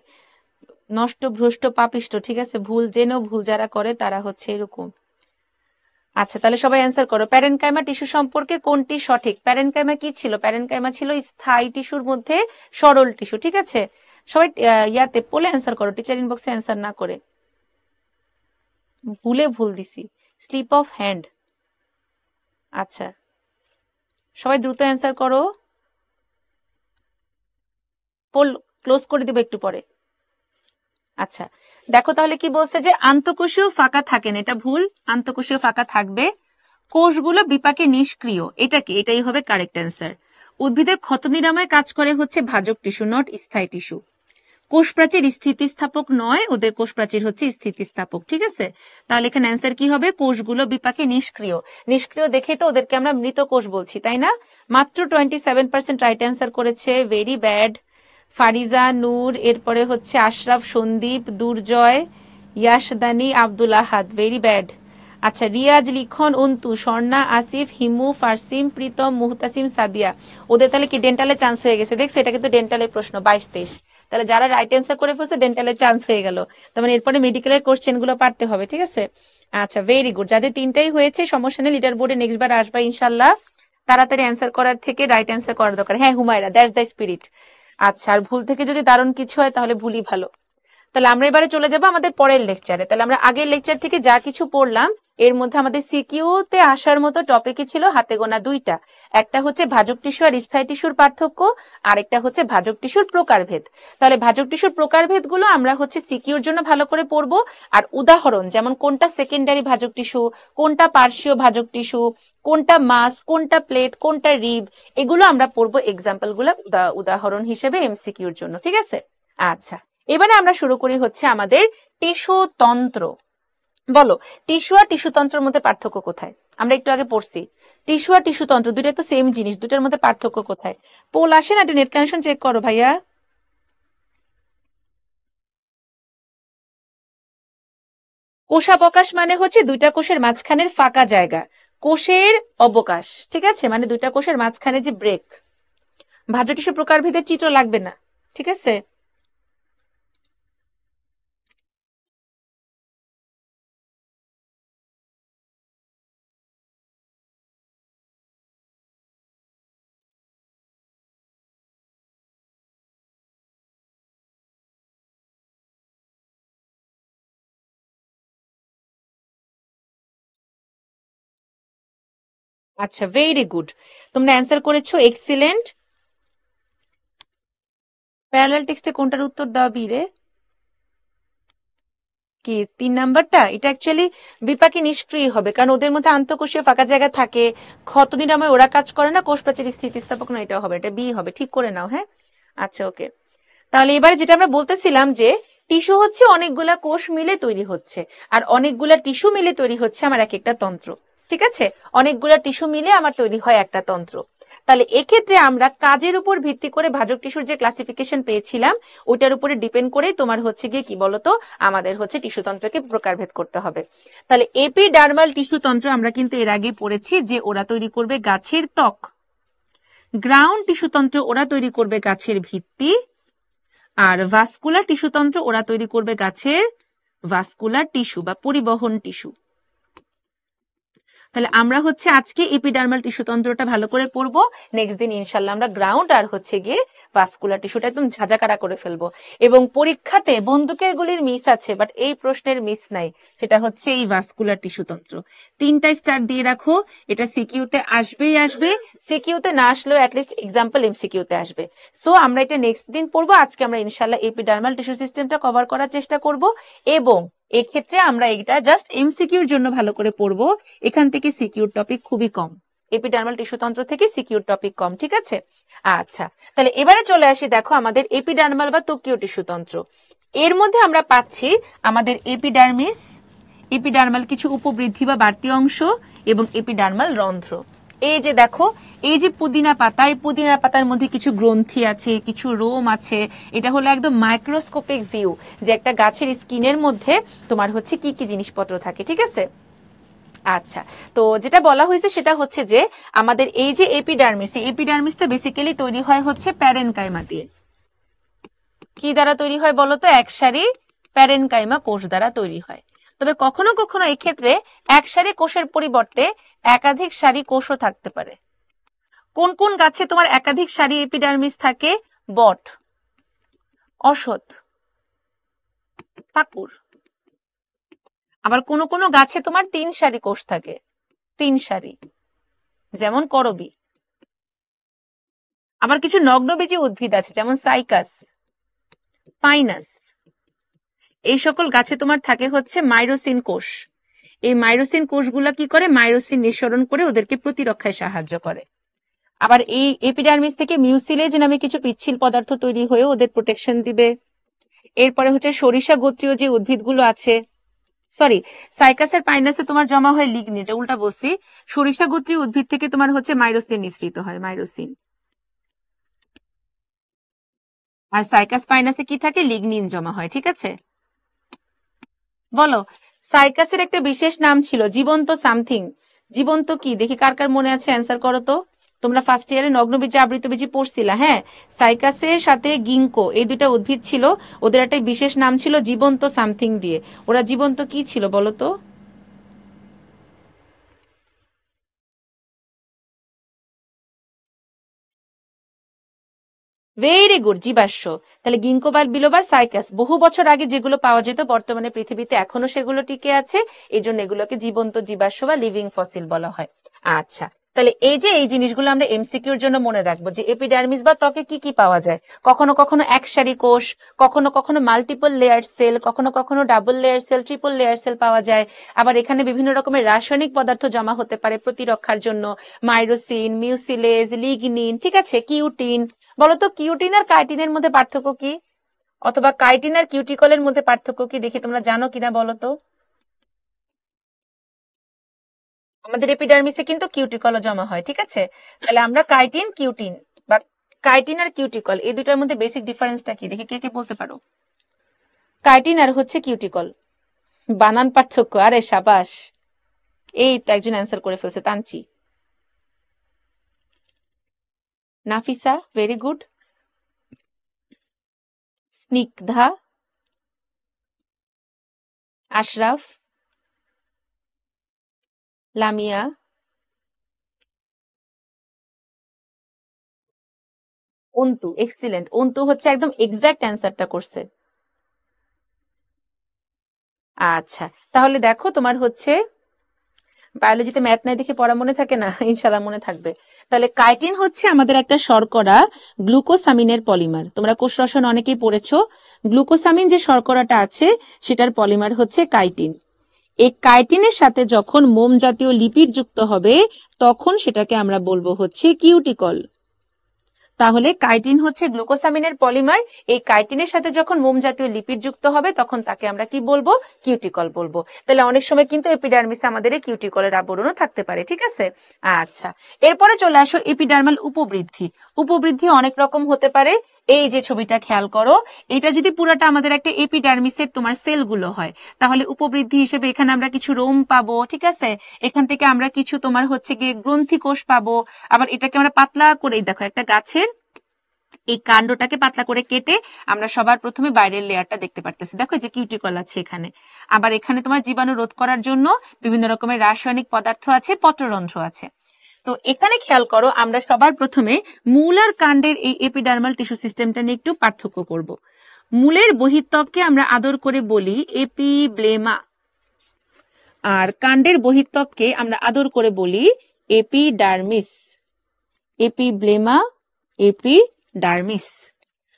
নষ্ট ভ্রষ্ট পাপিষ্ট ঠিক আছে ভুল জেনেও ভুল যারা করে তারা হচ্ছে এরকম আচ্ছা তাহলে সবাই অ্যান্সার করো প্যারেনকাইমা টিস্যু সম্পর্কে কোনটি সঠিক প্যারেনকাইমা কি ছিল প্যারেনকাইমা ছিল স্থায়ী টিস্যুর মধ্যে সরল টিস্যু ঠিক আছে সবাই ইয়াতে পোলে অ্যান্সার করো টিচার ইনবক্সে অ্যান্সার না করে ভুলে ভুল দিছি স্লিপ অফ হ্যান্ড আচ্ছা সবাই দ্রুত অ্যান্সার করো পোল ক্লোজ করে দেবো একটু পরে আচ্ছা দেখো তাহলে কি বলছে যে আন্তকোষীয় ফাঁকা থাকেন এটা ভুল আন্তকোষীয় ফাঁকা থাকবে কোষগুলো বিপাকে নিষ্ক্রিয় এটা কি এটাই হবে কারেক্ট অ্যান্সার উদ্ভিদের ক্ষত নিরাময় কাজ করে হচ্ছে ভাজক টিস্যু নট স্থায়ী টিস্যু কোষ প্রাচীর স্থিতিস্থাপক নয় ওদের কোষ প্রাচীর হচ্ছে স্থিতিস্থাপক ঠিক আছে তাহলে এখানে অ্যান্সার কি হবে কোষগুলো বিপাকে নিষ্ক্রিয় নিষ্ক্রিয় দেখে তো ওদেরকে আমরা মৃত কোষ বলছি তাই না মাত্র twenty seven percent right answer করেছে ভেরি ব্যাড ফারিজা নূর এরপরে হচ্ছে আশরাফ সন্দীপ দুর্জয় ইয়াসদানি আব্দুল আহাদ ভেরি ব্যাড আচ্ছা রিয়াজ লিখন অন্তু স্বর্ণা আসিফ হিমু ফারসিম প্রীতম মুহতাসিম সাদিয়া ওদের তাহলে কি ডেন্টালে চান্স হয়ে গেছে দেখছো এটা কিন্তু ডেন্টালের প্রশ্ন বাইশ তেইশ তাহলে যারা রাইট অ্যান্সার করে ফেলছে ডেন্টালের চান্স হয়ে গেল তার মানে এরপরে মেডিকেলের কোশ্চেন গুলো পারতে হবে ঠিক আছে আচ্ছা ভেরি গুড যাদের তিনটাই হয়েছে সমস্যা নেই লিডার বোর্ডে নেক্সট বার আসবা ইনশাল্লাহ তাড়াতাড়ি অ্যান্সার করার থেকে রাইট অ্যান্সার করা দরকার হ্যাঁ হুমায়রা দ্যাটস দ্য স্পিরিট আচ্ছা আর ভুল থেকে যদি দারুণ কিছু হয় তাহলে ভুলই ভালো তাহলে আমরা এবারে চলে যাব আমাদের পরের লেকচারে তাহলে আমরা আগের লেকচার থেকে যা কিছু পড়লাম এর মধ্যে আমাদের সিকিউতে আসার মতো টপিকই ছিল হাতে গোনা দুইটা একটা হচ্ছে ভাজক টিস্যু আর স্থায়ী টিস্যুর পার্থক্য আরেকটা হচ্ছে ভাজক টিস্যুর প্রকারভেদ তাহলে ভাজক টিস্যুর প্রকারভেদগুলো আমরা হচ্ছে সিকিউর জন্য ভালো করে পড়ব আর উদাহরণ যেমন কোনটা সেকেন্ডারি ভাজক টিস্যু কোনটা পার্শ্বীয় ভাজক টিস্যু কোনটা মাস কোনটা প্লেট কোনটা রিব এগুলো আমরা পড়বো গুলো উদাহরণ হিসেবে এমসিকিউর জন্য ঠিক আছে আচ্ছা এবারে আমরা শুরু করি হচ্ছে আমাদের টিস্যু তন্ত্র বলো টিস্যু আর টিস্যু তন্ত্রের মধ্যে পার্থক্য কোথায় আমরা একটু আগে পড়ছি টিস্যু আর টিস্যু তন্ত্র দুইটা তো সেম জিনিস দুটার মধ্যে পার্থক্য কোথায় পোল আসে না একটু নেট কানেকশন চেক করো ভাইয়া কোষাবকাশ মানে হচ্ছে দুইটা কোষের মাঝখানের ফাঁকা জায়গা কোষের অবকাশ ঠিক আছে মানে দুইটা কোষের মাঝখানে যে ব্রেক ভাদ্র টিস্যু প্রকারভেদের চিত্র লাগবে না ঠিক আছে আচ্ছা ভেরি গুড তোমরা অ্যান্সার করেছো এক্সিলেন্ট প্যারাল টেক্সটে কোনটার উত্তর দাও রে কি তিন নাম্বারটা এটা অ্যাকচুয়ালি বিপাকে নিষ্ক্রিয় হবে কারণ ওদের মধ্যে আন্তঃকোষীয় ফাঁকা জায়গা থাকে ক্ষতদিন আমায় ওরা কাজ করে না কোষ প্রাচীর স্থিতিস্থাপক না এটাও হবে এটা বি হবে ঠিক করে নাও হ্যাঁ আচ্ছা ওকে তাহলে এবারে যেটা আমরা বলতেছিলাম যে টিস্যু হচ্ছে অনেকগুলা কোষ মিলে তৈরি হচ্ছে আর অনেকগুলা টিস্যু মিলে তৈরি হচ্ছে আমার এক একটা তন্ত্র ঠিক আছে অনেকগুলো টিস্যু মিলে আমার তৈরি হয় একটা তন্ত্র তাহলে এক্ষেত্রে আমরা কাজের উপর ভিত্তি করে ভাজক টিস্যুর যে ক্লাসিফিকেশন পেয়েছিলাম ওটার উপরে ডিপেন্ড করে তোমার হচ্ছে গিয়ে কি বলতো আমাদের হচ্ছে টিস্যু তন্ত্রকে প্রকারভেদ করতে হবে তাহলে এপি টিস্যু তন্ত্র আমরা কিন্তু এর আগে পড়েছি যে ওরা তৈরি করবে গাছের ত্বক গ্রাউন্ড টিস্যু তন্ত্র ওরা তৈরি করবে গাছের ভিত্তি আর ভাস্কুলার টিস্যু তন্ত্র ওরা তৈরি করবে গাছের ভাস্কুলার টিস্যু বা পরিবহন টিস্যু তাহলে আমরা হচ্ছে আজকে এপিডার্মাল টিস্যুতন্ত্রটা ভালো করে পড়বো নেক্সট দিন ইনশাল্লাহ আমরা গ্রাউন্ড আর হচ্ছে গিয়ে ভাস্কুলার টিস্যুটা একদম ঝাঁঝাকারা করে ফেলবো এবং পরীক্ষাতে বন্দুকের গুলির মিস আছে বাট এই প্রশ্নের মিস নাই সেটা হচ্ছে এই ভাস্কুলার টিস্যুতন্ত্র তিনটা স্টার দিয়ে রাখো এটা সিকিউতে আসবেই আসবে সিকিউতে না আসলেও অ্যাটলিস্ট এক্সাম্পল এমসিকিউতে আসবে সো আমরা এটা নেক্সট দিন পড়বো আজকে আমরা ইনশাল্লাহ এপিডার্মাল টিস্যু সিস্টেমটা কভার করার চেষ্টা করব এবং এক্ষেত্রে আমরা এটা জাস্ট এমসিকিউর জন্য ভালো করে পড়বো এখান থেকে সিকিউর টপিক খুবই কম এপিডার্মাল টিস্যুতন্ত্র থেকে সিকিউর টপিক কম ঠিক আছে আচ্ছা তাহলে এবারে চলে আসি দেখো আমাদের এপিডার্মাল বা তকীয় টিস্যুতন্ত্র এর মধ্যে আমরা পাচ্ছি আমাদের এপিডার্মিস এপিডার্মাল কিছু উপবৃদ্ধি বা বাড়তি অংশ এবং এপিডার্মাল রন্ধ্র এই যে দেখো এই যে পুদিনা পাতা এই পুদিনা পাতার মধ্যে কিছু গ্রন্থি আছে কিছু রোম আছে এটা হলো একদম মাইক্রোস্কোপিক ভিউ যে একটা গাছের স্কিনের মধ্যে তোমার হচ্ছে কি কি জিনিসপত্র থাকে ঠিক আছে আচ্ছা তো যেটা বলা হয়েছে সেটা হচ্ছে যে আমাদের এই যে এপিডার্মিস এপিডার্মিসটা বেসিক্যালি তৈরি হয় হচ্ছে প্যারেনকাইমা দিয়ে কি দ্বারা তৈরি হয় বলতো এক সারি প্যারেনকাইমা কোষ দ্বারা তৈরি হয় তবে কখনো কখনো এক্ষেত্রে এক সারি কোষের পরিবর্তে একাধিক সারি কোষও থাকতে পারে কোন কোন গাছে তোমার একাধিক সারি এপিডার্মিস থাকে বট অসত পাকুর আবার কোন কোন গাছে তোমার তিন সারি কোষ থাকে তিন সারি যেমন করবি আবার কিছু নগ্নবীজী উদ্ভিদ আছে যেমন সাইকাস পাইনাস এই সকল গাছে তোমার থাকে হচ্ছে মাইরোসিন কোষ এই মাইরোসিন কোষগুলো কি করে মাইরোসিন নিঃসরণ করে ওদেরকে প্রতিরক্ষায় সাহায্য করে আবার এই এপিডার্মিস থেকে মিউসিলেজ নামে কিছু পিচ্ছিল পদার্থ তৈরি হয়ে ওদের প্রোটেকশন দিবে এরপরে হচ্ছে সরিষা গোত্রীয় যে উদ্ভিদগুলো আছে সরি সাইকাসের পাইনাসে তোমার জমা হয় লিগনিট উল্টা বলছি সরিষা গোত্রীয় উদ্ভিদ থেকে তোমার হচ্ছে মাইরোসিন নিঃসৃত হয় মাইরোসিন আর সাইকাস পাইনাসে কি থাকে লিগনিন জমা হয় ঠিক আছে বলো সাইকাসের একটা বিশেষ নাম ছিল জীবন্ত সামথিং জীবন্ত কি দেখি কার কার মনে আছে অ্যান্সার করো তো তোমরা ফার্স্ট ইয়ারে নগ্নবীজে বীজে পড়ছিলা হ্যাঁ সাইকাসের সাথে গিঙ্কো এই দুটা উদ্ভিদ ছিল ওদের একটা বিশেষ নাম ছিল জীবন্ত সামথিং দিয়ে ওরা জীবন্ত কি ছিল বলো তো ভেরি গুড জীবাশ্ম তাহলে গিঙ্কোবাল বিলোবার সাইকাস বহু বছর আগে যেগুলো পাওয়া যেত বর্তমানে পৃথিবীতে এখনো সেগুলো টিকে আছে এই জন্য এগুলোকে জীবন্ত জীবাশ্ম বা লিভিং ফসিল বলা হয় আচ্ছা তাহলে এই যে এই জিনিসগুলো আমরা এমসিকিউর জন্য মনে রাখবো যে এপিডার্মিস বা ত্বকে কি কি পাওয়া যায় কখনো কখনো একসারি কোষ কখনো কখনো মাল্টিপল লেয়ার সেল কখনো কখনো double layer cell triple layer cell পাওয়া যায় আবার এখানে বিভিন্ন রকমের রাসায়নিক পদার্থ জমা হতে পারে প্রতিরক্ষার জন্য মাইরোসিন মিউসিলেজ লিগনিন ঠিক আছে কিউটিন বলতো কিউটিন আর কাইটিনের মধ্যে পার্থক্য কি অথবা কাইটিন আর কিউটিকলের মধ্যে পার্থক্য কি দেখি তোমরা জানো কিনা বলতো আমাদের এপিডার্মিসে কিন্তু কিউটিকল জমা হয় ঠিক আছে তাহলে আমরা কাইটিন কিউটিন বা কাইটিন আর কিউটিকল এই দুটার মধ্যে বেসিক ডিফারেন্সটা কি দেখে কে কে বলতে পারো কাইটিন আর হচ্ছে কিউটিকল বানান পার্থক্য আরে সাবাস এই তো একজন অ্যান্সার করে ফেলছে Tanchi Nafisa very good Snigdha Ashraf Lamia Antu excellent Antu হচ্ছে একদম এক্সাক্ট অ্যান্সারটা করছে আচ্ছা তাহলে দেখো তোমার হচ্ছে বায়োলজিতে ম্যাথ নাই দেখে পড়া মনে থাকে না ইনশাল্লাহ মনে থাকবে তাহলে কাইটিন হচ্ছে আমাদের একটা শর্করা গ্লুকোসামিনের পলিমার তোমরা কোষ রসন অনেকেই পড়েছো গ্লুকোসামিন যে শর্করাটা আছে সেটার পলিমার হচ্ছে কাইটিন এই কাইটিনের সাথে যখন মোম জাতীয় লিপিড যুক্ত হবে তখন সেটাকে আমরা বলবো হচ্ছে কিউটিকল তাহলে কাইটিন হচ্ছে গ্লুকোসামিনের পলিমার এই কাইটিনের সাথে যখন মোম জাতীয় লিপিড যুক্ত হবে তখন তাকে আমরা কি বলবো কিউটিকল বলবো তাহলে অনেক সময় কিন্তু এপিডার্মিস আমাদের এই কিউটিকলের আবরণও থাকতে পারে ঠিক আছে আচ্ছা এরপরে চলে আসো এপিডার্মাল উপবৃদ্ধি উপবৃদ্ধি অনেক রকম হতে পারে এই যে ছবিটা খেয়াল করো এটা যদি পুরাটা আমাদের একটা এপিডার্মিসের তোমার সেলগুলো হয় তাহলে উপবৃদ্ধি হিসেবে এখানে আমরা কিছু রোম পাবো ঠিক আছে এখান থেকে আমরা কিছু তোমার হচ্ছে গিয়ে গ্রন্থি কোষ পাবো আবার এটাকে আমরা পাতলা করেই দেখো একটা গাছের এই কাণ্ডটাকে পাতলা করে কেটে আমরা সবার প্রথমে বাইরের লেয়ারটা দেখতে পারতেছি দেখো যে কিউটিকল আছে এখানে আবার এখানে তোমার জীবাণু রোধ করার জন্য বিভিন্ন রকমের রাসায়নিক পদার্থ আছে পটরন্ধ্র আছে তো এখানে খেয়াল করো আমরা সবার প্রথমে মূল আর কাণ্ডের এই এপিডার্মাল টিস্যু সিস্টেমটা নিয়ে একটু পার্থক্য করব। মূলের বহিত্বককে আমরা আদর করে বলি এপি ব্লেমা আর কাণ্ডের বহিত্বককে আমরা আদর করে বলি epi epiblema epi epidermis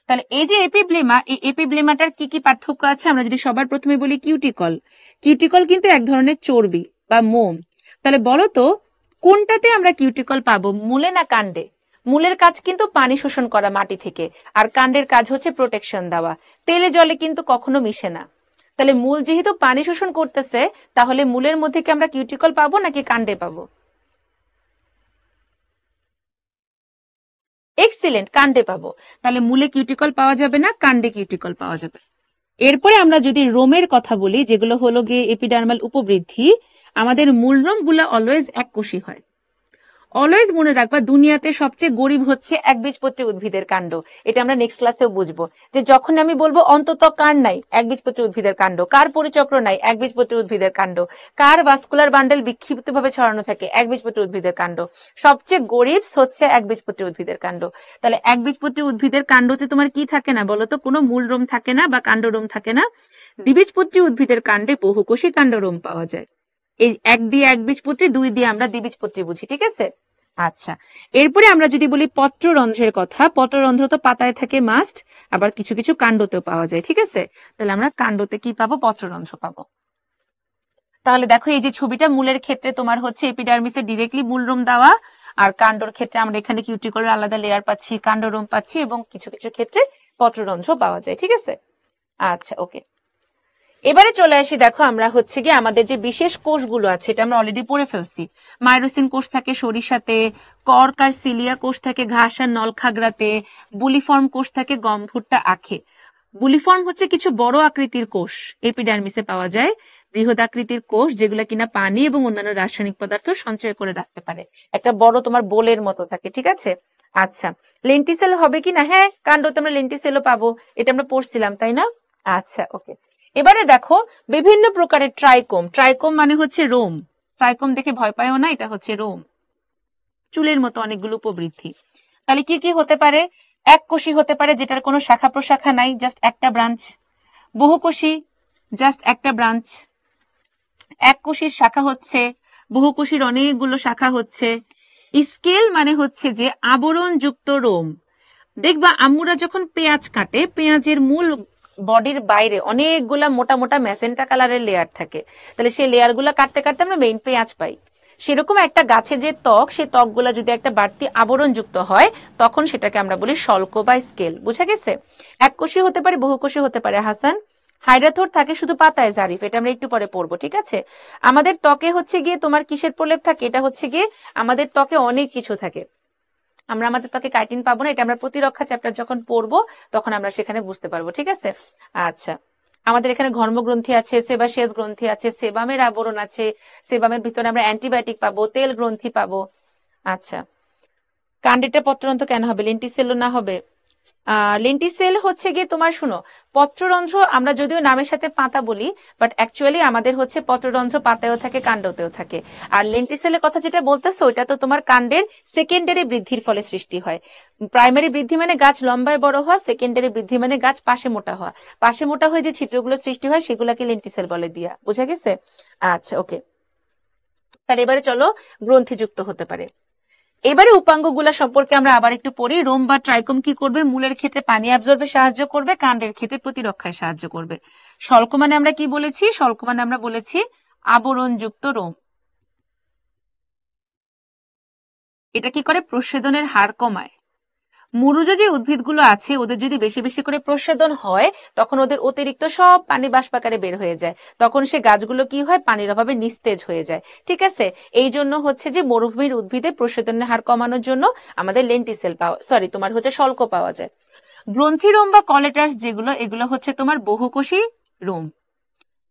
তাহলে এই যে এপি ব্লেমা এই এপি ব্লেমাটার কি কি পার্থক্য আছে আমরা যদি সবার প্রথমে বলি কিউটিকল কিউটিকল কিন্তু এক ধরনের চর্বি বা মোম তাহলে বলতো কোনটাতে আমরা কিউটিকল পাবো মূলে না কাণ্ডে মূলের কাজ কিন্তু পানি শোষণ করা মাটি থেকে আর কাণ্ডের কাজ হচ্ছে প্রোটেকশন দেওয়া তেলে জলে কিন্তু কখনো মিশে না তাহলে মূল যেহেতু পানি শোষণ করতেছে তাহলে মূলের মধ্যে কি আমরা কিউটিকল পাবো নাকি কাণ্ডে পাবো এক্সিলেন্ট কাণ্ডে পাবো তাহলে মূলে কিউটিকল পাওয়া যাবে না কাণ্ডে কিউটিকল পাওয়া যাবে এরপরে আমরা যদি রোমের কথা বলি যেগুলো হলো গিয়ে এপিডার্মাল উপবৃদ্ধি আমাদের গুলা অলওয়েজ এককোষী হয় অলওয়েজ মনে রাখবা দুনিয়াতে সবচেয়ে গরিব হচ্ছে একবীজপত্রী উদ্ভিদের কাণ্ড এটা আমরা নেক্সট ক্লাসেও বুঝবো যে যখন আমি বলবো অন্তত কার নাই একবীজপত্রী উদ্ভিদের কাণ্ড কার পরিচক্র নাই একবীজপত্রী উদ্ভিদের কাণ্ড কার ভাস্কুলার বান্ডেল বিক্ষিপ্তভাবে ছড়ানো থাকে একবীজপত্রী উদ্ভিদের কাণ্ড সবচেয়ে গরিব হচ্ছে একবীজপত্রী উদ্ভিদের কাণ্ড তাহলে একবীজপত্রী উদ্ভিদের কাণ্ডতে তোমার কি থাকে না বলতো কোনো মূল রোম থাকে না বা কাণ্ড রোম থাকে না দ্বিবীজপত্রী উদ্ভিদের কাণ্ডে বহুকোষী কাণ্ড রোম পাওয়া যায় এই এক দিয়ে এক বীজপত্রী দুই দিয়ে আমরা দ্বিবীজপত্রী বুঝি ঠিক আছে আচ্ছা এরপরে আমরা যদি বলি পত্ররন্ধ্রের কথা পত্ররন্ধ্র তো পাতায় থাকে মাস্ট আবার কিছু কিছু কাণ্ডতেও পাওয়া যায় ঠিক আছে তাহলে আমরা কাণ্ডতে কি পাবো পত্ররন্ধ্র পাবো তাহলে দেখো এই যে ছবিটা মূলের ক্ষেত্রে তোমার হচ্ছে এপিডার্মিসে ডিরেক্টলি মূলরোম দেওয়া আর কাণ্ডর ক্ষেত্রে আমরা এখানে কিউটিকলের আলাদা লেয়ার পাচ্ছি কাণ্ডরোম পাচ্ছি এবং কিছু কিছু ক্ষেত্রে পত্ররন্ধ্র পাওয়া যায় ঠিক আছে আচ্ছা ওকে এবারে চলে আসি দেখো আমরা হচ্ছে গিয়ে আমাদের যে বিশেষ কোষগুলো আছে এটা আমরা অলরেডি পড়ে ফেলছি মাইরোসিন কোষ থাকে সরিষাতে করকার সিলিয়া কোষ থাকে ঘাস আর নলখাগড়াতে বুলিফর্ম কোষ থাকে গম ভুট্টা আখে বুলিফর্ম হচ্ছে কিছু বড় আকৃতির কোষ এপিডার্মিসে পাওয়া যায় বৃহৎ আকৃতির কোষ যেগুলো কিনা পানি এবং অন্যান্য রাসায়নিক পদার্থ সঞ্চয় করে রাখতে পারে একটা বড় তোমার বোলের মতো থাকে ঠিক আছে আচ্ছা লেন্টিসেল হবে কি না হ্যাঁ কাণ্ড তো আমরা লেন্টিসেলও পাবো এটা আমরা পড়ছিলাম তাই না আচ্ছা ওকে এবারে দেখো বিভিন্ন প্রকারের ট্রাইকোম ট্রাইকোম মানে হচ্ছে রোম ট্রাইকোম দেখে ভয় পায়ও না এটা হচ্ছে রোম চুলের মতো অনেকগুলো উপবৃদ্ধি তাহলে কি কি হতে পারে এক কোষী হতে পারে যেটার কোনো শাখা প্রশাখা নাই জাস্ট একটা ব্রাঞ্চ বহুকোষী জাস্ট একটা ব্রাঞ্চ এক কোষীর শাখা হচ্ছে বহুকোষীর অনেকগুলো শাখা হচ্ছে স্কেল মানে হচ্ছে যে আবরণযুক্ত রোম দেখবা আম্মুরা যখন পেঁয়াজ কাটে পেঁয়াজের মূল বডির বাইরে অনেকগুলা মোটা মোটা ম্যাসেন্টা কালারের লেয়ার থাকে তাহলে সেই লেয়ারগুলো কাটতে কাটতে আমরা মেইন পেঁয়াজ পাই সেরকম একটা গাছের যে ত্বক সেই ত্বকগুলা যদি একটা বাড়তি আবরণ যুক্ত হয় তখন সেটাকে আমরা বলি স্বল্ক বা স্কেল বুঝা গেছে এককোষী হতে পারে বহুকোষী হতে পারে হাসান হাইড্রাথোর থাকে শুধু পাতায় জারিফ এটা আমরা একটু পরে পড়বো ঠিক আছে আমাদের ত্বকে হচ্ছে গিয়ে তোমার কিসের প্রলেপ থাকে এটা হচ্ছে গিয়ে আমাদের ত্বকে অনেক কিছু থাকে আমরা আমাদের ত্বকে কাইটিন পাবো না এটা আমরা প্রতিরক্ষা চ্যাপ্টার যখন পড়বো তখন আমরা সেখানে বুঝতে পারবো ঠিক আছে আচ্ছা আমাদের এখানে ঘর্মগ্রন্থি আছে সেবা শেষ গ্রন্থি আছে সেবামের আবরণ আছে সেবামের ভিতরে আমরা অ্যান্টিবায়োটিক পাবো তেল গ্রন্থি পাবো আচ্ছা কান্ডিটা পত্রন্ত কেন হবে লিন্টিসেলো না হবে লেন্টিসেল হচ্ছে গিয়ে তোমার শুনো পত্ররন্ধ্র আমরা যদিও নামের সাথে পাতা বলি বাট অ্যাকচুয়ালি আমাদের হচ্ছে পত্ররন্ধ্র পাতায়ও থাকে কাণ্ডতেও থাকে আর লেন্টিসেলের কথা যেটা বলতেছো ওইটা তো তোমার কাণ্ডের সেকেন্ডারি বৃদ্ধির ফলে সৃষ্টি হয় প্রাইমারি বৃদ্ধি মানে গাছ লম্বায় বড় হওয়া সেকেন্ডারি বৃদ্ধি মানে গাছ পাশে মোটা হওয়া পাশে মোটা হয়ে যে ছিদ্রগুলো সৃষ্টি হয় সেগুলোকে লেন্টিসেল বলে দিয়া বোঝা গেছে আচ্ছা ওকে তাহলে এবারে চলো গ্রন্থিযুক্ত হতে পারে এবারে উপাঙ্গগুলা সম্পর্কে আমরা আবার একটু পড়ি রোম বা ট্রাইকম কি করবে মূলের ক্ষেত্রে পানি অ্যাবজর্বে সাহায্য করবে কাণ্ডের ক্ষেত্রে প্রতিরক্ষায় সাহায্য করবে স্বল্প মানে আমরা কি বলেছি স্বল্প মানে আমরা বলেছি আবরণযুক্ত রোম এটা কি করে প্রসেদনের হার কমায় মুরুজে যে উদ্ভিদগুলো আছে ওদের যদি বেশি বেশি করে প্রসাদন হয় তখন ওদের অতিরিক্ত সব পানি বাষ্পাকারে বের হয়ে যায় তখন সে গাছগুলো কি হয় পানির অভাবে নিস্তেজ হয়ে যায় ঠিক আছে এই জন্য হচ্ছে যে মরুভূমির উদ্ভিদে প্রসাদনের হার কমানোর জন্য আমাদের লেন্টিসেল পাওয়া সরি তোমার হচ্ছে শল্ক পাওয়া যায় গ্রন্থিরোম বা কলেটার্স যেগুলো এগুলো হচ্ছে তোমার বহুকোষী রোম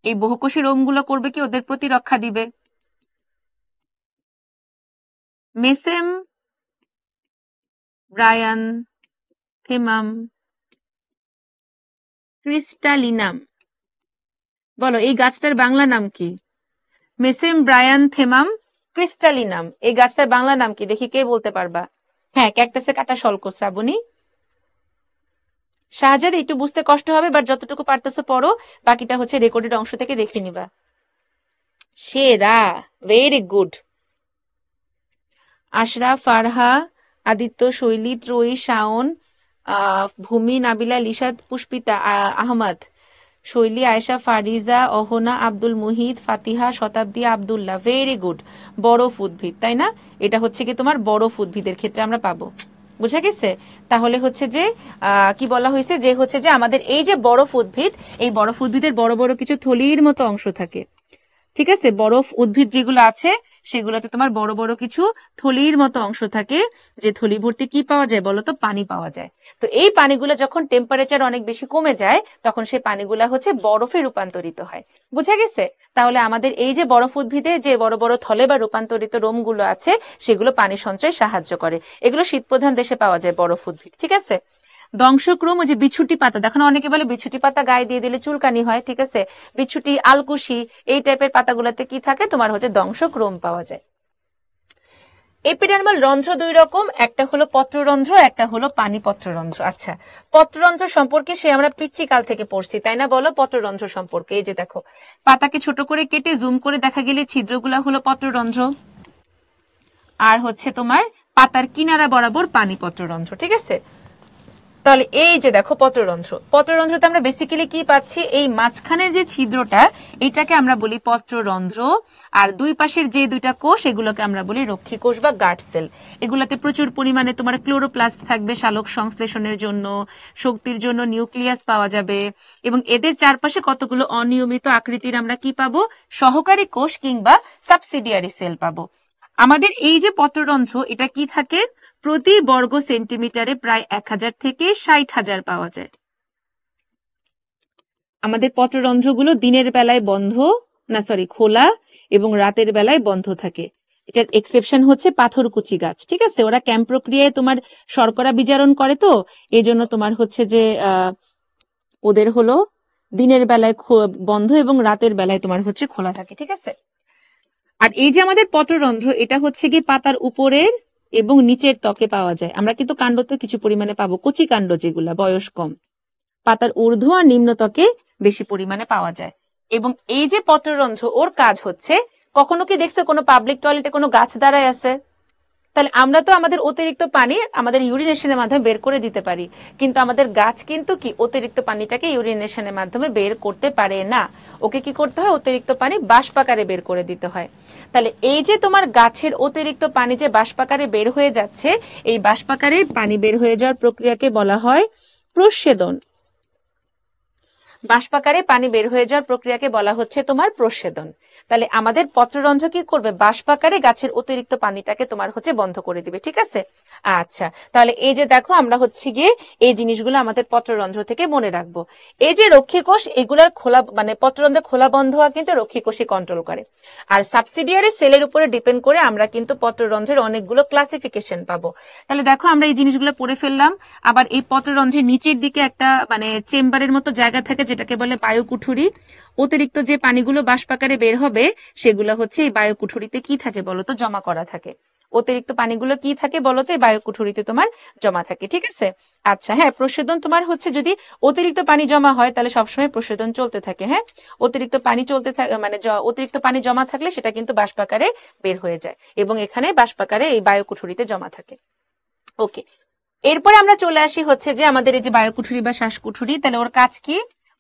এই বহুকোষী রোমগুলো করবে কি ওদের প্রতিরক্ষা দিবে মেসেম ব্রায়ান থেমাম ক্রিস্টালিনাম বলো এই গাছটার বাংলা নাম কি মেসেম ব্রায়ান থেমাম ক্রিস্টালিনাম এই গাছটার বাংলা নাম কি দেখি কে বলতে পারবা হ্যাঁ ক্যাকটাসে কাটা শল্ক শ্রাবণী শাহজাদ একটু বুঝতে কষ্ট হবে বাট যতটুকু পারতেছো পড়ো বাকিটা হচ্ছে রেকর্ডেড অংশ থেকে দেখে নিবা সেরা ভেরি গুড আশরা ফারহা আদিত্য শৈলী ত্রয়ী শাওন ভূমি নাবিলা লিসাদ পুষ্পিতা আহমদ শৈলী আয়সা ফারিজা অহনা আব্দুল মুহিদ ফাতিহা শতাব্দী আবদুল্লাহ ভেরি গুড বরফ উদ্ভিদ তাই না এটা হচ্ছে কি তোমার বরফ উদ্ভিদের ক্ষেত্রে আমরা পাবো বুঝা গেছে তাহলে হচ্ছে যে কি বলা হয়েছে যে হচ্ছে যে আমাদের এই যে বরফ উদ্ভিদ এই বরফ উদ্ভিদের বড় বড় কিছু থলির মতো অংশ থাকে ঠিক আছে বরফ উদ্ভিদ যেগুলো আছে সেগুলোতে তোমার বড় বড় কিছু থলির মতো অংশ থাকে যে থলি ভর্তি কি পাওয়া যায় বলতো পানি পাওয়া যায় তো এই পানিগুলো যখন টেম্পারেচার অনেক বেশি কমে যায় তখন সেই পানিগুলো হচ্ছে বরফে রূপান্তরিত হয় বুঝা গেছে তাহলে আমাদের এই যে বরফ উদ্ভিদে যে বড় বড় থলে বা রূপান্তরিত রোমগুলো আছে সেগুলো পানি সঞ্চয়ে সাহায্য করে এগুলো শীতপ্রধান দেশে পাওয়া যায় বরফ উদ্ভিদ ঠিক আছে দংশক্রম ওই যে বিছুটি পাতা দেখো অনেকে বলে বিছুটি পাতা গায়ে দিয়ে দিলে চুলকানি হয় ঠিক আছে বিছুটি আলকুশি এই টাইপের পাতাগুলোতে কি থাকে তোমার হচ্ছে দংশক্রম পাওয়া যায় এপিডার্মাল রন্ধ্র দুই রকম একটা হলো পত্ররন্ধ্র একটা হলো পানি পত্ররন্ধ্র আচ্ছা পত্ররন্ধ্র সম্পর্কে সে আমরা পিচ্চিকাল থেকে পড়ছি তাই না বলো পত্ররন্ধ্র সম্পর্কে এই যে দেখো পাতাকে ছোট করে কেটে জুম করে দেখা গেলে ছিদ্রগুলা হলো পত্ররন্ধ্র আর হচ্ছে তোমার পাতার কিনারা বরাবর পানি পত্ররন্ধ্র ঠিক আছে তাহলে এই যে দেখো পত্ররন্ধ্র পত্ররন্ধ্রতে আমরা বেসিক্যালি কি পাচ্ছি এই মাঝখানের যে ছিদ্রটা এটাকে আমরা বলি পত্ররন্ধ্র আর দুই পাশের যে দুইটা কোষ এগুলোকে আমরা বলি রক্ষী কোষ বা গার্ড সেল এগুলাতে প্রচুর পরিমাণে তোমার ক্লোরোপ্লাস্ট থাকবে শালক সংশ্লেষণের জন্য শক্তির জন্য নিউক্লিয়াস পাওয়া যাবে এবং এদের চারপাশে কতগুলো অনিয়মিত আকৃতির আমরা কি পাবো সহকারী কোষ কিংবা সাবসিডিয়ারি সেল পাবো আমাদের এই যে পত্ররন্ধ্র এটা কি থাকে প্রতি বর্গ সেন্টিমিটারে প্রায় এক হাজার থেকে ষাট হাজার পাওয়া যায় আমাদের পত্ররন্ধ্রগুলো দিনের বেলায় বন্ধ না সরি খোলা এবং রাতের বেলায় বন্ধ থাকে এটার এক্সেপশন হচ্ছে পাথরকুচি গাছ ঠিক আছে ওরা ক্যাম্প প্রক্রিয়ায় তোমার শর্করা বিচারণ করে তো এই জন্য তোমার হচ্ছে যে ওদের হলো দিনের বেলায় বন্ধ এবং রাতের বেলায় তোমার হচ্ছে খোলা থাকে ঠিক আছে আর এই যে আমাদের পটরন্ধ্র এটা হচ্ছে গিয়ে পাতার উপরের এবং নিচের ত্বকে পাওয়া যায় আমরা কিন্তু কাণ্ড তো কিছু পরিমাণে পাবো কচি কাণ্ড যেগুলা বয়স কম পাতার ঊর্ধ্ব আর নিম্ন ত্বকে বেশি পরিমাণে পাওয়া যায় এবং এই যে পত্ররন্ধ্র ওর কাজ হচ্ছে কখনো কি দেখছো কোনো পাবলিক টয়লেটে কোনো গাছ দাঁড়ায় আছে তাহলে আমরা তো আমাদের অতিরিক্ত পানি আমাদের ইউরিনেশনের মাধ্যমে বের করে দিতে পারি কিন্তু আমাদের গাছ কিন্তু কি অতিরিক্ত পানিটাকে ইউরিনেশনের মাধ্যমে বের করতে পারে না ওকে কি করতে হয় অতিরিক্ত পানি বাষ্পাকারে বের করে দিতে হয় তাহলে এই যে তোমার গাছের অতিরিক্ত পানি যে বাষ্পাকারে বের হয়ে যাচ্ছে এই বাষ্পাকারে পানি বের হয়ে যাওয়ার প্রক্রিয়াকে বলা হয় প্রসেদন বাষ্পাকারে পানি বের হয়ে যাওয়ার প্রক্রিয়াকে বলা হচ্ছে তোমার প্রসেদন তাহলে আমাদের পত্ররন্ধ্র কি করবে বাষ্পাকারে গাছের অতিরিক্ত পানিটাকে তোমার হচ্ছে বন্ধ করে দিবে ঠিক আছে আচ্ছা তাহলে এই যে দেখো আমরা হচ্ছে গিয়ে এই জিনিসগুলো আমাদের পত্ররন্ধ্র থেকে মনে রাখবো এই যে রক্ষী কোষ এগুলার খোলা মানে পত্ররন্ধ্র খোলা বন্ধ হওয়া কিন্তু রক্ষী কোষই কন্ট্রোল করে আর সাবসিডিয়ারি সেলের উপরে ডিপেন্ড করে আমরা কিন্তু পত্ররন্ধ্রের অনেকগুলো ক্লাসিফিকেশন পাবো তাহলে দেখো আমরা এই জিনিসগুলো পড়ে ফেললাম আবার এই পত্ররন্ধ্রের নিচের দিকে একটা মানে চেম্বারের মতো জায়গা থাকে যেটাকে বলে বায়ু কুঠুরি অতিরিক্ত যে পানিগুলো বাষ্পাকারে বের হবে সেগুলো হচ্ছে এই বায়ু কুঠুরিতে কি থাকে বলতো জমা করা থাকে অতিরিক্ত পানিগুলো কি থাকে বলতো এই বায়ু কুঠুরিতে তোমার জমা থাকে ঠিক আছে আচ্ছা হ্যাঁ প্রশোধন তোমার হচ্ছে যদি অতিরিক্ত পানি জমা হয় তাহলে সবসময় প্রশোধন চলতে থাকে হ্যাঁ অতিরিক্ত পানি চলতে থাকে মানে অতিরিক্ত পানি জমা থাকলে সেটা কিন্তু বাষ্পাকারে বের হয়ে যায় এবং এখানে বাষ্পাকারে এই বায়ু কুঠুরিতে জমা থাকে ওকে এরপরে আমরা চলে আসি হচ্ছে যে আমাদের এই যে বায়ুকুঠুরি বা শ্বাসকুঠুরি তাহলে ওর কাজ কি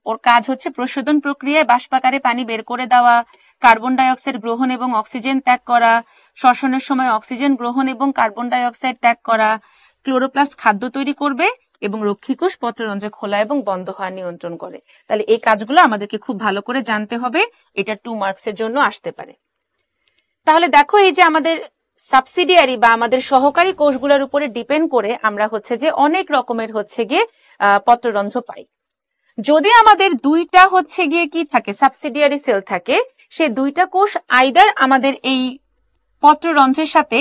ওর কাজ হচ্ছে প্রশোধন প্রক্রিয়ায় বাষ্পাকারে পানি বের করে দেওয়া কার্বন ডাইঅক্সাইড গ্রহণ এবং অক্সিজেন ত্যাগ করা শ্বসনের সময় অক্সিজেন গ্রহণ এবং কার্বন ডাইঅক্সাইড ত্যাগ করা ক্লোরোপ্লাস্ট খাদ্য তৈরি করবে এবং কোষ পত্ররন্ধ্রে খোলা এবং বন্ধ হওয়া নিয়ন্ত্রণ করে তাহলে এই কাজগুলো আমাদেরকে খুব ভালো করে জানতে হবে এটা টু মার্কসের জন্য আসতে পারে তাহলে দেখো এই যে আমাদের সাবসিডিয়ারি বা আমাদের সহকারী কোষগুলোর উপরে ডিপেন্ড করে আমরা হচ্ছে যে অনেক রকমের হচ্ছে গিয়ে পত্ররন্ধ্র পাই যদি আমাদের দুইটা হচ্ছে গিয়ে কি থাকে সাবসিডিয়ারি সেল থাকে সে দুইটা কোষ আইদার আমাদের এই পত্ররন্ধ্রের সাথে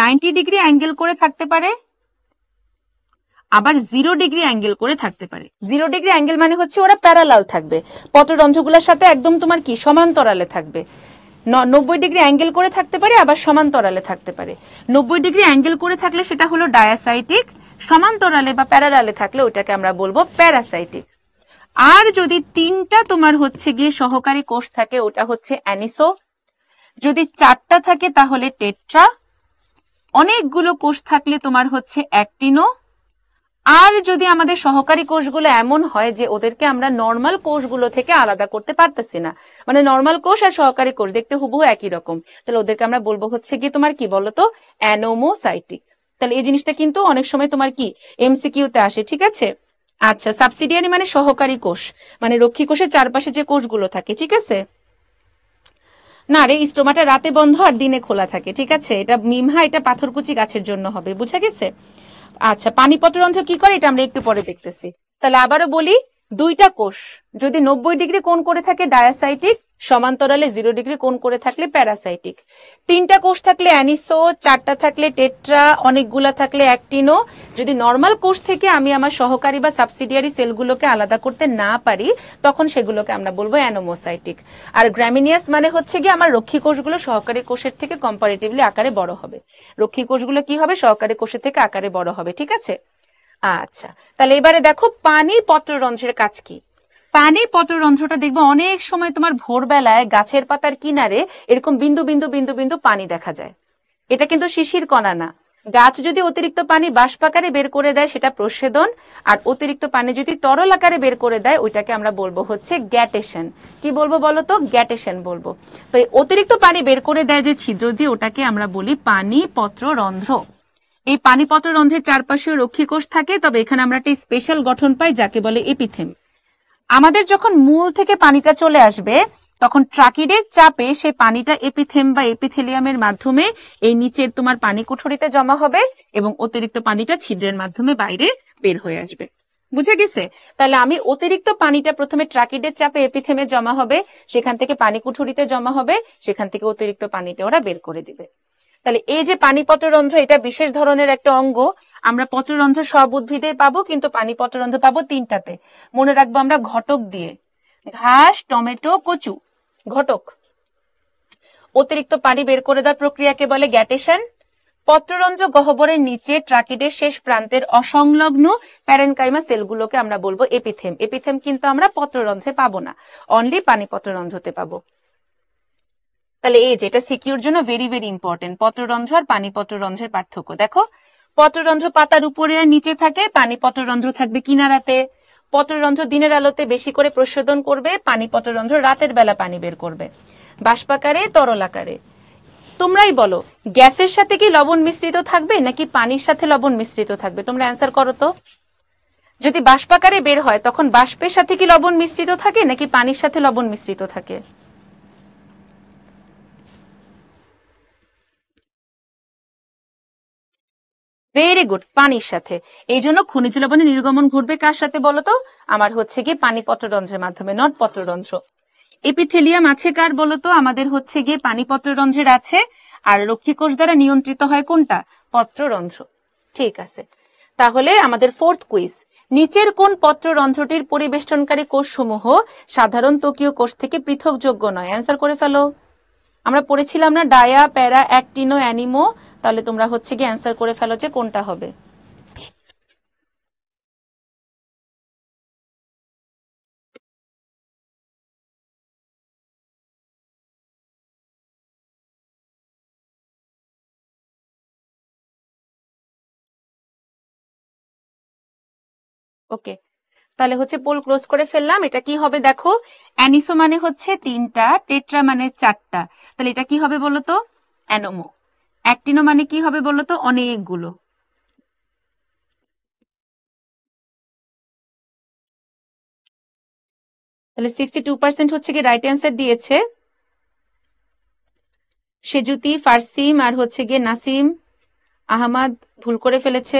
নাইনটি ডিগ্রি অ্যাঙ্গেল করে থাকতে পারে আবার জিরো ডিগ্রি অ্যাঙ্গেল করে থাকতে পারে জিরো ডিগ্রি অ্যাঙ্গেল মানে হচ্ছে ওরা প্যারালাল থাকবে পত্ররন্ধ্রগুলোর সাথে একদম তোমার কি সমান্তরালে থাকবে নব্বই ডিগ্রি অ্যাঙ্গেল করে থাকতে পারে আবার সমান্তরালে থাকতে পারে নব্বই ডিগ্রি অ্যাঙ্গেল করে থাকলে সেটা হলো ডায়াসাইটিক সমান্তরালে বা প্যারালালে থাকলে ওটাকে আমরা বলবো প্যারাসাইটিক আর যদি তিনটা তোমার হচ্ছে গিয়ে সহকারী কোষ থাকে ওটা হচ্ছে অ্যানিসো যদি চারটা থাকে তাহলে টেট্রা অনেকগুলো কোষ থাকলে তোমার হচ্ছে অ্যাক্টিনো আর যদি আমাদের সহকারী কোষগুলো এমন হয় যে ওদেরকে আমরা নর্মাল কোষগুলো থেকে আলাদা করতে পারতেছি না মানে নর্মাল কোষ আর সহকারী কোষ দেখতে হুবহু একই রকম তাহলে ওদেরকে আমরা বলবো হচ্ছে কি তোমার কি বলতো অ্যানোমোসাইটিক তাহলে এই জিনিসটা কিন্তু অনেক সময় তোমার কি এমসিকিউতে আসে ঠিক আছে আচ্ছা সাবসিডিয়ারি মানে সহকারী কোষ মানে রক্ষী কোষের চারপাশে যে কোষগুলো থাকে ঠিক আছে না রে স্টোমাটা রাতে বন্ধ আর দিনে খোলা থাকে ঠিক আছে এটা মিমহা এটা পাথরকুচি গাছের জন্য হবে বুঝা গেছে আচ্ছা অন্ধ কি করে এটা আমরা একটু পরে দেখতেছি তাহলে আবারও বলি দুইটা কোষ যদি নব্বই ডিগ্রি কোন করে থাকে ডায়াসাইটিক সমান্তরালে জিরো ডিগ্রি কোন করে থাকলে প্যারাসাইটিক তিনটা কোষ থাকলে অ্যানিসো চারটা থাকলে টেট্রা অনেকগুলা থাকলে অ্যাক্টিনো যদি নর্মাল কোষ থেকে আমি আমার সহকারী বা সাবসিডিয়ারি সেলগুলোকে আলাদা করতে না পারি তখন সেগুলোকে আমরা বলবো অ্যানোমোসাইটিক আর গ্র্যামিনিয়াস মানে হচ্ছে গিয়ে আমার রক্ষী কোষগুলো সহকারী কোষের থেকে কম্পারেটিভলি আকারে বড় হবে রক্ষী কোষগুলো কি হবে সহকারী কোষের থেকে আকারে বড় হবে ঠিক আছে আচ্ছা তাহলে এবারে দেখো পানি পত্ররঞ্জের কাজ কি প্যানে পটরন্ধ্রটা দেখবো অনেক সময় তোমার ভোরবেলায় গাছের পাতার কিনারে এরকম বিন্দু বিন্দু বিন্দু বিন্দু পানি দেখা যায় এটা কিন্তু শিশির কণা না গাছ যদি অতিরিক্ত পানি বাষ্পাকারে বের করে দেয় সেটা প্রসেদন আর অতিরিক্ত পানি যদি তরল আকারে বের করে দেয় ওইটাকে আমরা বলবো হচ্ছে গ্যাটেশন কি বলবো বলো তো গ্যাটেশন বলবো তো অতিরিক্ত পানি বের করে দেয় যে ছিদ্র দিয়ে ওটাকে আমরা বলি পানি পত্র রন্ধ্র এই পানিপত্র রন্ধ্রের চারপাশে কোষ থাকে তবে এখানে আমরা একটা স্পেশাল গঠন পাই যাকে বলে এপিথেম আমাদের যখন মূল থেকে পানিটা চলে আসবে তখন ট্রাকিডের চাপে সে পানিটা এপিথেম বা এপিথেলিয়ামের মাধ্যমে এই নিচের তোমার পানি কুঠরিতে জমা হবে এবং অতিরিক্ত পানিটা ছিদ্রের মাধ্যমে বাইরে বের হয়ে আসবে বুঝে গেছে তাহলে আমি অতিরিক্ত পানিটা প্রথমে ট্রাকিডের চাপে এপিথেমে জমা হবে সেখান থেকে পানি কুঠুরিতে জমা হবে সেখান থেকে অতিরিক্ত পানিটা ওরা বের করে দিবে তাহলে এই যে রন্ধ্র এটা বিশেষ ধরনের একটা অঙ্গ আমরা পত্ররন্ধ্র সব উদ্ভিদে পাবো কিন্তু পানি পত্ররন্ধ্র পাবো তিনটাতে মনে রাখবো আমরা ঘটক দিয়ে ঘাস টমেটো কচু ঘটক অতিরিক্ত পানি বের করে দেওয়ার প্রক্রিয়াকে বলে গ্যাটেশন পত্ররন্ধ্র গহ্বরের নিচে ট্রাকিডের শেষ প্রান্তের অসংলগ্ন প্যারেনকাইমা সেলগুলোকে আমরা বলবো এপিথেম এপিথেম কিন্তু আমরা পত্ররন্ধ্রে পাবো না অনলি পানি পত্ররন্ধ্রতে পাবো তাহলে এই এটা সিকিউর জন্য ভেরি ভেরি ইম্পর্টেন্ট পত্ররন্ধ্র আর পানি পত্ররন্ধ্রের পার্থক্য দেখো পত্ররন্ধ্র পাতার উপরে আর নিচে থাকে পানি পত্ররন্ধ্র থাকবে কিনারাতে পত্ররন্ধ্র দিনের আলোতে বেশি করে প্রশোধন করবে পানি পত্ররন্ধ্র রাতের বেলা পানি বের করবে বাষ্পাকারে তরল আকারে তোমরাই বলো গ্যাসের সাথে কি লবণ মিশ্রিত থাকবে নাকি পানির সাথে লবণ মিশ্রিত থাকবে তোমরা অ্যান্সার করো তো যদি বাষ্পাকারে বের হয় তখন বাষ্পের সাথে কি লবণ মিশ্রিত থাকে নাকি পানির সাথে লবণ মিশ্রিত থাকে ভেরি গুড পানির সাথে এই জন্য খনিজ লবণের নির্গমন ঘটবে কার সাথে বলতো আমার হচ্ছে গিয়ে পানি পত্ররন্ধ্রের মাধ্যমে নট পত্ররন্ধ্র এপিথেলিয়াম আছে কার বলতো আমাদের হচ্ছে গিয়ে পানি পত্ররন্ধ্রের আছে আর কোষ দ্বারা নিয়ন্ত্রিত হয় কোনটা পত্ররন্ধ্র ঠিক আছে তাহলে আমাদের ফোর্থ কুইজ নিচের কোন পত্ররন্ধ্রটির পরিবেষ্টনকারী সমূহ সাধারণ তোকীয় কোষ থেকে পৃথকযোগ্য নয় অ্যান্সার করে ফেলো আমরা পড়েছিলাম না ডায়া প্যারা অ্যাক্টিনো অ্যানিমো তাহলে তোমরা হচ্ছে গিয়ে অ্যান্সার করে ফেলো যে কোনটা হবে ওকে তাহলে হচ্ছে পোল ক্লোজ করে ফেললাম এটা কি হবে দেখো অ্যানিসো মানে হচ্ছে তিনটা টেট্রা মানে চারটা তাহলে এটা কি হবে বলতো অ্যানোমো অ্যাক্টিনো মানে কি হবে বলতো অনেকগুলো তাহলে সিক্সটি টু পার্সেন্ট হচ্ছে গিয়ে রাইট অ্যান্সার দিয়েছে সেজুতি ফার্সিম আর হচ্ছে গিয়ে নাসিম আহমাদ ভুল করে ফেলেছে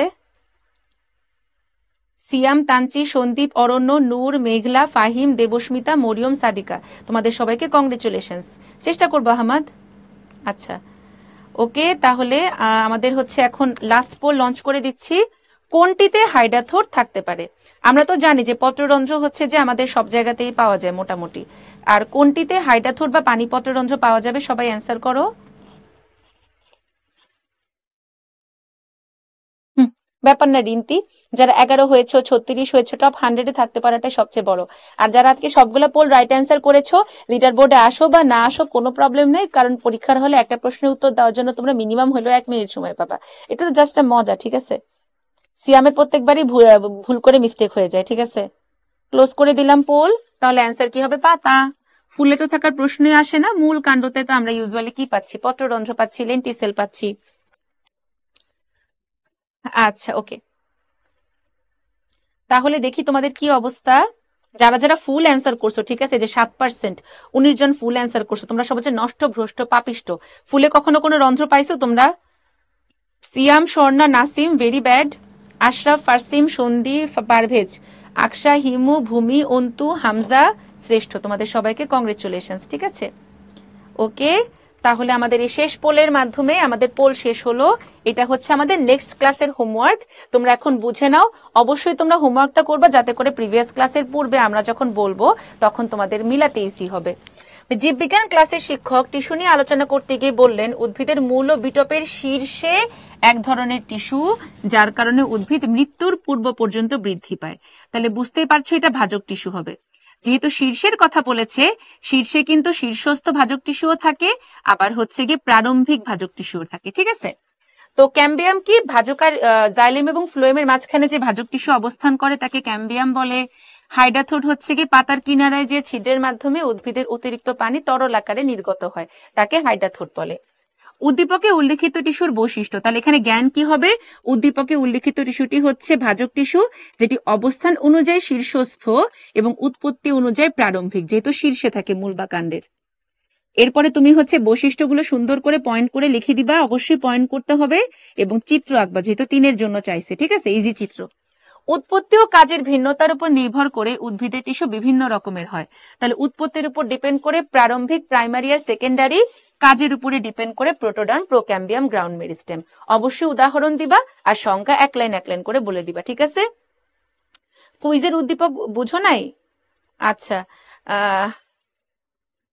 সিয়াম তানচি সন্দীপ অরণ্য নূর মেঘলা ফাহিম দেবস্মিতা মরিয়ম সাদিকা তোমাদের সবাইকে কংগ্রেচুলেশনস চেষ্টা করবো আহমদ আচ্ছা ওকে তাহলে আমাদের হচ্ছে এখন লাস্ট পোল লঞ্চ করে দিচ্ছি কোনটিতে হাইডাথোর থাকতে পারে আমরা তো জানি যে পত্ররন্ধ্র হচ্ছে যে আমাদের সব জায়গাতেই পাওয়া যায় মোটামুটি আর কোনটিতে হাইডাথোর বা পানি পত্ররন্ধ্র পাওয়া যাবে সবাই অ্যান্সার করো ব্যাপার না রিন্তি যারা এগারো হয়েছো ছত্রিশ হয়েছো টপ হান্ড্রেডে থাকতে পারাটাই সবচেয়ে বড় আর যারা আজকে সবগুলো পোল রাইট অ্যান্সার করেছো লিডার বোর্ডে আসো বা না আসো কোনো প্রবলেম নেই কারণ পরীক্ষার হলে একটা প্রশ্নের উত্তর দেওয়ার জন্য তোমরা মিনিমাম হলেও এক মিনিট সময় পাবা এটা তো জাস্ট মজা ঠিক আছে সিয়ামের প্রত্যেকবারই ভুল করে মিস্টেক হয়ে যায় ঠিক আছে ক্লোজ করে দিলাম পোল তাহলে অ্যান্সার কি হবে পাতা ফুলে তো থাকার প্রশ্নই আসে না মূল কাণ্ডতে তো আমরা ইউজুয়ালি কি পাচ্ছি পটরন্ধ্র পাচ্ছি লেন্টিসেল পাচ্ছি আচ্ছা ওকে তাহলে দেখি তোমাদের কি অবস্থা যারা যারা ফুল অ্যান্সার করছো ঠিক আছে যে সাত পার্সেন্ট উনিশ জন ফুল অ্যান্সার করছো তোমরা সব হচ্ছে নষ্ট ভ্রষ্ট পাপিষ্ট ফুলে কখনো কোনো রন্ধ্র পাইছো তোমরা সিয়াম স্বর্ণা নাসিম ভেরি ব্যাড আশরাফ ফারসিম সন্ধি পারভেজ আকশা হিমু ভূমি অন্তু হামজা শ্রেষ্ঠ তোমাদের সবাইকে কংগ্রেচুলেশন ঠিক আছে ওকে তাহলে আমাদের এই শেষ পোলের মাধ্যমে আমাদের পোল শেষ হলো এটা হচ্ছে আমাদের নেক্সট ক্লাসের হোমওয়ার্ক তোমরা এখন বুঝে নাও অবশ্যই তোমরা হোমওয়ার্কটা করবে যাতে করে প্রিভিয়াস ক্লাসের পূর্বে আমরা যখন বলবো তখন তোমাদের মিলাতে ইসি হবে জীববিজ্ঞান ক্লাসের শিক্ষক টিস্যু নিয়ে আলোচনা করতে গিয়ে বললেন উদ্ভিদের মূল বিটপের শীর্ষে এক ধরনের টিস্যু যার কারণে উদ্ভিদ মৃত্যুর পূর্ব পর্যন্ত বৃদ্ধি পায় তাহলে বুঝতেই পারছো এটা ভাজক টিস্যু হবে যেহেতু শীর্ষের কথা বলেছে শীর্ষে কিন্তু শীর্ষস্থ ভাজক টিস্যুও থাকে আবার হচ্ছে গিয়ে প্রারম্ভিক ভাজক টিস্যুও থাকে ঠিক আছে তো ক্যাম্বিয়াম কি ভাজক আর জাইলেম এবং ফ্লোয়েমের মাঝখানে যে ভাজক টিস্যু অবস্থান করে তাকে ক্যাম্বিয়াম বলে হাইড্রাথোড হচ্ছে কি পাতার কিনারায় যে ছিদ্রের মাধ্যমে উদ্ভিদের অতিরিক্ত পানি তরল আকারে নির্গত হয় তাকে হাইড্রাথোড বলে উদ্দীপকে উল্লেখিত টিস্যুর বৈশিষ্ট্য তাহলে এখানে জ্ঞান কি হবে উদ্দীপকে উল্লেখিত টিস্যুটি হচ্ছে ভাজক টিস্যু যেটি অবস্থান অনুযায়ী শীর্ষস্থ এবং উৎপত্তি অনুযায়ী প্রারম্ভিক যেহেতু শীর্ষে থাকে মূল বা কাণ্ডের এরপরে তুমি হচ্ছে বৈশিষ্ট্যগুলো সুন্দর করে পয়েন্ট করে লিখে দিবা অবশ্যই পয়েন্ট করতে হবে এবং চিত্র আঁকবা যেহেতু তিনের জন্য চাইছে ঠিক আছে ইজি চিত্র উৎপত্তি ও কাজের ভিন্নতার উপর নির্ভর করে উদ্ভিদের টিস্যু বিভিন্ন রকমের হয় তাহলে উৎপত্তির উপর ডিপেন্ড করে প্রারম্ভিক প্রাইমারি আর সেকেন্ডারি কাজের উপরে ডিপেন্ড করে প্রোটোডার্ম প্রোক্যাম্বিয়াম গ্রাউন্ড মেরিস্টেম অবশ্যই উদাহরণ দিবা আর সংখ্যা এক লাইন এক লাইন করে বলে দিবা ঠিক আছে কুইজের উদ্দীপক বুঝো নাই আচ্ছা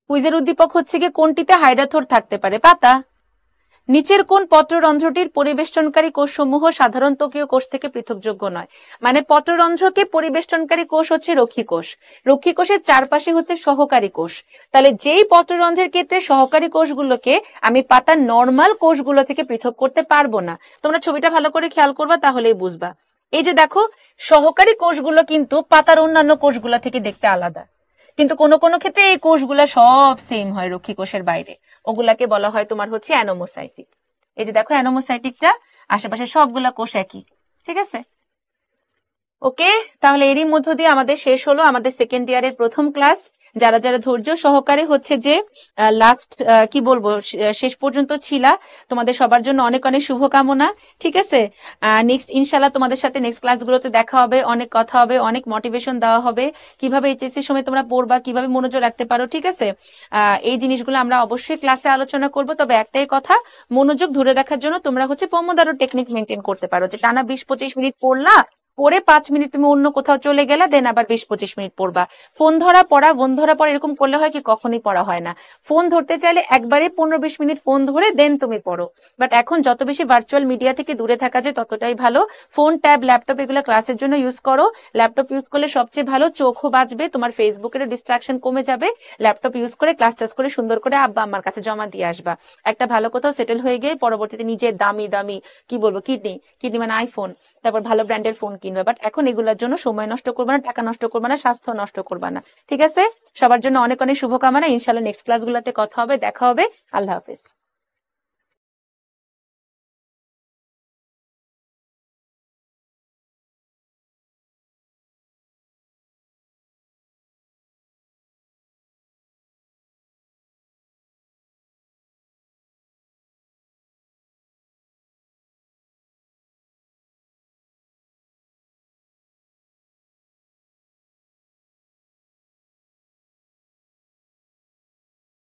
কুইজের উদ্দীপক হচ্ছে গিয়ে কোনটিতে হাইড্রাথোর থাকতে পারে পাতা নিচের কোন পত্ররন্ধ্রটির পরিবেষ্টনকারী সমূহ সাধারণ ত্বকীয় কোষ থেকে পৃথকযোগ্য নয় মানে পত্ররন্ধ্রকে পরিবেষ্টনকারী কোষ হচ্ছে রক্ষী কোষ রক্ষী কোষের চারপাশে হচ্ছে সহকারী কোষ তাহলে যেই পত্ররন্ধ্রের ক্ষেত্রে সহকারী কোষগুলোকে আমি পাতার নর্মাল কোষগুলো থেকে পৃথক করতে পারবো না তোমরা ছবিটা ভালো করে খেয়াল করবা তাহলেই বুঝবা এই যে দেখো সহকারী কোষগুলো কিন্তু পাতার অন্যান্য কোষগুলো থেকে দেখতে আলাদা কিন্তু কোনো কোনো ক্ষেত্রে এই কোষগুলো সব সেম হয় রক্ষী কোষের বাইরে ওগুলাকে বলা হয় তোমার হচ্ছে অ্যানোমোসাইটিক এই যে দেখো অ্যানোমোসাইটিকটা আশেপাশে সবগুলা কোষ একই ঠিক আছে ওকে তাহলে এরই মধ্য দিয়ে আমাদের শেষ হলো আমাদের সেকেন্ড ইয়ারের প্রথম ক্লাস যারা যারা ধৈর্য সহকারে হচ্ছে যে লাস্ট কি বলবো শেষ পর্যন্ত ছিলা তোমাদের সবার জন্য অনেক অনেক শুভকামনা ঠিক আছে নেক্সট ইনশাল্লাহ তোমাদের সাথে নেক্সট ক্লাসগুলোতে দেখা হবে অনেক কথা হবে অনেক মোটিভেশন দেওয়া হবে কিভাবে এইচএসসি সময় তোমরা পড়বা কিভাবে মনোযোগ রাখতে পারো ঠিক আছে এই জিনিসগুলো আমরা অবশ্যই ক্লাসে আলোচনা করব তবে একটাই কথা মনোযোগ ধরে রাখার জন্য তোমরা হচ্ছে পমোদারো টেকনিক মেনটেন করতে পারো যে টানা বিশ পঁচিশ মিনিট পড়লা পরে পাঁচ মিনিট তুমি অন্য কোথাও চলে গেলা দেন আবার বিশ পঁচিশ মিনিট পড়বা ফোন ধরা পড়া ফোন ধরা পড়া এরকম করলে হয় কি কখনই পড়া হয় না ফোন ধরতে চাইলে একবারে পনেরো বিশ মিনিট ফোন ধরে দেন তুমি পড়ো বাট এখন যত বেশি ভার্চুয়াল মিডিয়া থেকে দূরে থাকা যায় ততটাই ভালো ফোন ট্যাব ল্যাপটপ এগুলো ক্লাসের জন্য ইউজ করো ল্যাপটপ ইউজ করলে সবচেয়ে ভালো চোখও বাঁচবে তোমার ফেসবুকের ডিস্ট্রাকশন কমে যাবে ল্যাপটপ ইউজ করে ক্লাস টাস করে সুন্দর করে আব্বা আমার কাছে জমা দিয়ে আসবা একটা ভালো কোথাও সেটেল হয়ে গিয়ে পরবর্তীতে নিজের দামি দামি কি বলবো কিডনি কিডনি মানে আইফোন তারপর ভালো ব্র্যান্ডের ফোন কিনবা বাট এখন এগুলোর জন্য সময় নষ্ট করবে না টাকা নষ্ট করবে না স্বাস্থ্য নষ্ট করবে না ঠিক আছে সবার জন্য অনেক অনেক শুভকামনা ইনশাল্লাহ নেক্সট ক্লাসগুলোতে কথা হবে দেখা হবে আল্লাহ হাফিজ